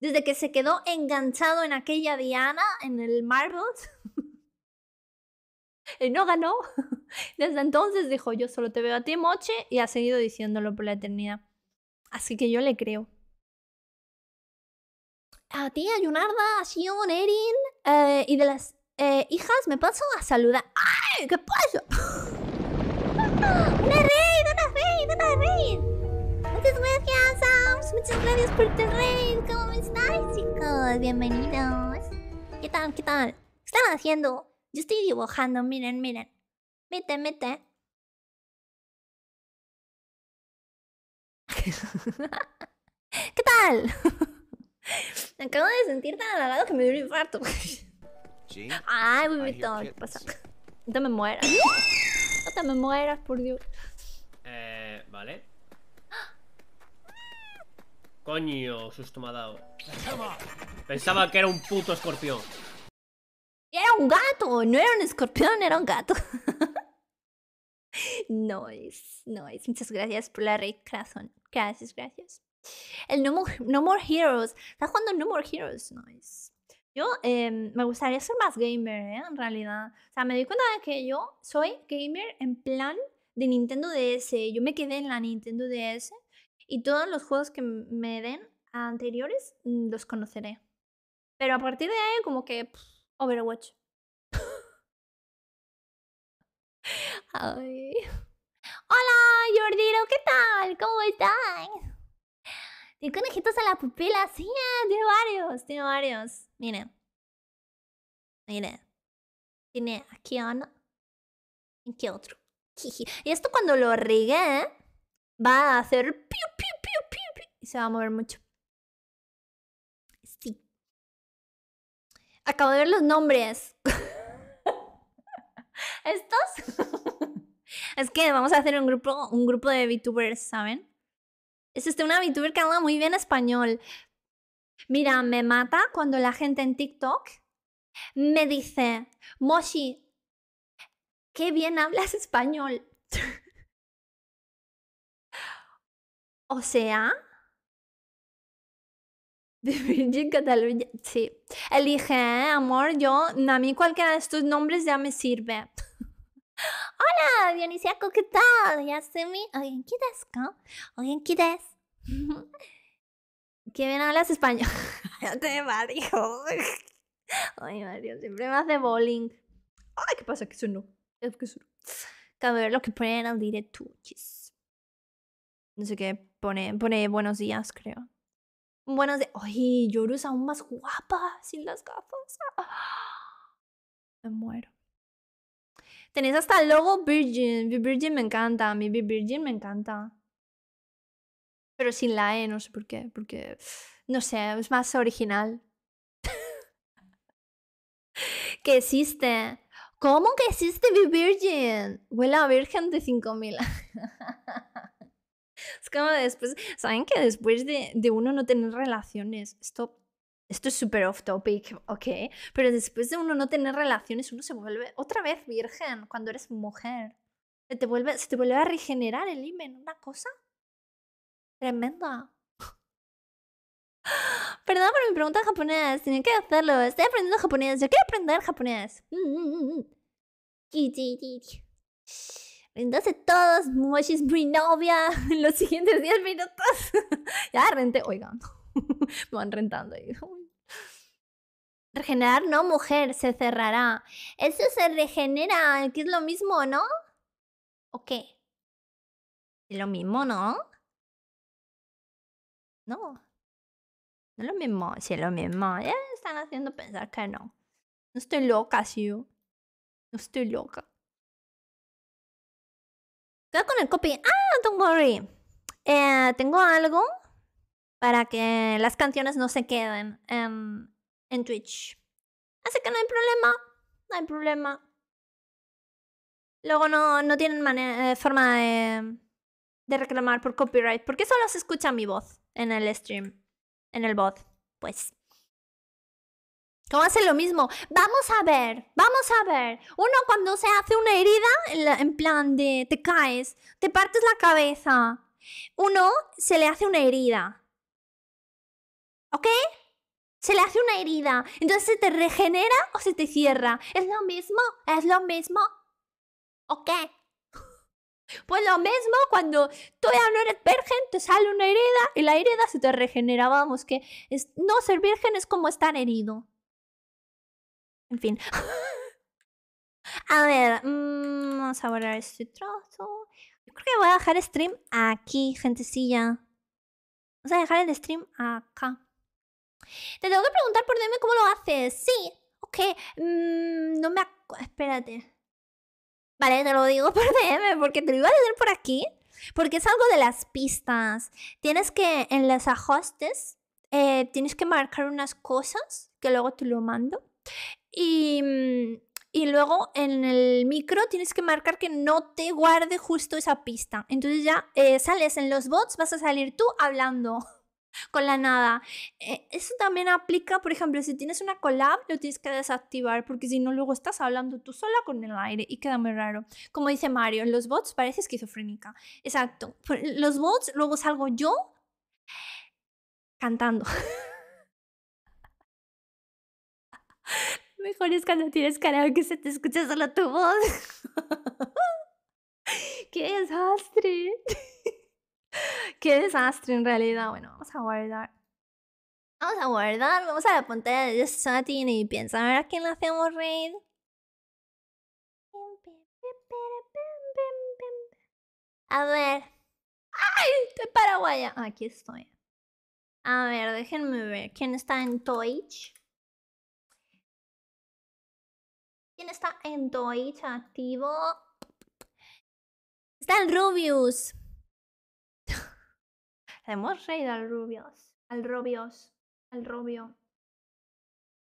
Desde que se quedó enganchado en aquella diana, en el Marvel. y no ganó. Desde entonces dijo, yo solo te veo a ti, Moche, y ha seguido diciéndolo por la eternidad. Así que yo le creo. A ti, Ayunarda, a Shion, Erin eh, y de las eh, hijas me paso a saludar. ¡Ay! ¿Qué pasa? ¡Una raid! ¡Una raid! ¡Una raid! Muchas gracias, Sams. Muchas gracias por tu raid. ¿Cómo estáis, chicos? Bienvenidos. ¿Qué tal? ¿Qué tal? ¿Qué están haciendo? Yo estoy dibujando. Miren, miren. Mete, mete. ¿Qué tal? Me acabo de sentir tan halagado que me dio un infarto. Ay, ¿qué pasa? No te me mueras. No te me mueras, por Dios. Eh, vale. Coño, susto me ha dado. Pensaba que era un puto escorpión. Era un gato, no era un escorpión, era un gato. no es, no es. Muchas gracias por la rey corazón. Gracias, gracias. El No More, no Heroes. ¿Estás jugando No More Heroes? Nice. Yo em, me gustaría ser más gamer, ¿eh? En realidad. O sea, me di cuenta de que yo soy gamer en plan de Nintendo DS. Yo me quedé en la Nintendo DS y todos los juegos que me den anteriores mm, los conoceré. Pero a partir de ahí, como que Overwatch. Ay. Hola, Jordiro, ¿qué tal? ¿Cómo están? Tiene conejitos a la pupila, sí, tiene varios, tiene varios. Miren. Miren. Tiene aquí uno. ¿Y qué otro? Y esto cuando lo regué, va a hacer piu, piu, piu, piu, y se va a mover mucho. Sí. Acabo de ver los nombres. Estos Es que vamos a hacer un grupo, un grupo de VTubers, ¿saben? Es este una VTuber que habla muy bien español. Mira, me mata cuando la gente en TikTok me dice, Moshi, qué bien hablas español. o sea, de Cataluña. Sí. Elige, ¿eh, amor, yo, a mí cualquiera de estos nombres ya me sirve. Hola, Dionisiaco, ¿qué tal? mi, ¿alguien quieres? ¿Alguien quieres? ¿Qué bien hablas español? te Mario. Ay, Mario, siempre me hace bowling. Ay, ¿qué pasa? Que eso no. Que eso no. Cabe ver lo que pone en el directo. No sé qué pone. Pone buenos días, creo. Buenos días. Ay, Yoru es aún más guapa sin las gafas. Me muero. Tenéis hasta el logo Virgin. Virgin me encanta. mi mí Virgin me encanta. Pero sin la E, no sé por qué. Porque, no sé, es más original. que existe. ¿Cómo que existe Virgin? Huele a virgen de 5000. es como después. ¿Saben que después de, de uno no tener relaciones? Esto esto es súper off topic, ok. Pero después de uno no tener relaciones, uno se vuelve otra vez virgen cuando eres mujer. Se te vuelve, se te vuelve a regenerar el himen, una cosa tremenda. Perdón por mi pregunta en japonés, tenía que hacerlo. Estoy aprendiendo japonés, yo quiero aprender japonés. Mm, mm, mm, Entonces todos, mochis, mi novia. En los siguientes 10 minutos. ya renté, oigan. Me van rentando. ahí. Regenerar no, mujer, se cerrará. Eso se regenera, que es lo mismo, ¿no? ¿O qué? Es lo mismo, ¿no? No. No es lo mismo, si es lo mismo. Ya están haciendo pensar que no. No estoy loca, sí. No estoy loca. Queda con el copy. Ah, don't worry. Eh, tengo algo para que las canciones no se queden em, en Twitch. Así que no hay problema, no hay problema. Luego no, tienen eh, forma de, de reclamar por copyright, porque solo se escucha mi voz en el stream, en el bot, pues. ¿Cómo hace lo mismo? Vamos a ver, vamos a ver. Uno cuando se hace una herida, en, en plan de te caes, te partes la cabeza. Uno se le hace una herida. ¿Ok? se le hace una herida. Entonces se te regenera o se te cierra. ¿Es lo mismo? ¿Es lo mismo? ¿O qué? Pues lo mismo cuando ya no eres virgen, te sale una herida y la herida se te regenera. Vamos, que es, no ser virgen es como estar herido. En fin. a ver, mm, vamos a borrar este trozo. Yo creo que voy a dejar stream aquí, gentecilla. Vamos a dejar el stream acá. Te tengo que preguntar por DM cómo lo haces. Sí, ok. Mm, no me... Espérate. Vale, te lo digo por DM porque te lo iba a decir por aquí. Porque es algo de las pistas. Tienes que, en los ajustes, eh, tienes que marcar unas cosas que luego te lo mando. Y, mm, y luego en el micro tienes que marcar que no te guarde justo esa pista. Entonces ya eh, sales en los bots, vas a salir tú hablando. con la nada. Eh, eso también aplica, por ejemplo, si tienes una collab, lo tienes que desactivar porque si no, luego estás hablando tú sola con el aire y queda muy raro. Como dice Mario, los bots parece esquizofrénica. Exacto. Los bots, luego salgo yo cantando. Mejor es cuando tienes cara que se te escucha solo tu voz. ¡Qué desastre! Qué desastre en realidad. Bueno, vamos a guardar. Vamos a guardar, vamos a la pantalla de Just y piensa. a quién le hacemos raid. A ver. ¡Ay! De Paraguaya. Aquí estoy. A ver, déjenme ver. ¿Quién está en Twitch? ¿Quién está en Twitch activo? Está el Rubius. Hemos reído al Rubios, al rubios, al rubio.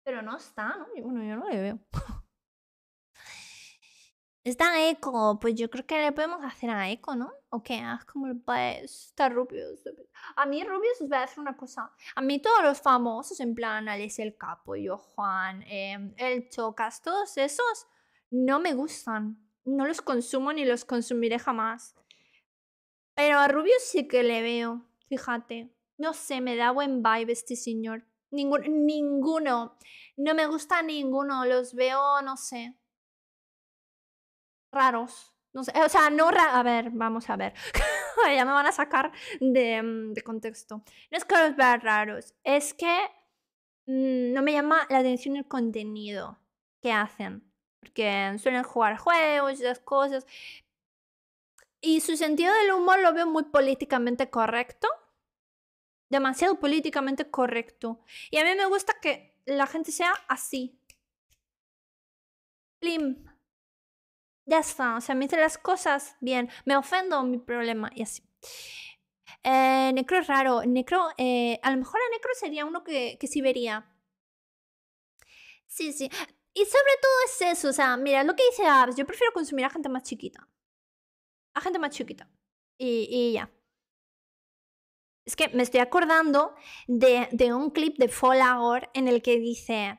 Pero no está, ¿no? Bueno, yo no le veo. Está Eco, pues yo creo que le podemos hacer a Eco, ¿no? O que haz como está rubios. A mí Rubios os voy a hacer una cosa. A mí todos los famosos, en plan Alex el Capo, yo Juan, em, el Chocas, todos esos, no me gustan. No los consumo ni los consumiré jamás. Pero a Rubios sí que le veo fíjate. No sé, me da buen vibe este señor. Ninguno, ninguno. No me gusta ninguno. Los veo, no sé. Raros. No sé, o sea, no... a ver, vamos a ver. ya me van a sacar mm, de, contexto. No es que los vea raros. Es que mm, no me llama la atención el contenido que hacen. Porque suelen jugar juegos, y esas cosas. Y su sentido del humor lo veo muy políticamente correcto demasiado políticamente correcto. Y a mí me gusta que la gente sea así. Plim. Ya está, o sea, me las cosas bien, me ofendo mi problema y así. Eh, necro es raro, necro, eh, a lo mejor a necro sería uno que, que sí vería. Sí, sí. Y sobre todo es eso, o sea, mira, lo que dice Abs, yo prefiero consumir a gente más chiquita. A gente más chiquita. y ya. Es que me estoy acordando de, un clip de Folagor en el que dice,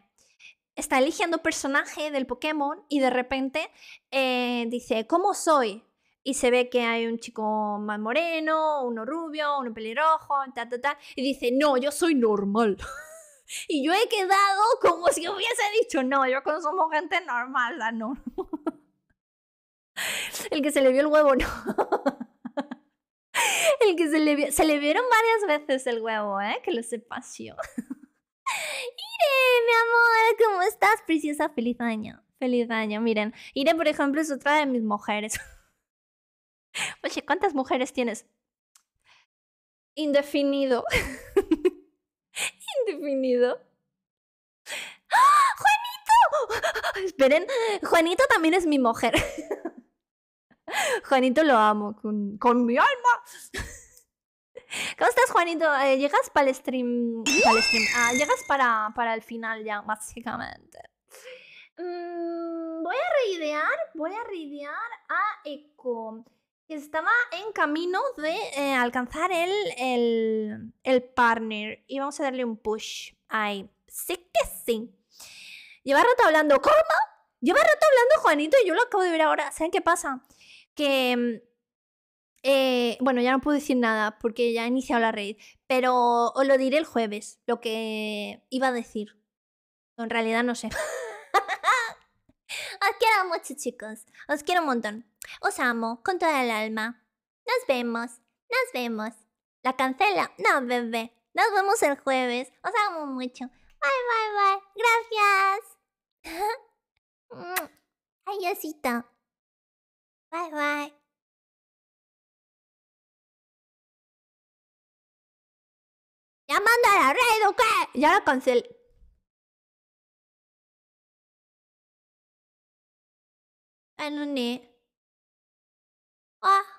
está eligiendo personaje del Pokémon y de repente eh, dice, ¿cómo soy? y se ve que hay un chico más moreno, uno rubio, uno pelirrojo, tal, tal, tal. y dice, no, yo soy normal. y yo he quedado como si hubiese dicho, no, yo consumo gente normal, la normal. el que se le vio el huevo, no. el que se le, vieron varias veces el huevo, ¿eh? Que lo sepas yo. Ire, mi amor, ¿cómo estás, preciosa? Feliz año. Feliz año, miren. Ire, por ejemplo, es otra de mis mujeres. Oye, ¿cuántas mujeres tienes? Indefinido. Indefinido. ¡Ah, ¡Juanito! Esperen, Juanito también es mi mujer. Juanito lo amo con, mi alma. ¿Cómo estás, Juanito? Eh, ¿Llegas para el stream? Ah, llegas para, el final ya, básicamente. Mm, voy a reidear, voy a reidear a Eco, que estaba en camino de eh, alcanzar el, el, el partner. Y vamos a darle un push ahí. Sí que sí. Lleva rato hablando, ¿cómo? Lleva rato hablando Juanito y yo lo acabo de ver ahora. ¿Saben qué pasa? que mm, eh, bueno, ya no puedo decir nada porque ya he iniciado la raid, pero os lo diré el jueves, lo que iba a decir. En realidad no sé. os quiero mucho, chicos. Os quiero un montón. Os amo con toda el alma. Nos vemos. Nos vemos. La cancela. No, bebé. Nos vemos el jueves. Os amo mucho. Bye, bye, bye. Gracias. Ay, Bye bye. Llamando a la red, ¿o qué? Ya lo cancelé. Ay, no, ni. Ah.